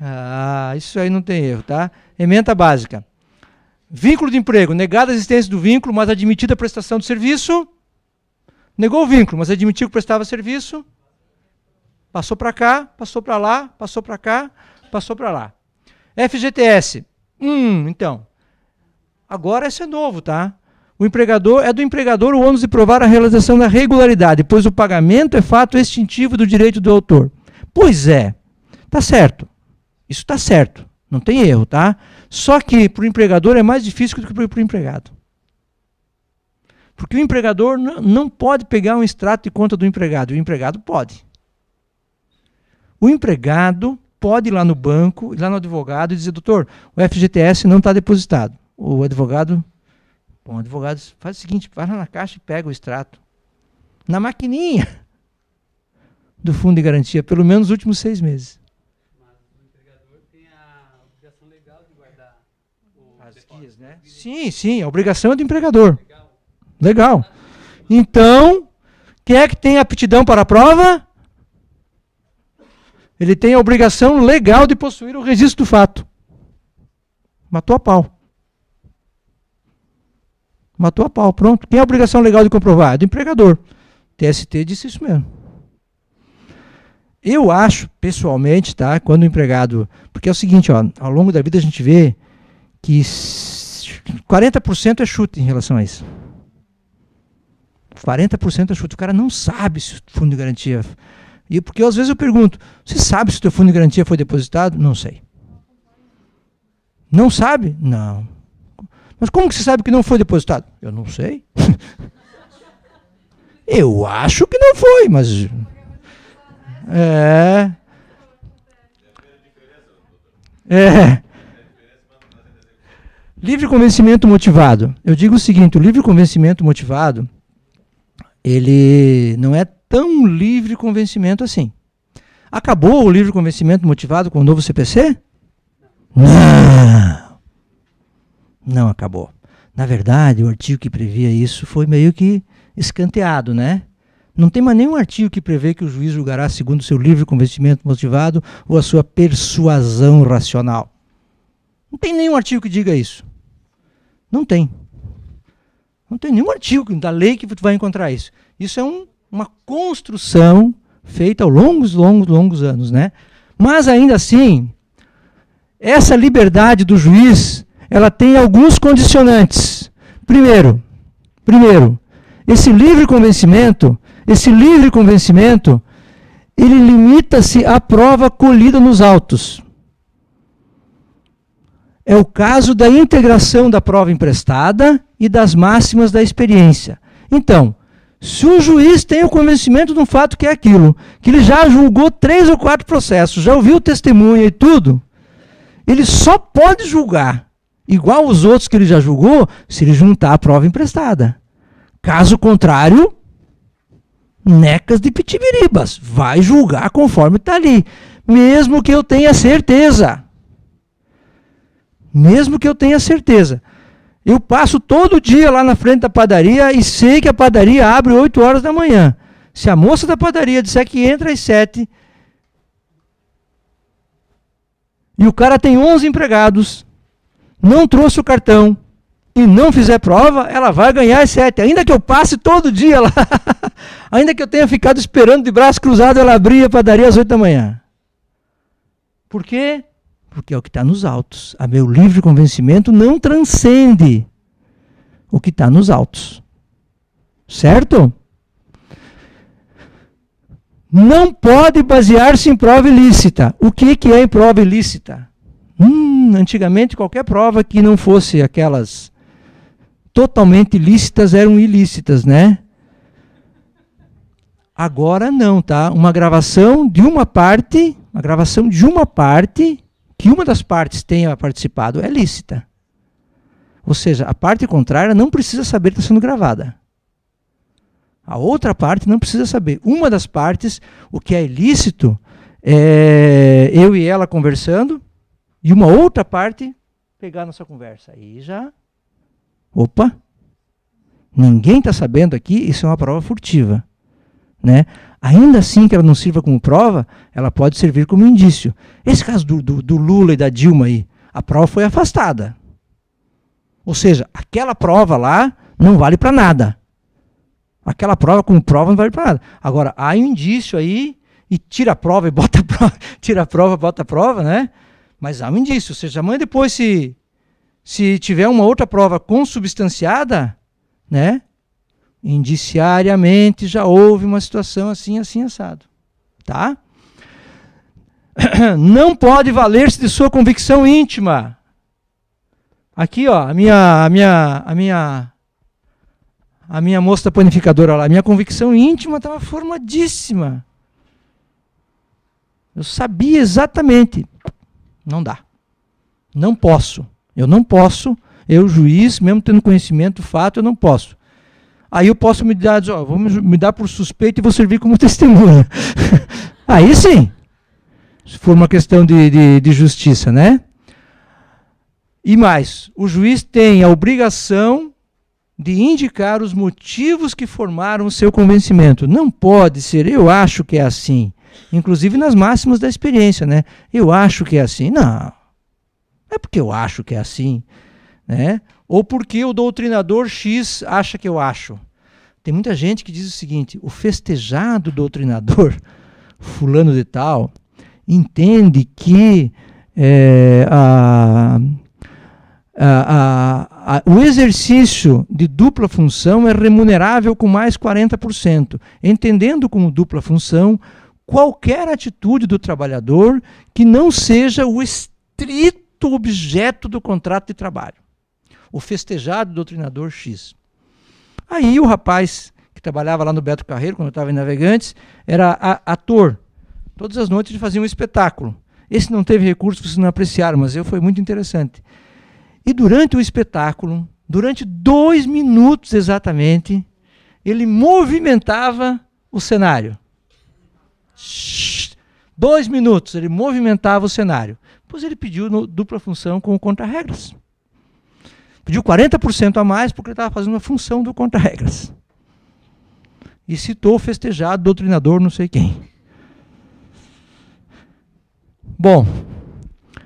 ah, isso aí não tem erro, tá? Emenda básica. Vínculo de emprego, negada a existência do vínculo, mas admitida a prestação do serviço. Negou o vínculo, mas admitiu que prestava serviço. Passou para cá, passou para lá, passou para cá, passou para lá. FGTS. Hum, então. Agora esse é novo, tá? O empregador é do empregador o ônus de provar a realização da regularidade, pois o pagamento é fato extintivo do direito do autor. Pois é. Tá certo. Isso está certo. Não tem erro, tá? Só que para o empregador é mais difícil do que para o empregado. Porque o empregador não pode pegar um extrato de conta do empregado, o empregado pode. O empregado pode ir lá no banco, ir lá no advogado e dizer, doutor, o FGTS não está depositado. O advogado, bom, o advogado faz o seguinte, vai lá na caixa e pega o extrato. Na maquininha do fundo de garantia, pelo menos nos últimos seis meses. Sim, sim, a obrigação é do empregador. Legal. Então, quem é que tem aptidão para a prova? Ele tem a obrigação legal de possuir o registro do fato. Matou a pau. Matou a pau, pronto. Quem é a obrigação legal de comprovar? É do empregador. TST disse isso mesmo. Eu acho, pessoalmente, tá? Quando o empregado. Porque é o seguinte, ó, ao longo da vida a gente vê que 40% é chute em relação a isso. 40% é chute. O cara não sabe se o fundo de garantia. E porque às vezes eu pergunto: você sabe se o teu fundo de garantia foi depositado? Não sei. Não sabe? Não. Mas como que você sabe que não foi depositado? Eu não sei. (laughs) eu acho que não foi, mas. É. É. Livre convencimento motivado. Eu digo o seguinte: o livre convencimento motivado, ele não é tão livre convencimento assim. Acabou o livre convencimento motivado com o novo CPC? Não! Não acabou. Na verdade, o artigo que previa isso foi meio que escanteado, né? Não tem mais nenhum artigo que prevê que o juiz julgará segundo seu livre convencimento motivado ou a sua persuasão racional. Não tem nenhum artigo que diga isso. Não tem. Não tem nenhum artigo da lei que vai encontrar isso. Isso é um, uma construção feita ao longo, longos, longos anos, né? Mas ainda assim, essa liberdade do juiz, ela tem alguns condicionantes. Primeiro, primeiro, esse livre convencimento, esse livre convencimento, ele limita-se à prova colhida nos autos é o caso da integração da prova emprestada e das máximas da experiência. Então, se o juiz tem o convencimento de um fato que é aquilo, que ele já julgou três ou quatro processos, já ouviu testemunha e tudo, ele só pode julgar igual os outros que ele já julgou se ele juntar a prova emprestada. Caso contrário, necas de pitibiribas, vai julgar conforme está ali, mesmo que eu tenha certeza mesmo que eu tenha certeza. Eu passo todo dia lá na frente da padaria e sei que a padaria abre 8 horas da manhã. Se a moça da padaria disser que entra às 7 e o cara tem 11 empregados, não trouxe o cartão e não fizer prova, ela vai ganhar às 7. Ainda que eu passe todo dia lá, (laughs) ainda que eu tenha ficado esperando de braço cruzado ela abrir a padaria às 8 da manhã. Por quê? porque é o que está nos altos. A meu livre convencimento não transcende o que está nos altos. Certo? Não pode basear-se em prova ilícita. O que, que é em prova ilícita? Hum, antigamente, qualquer prova que não fosse aquelas totalmente lícitas eram ilícitas, né? Agora não, tá? Uma gravação de uma parte, uma gravação de uma parte que uma das partes tenha participado é lícita. Ou seja, a parte contrária não precisa saber que está sendo gravada. A outra parte não precisa saber. Uma das partes, o que é ilícito, é eu e ela conversando, e uma outra parte pegar nossa conversa. Aí já. Opa! Ninguém está sabendo aqui, isso é uma prova furtiva né? Ainda assim que ela não sirva como prova, ela pode servir como indício. Esse caso do, do, do Lula e da Dilma aí, a prova foi afastada. Ou seja, aquela prova lá não vale para nada. Aquela prova como prova não vale para nada. Agora, há um indício aí, e tira a prova e bota a prova, (laughs) tira a prova, bota a prova, né? Mas há um indício. Ou seja, amanhã depois, se, se tiver uma outra prova consubstanciada, né? indiciariamente já houve uma situação assim, assim, assado. Tá? (coughs) Não pode valer-se de sua convicção íntima. Aqui, ó, a minha, a minha, a minha, a minha moça panificadora lá, a minha convicção íntima estava formadíssima. Eu sabia exatamente. Não dá. Não posso. Eu não posso. Eu, juiz, mesmo tendo conhecimento do fato, eu não posso. Aí eu posso me dar, ó, vou me dar por suspeito e vou servir como (laughs) testemunha. Aí sim. Se for uma questão de, de, de justiça, né? E mais, o juiz tem a obrigação de indicar os motivos que formaram o seu convencimento. Não pode ser, eu acho que é assim. Inclusive nas máximas da experiência, né? Eu acho que é assim. Não. Não é porque eu acho que é assim, né? Ou porque o doutrinador X acha que eu acho. Tem muita gente que diz o seguinte: o festejado doutrinador, (laughs) fulano de tal, entende que é, a, a, a, o exercício de dupla função é remunerável com mais 40%. Entendendo como dupla função qualquer atitude do trabalhador que não seja o estrito objeto do contrato de trabalho o festejado doutrinador X. Aí o rapaz que trabalhava lá no Beto Carreiro, quando eu estava em Navegantes, era ator. Todas as noites ele fazia um espetáculo. Esse não teve recurso, vocês não apreciaram, mas eu foi muito interessante. E durante o espetáculo, durante dois minutos exatamente, ele movimentava o cenário. Dois minutos, ele movimentava o cenário. Pois ele pediu no, dupla função com o contra-regras. Pediu 40% a mais porque ele estava fazendo uma função do contra-regras. E citou o festejado doutrinador não sei quem. Bom,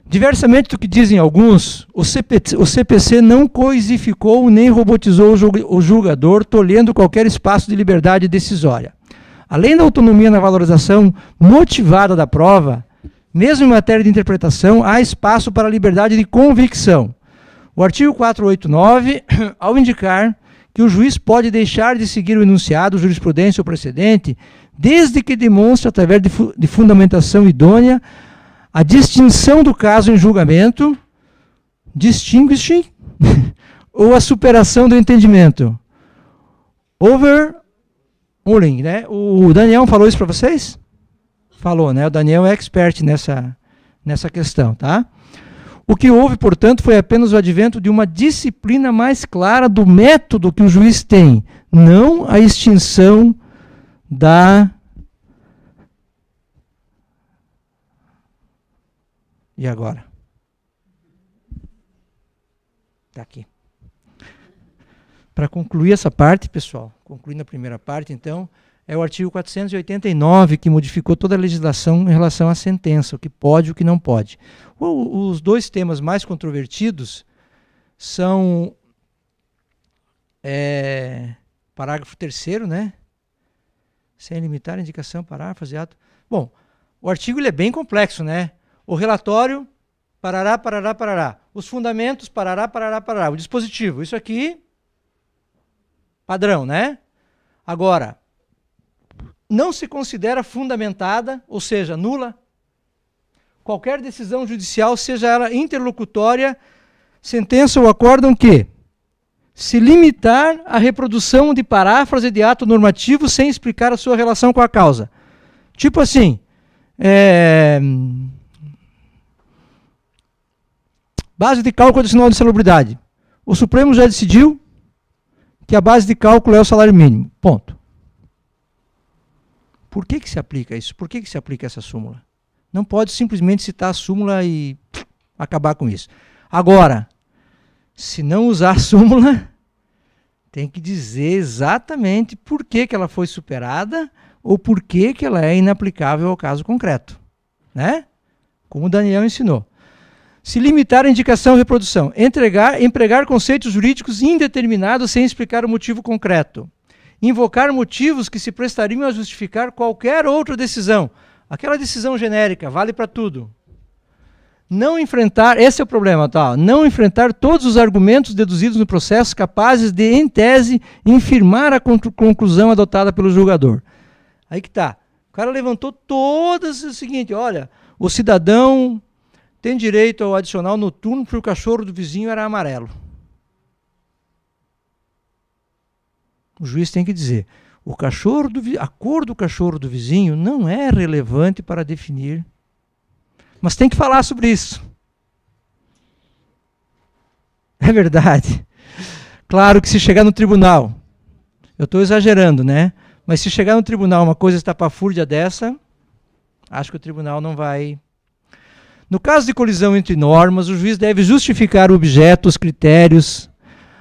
diversamente do que dizem alguns, o, CPC, o CPC não coisificou nem robotizou o julgador, tolhendo qualquer espaço de liberdade decisória. Além da autonomia na valorização motivada da prova, mesmo em matéria de interpretação, há espaço para liberdade de convicção. O artigo 489, (coughs) ao indicar que o juiz pode deixar de seguir o enunciado, jurisprudência ou precedente, desde que demonstre, através de, fu de fundamentação idônea, a distinção do caso em julgamento, distinguishing, (laughs) ou a superação do entendimento. Overruling, né? O Daniel falou isso para vocês? Falou, né? O Daniel é expert nessa, nessa questão, tá? O que houve, portanto, foi apenas o advento de uma disciplina mais clara do método que o juiz tem, não a extinção da. E agora? Está aqui. Para concluir essa parte, pessoal, concluindo a primeira parte, então, é o artigo 489 que modificou toda a legislação em relação à sentença, o que pode e o que não pode. os dois temas mais controvertidos são é, parágrafo 3 né? Sem limitar a indicação, parágrafo, ato. Bom, o artigo ele é bem complexo, né? O relatório, parará, parará, parará. Os fundamentos, parará, parará, parará. O dispositivo, isso aqui, padrão, né? Agora, não se considera fundamentada, ou seja, nula, qualquer decisão judicial, seja ela interlocutória, sentença ou acórdão que se limitar à reprodução de paráfrase de ato normativo sem explicar a sua relação com a causa. Tipo assim, é... base de cálculo adicional de salubridade. O Supremo já decidiu que a base de cálculo é o salário mínimo. Ponto. Por que, que se aplica isso? Por que, que se aplica essa súmula? Não pode simplesmente citar a súmula e acabar com isso. Agora, se não usar a súmula, tem que dizer exatamente por que, que ela foi superada ou por que, que ela é inaplicável ao caso concreto. Né? Como o Daniel ensinou. Se limitar a indicação e reprodução. Entregar, empregar conceitos jurídicos indeterminados sem explicar o motivo concreto invocar motivos que se prestariam a justificar qualquer outra decisão. Aquela decisão genérica, vale para tudo. Não enfrentar, esse é o problema, tá? Não enfrentar todos os argumentos deduzidos no processo capazes de, em tese, infirmar a conclusão adotada pelo julgador. Aí que está. O cara levantou todas o seguinte, olha, o cidadão tem direito ao adicional noturno porque o cachorro do vizinho era amarelo. O juiz tem que dizer: o cachorro do, a cor do cachorro do vizinho não é relevante para definir, mas tem que falar sobre isso. É verdade. Claro que se chegar no tribunal, eu estou exagerando, né? Mas se chegar no tribunal uma coisa está fúria dessa, acho que o tribunal não vai. No caso de colisão entre normas, o juiz deve justificar o objeto, os critérios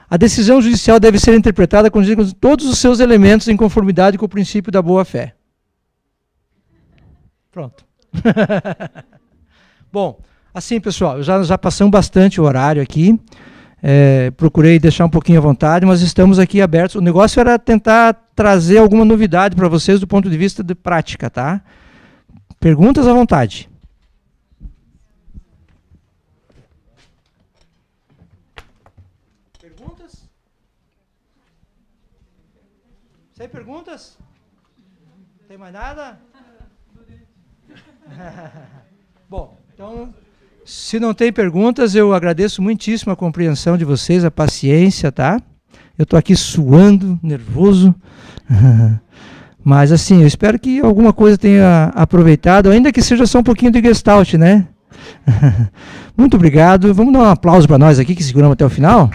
a decisão judicial deve ser interpretada com todos os seus elementos em conformidade com o princípio da boa-fé. Pronto. (laughs) Bom, assim, pessoal, já, já passamos bastante o horário aqui. É, procurei deixar um pouquinho à vontade, mas estamos aqui abertos. O negócio era tentar trazer alguma novidade para vocês do ponto de vista de prática, tá? Perguntas à vontade. Sem perguntas? Não tem mais nada? (laughs) Bom, então, se não tem perguntas, eu agradeço muitíssimo a compreensão de vocês, a paciência, tá? Eu estou aqui suando, nervoso. (laughs) Mas, assim, eu espero que alguma coisa tenha aproveitado, ainda que seja só um pouquinho de gestalt, né? (laughs) Muito obrigado. Vamos dar um aplauso para nós aqui que seguramos até o final.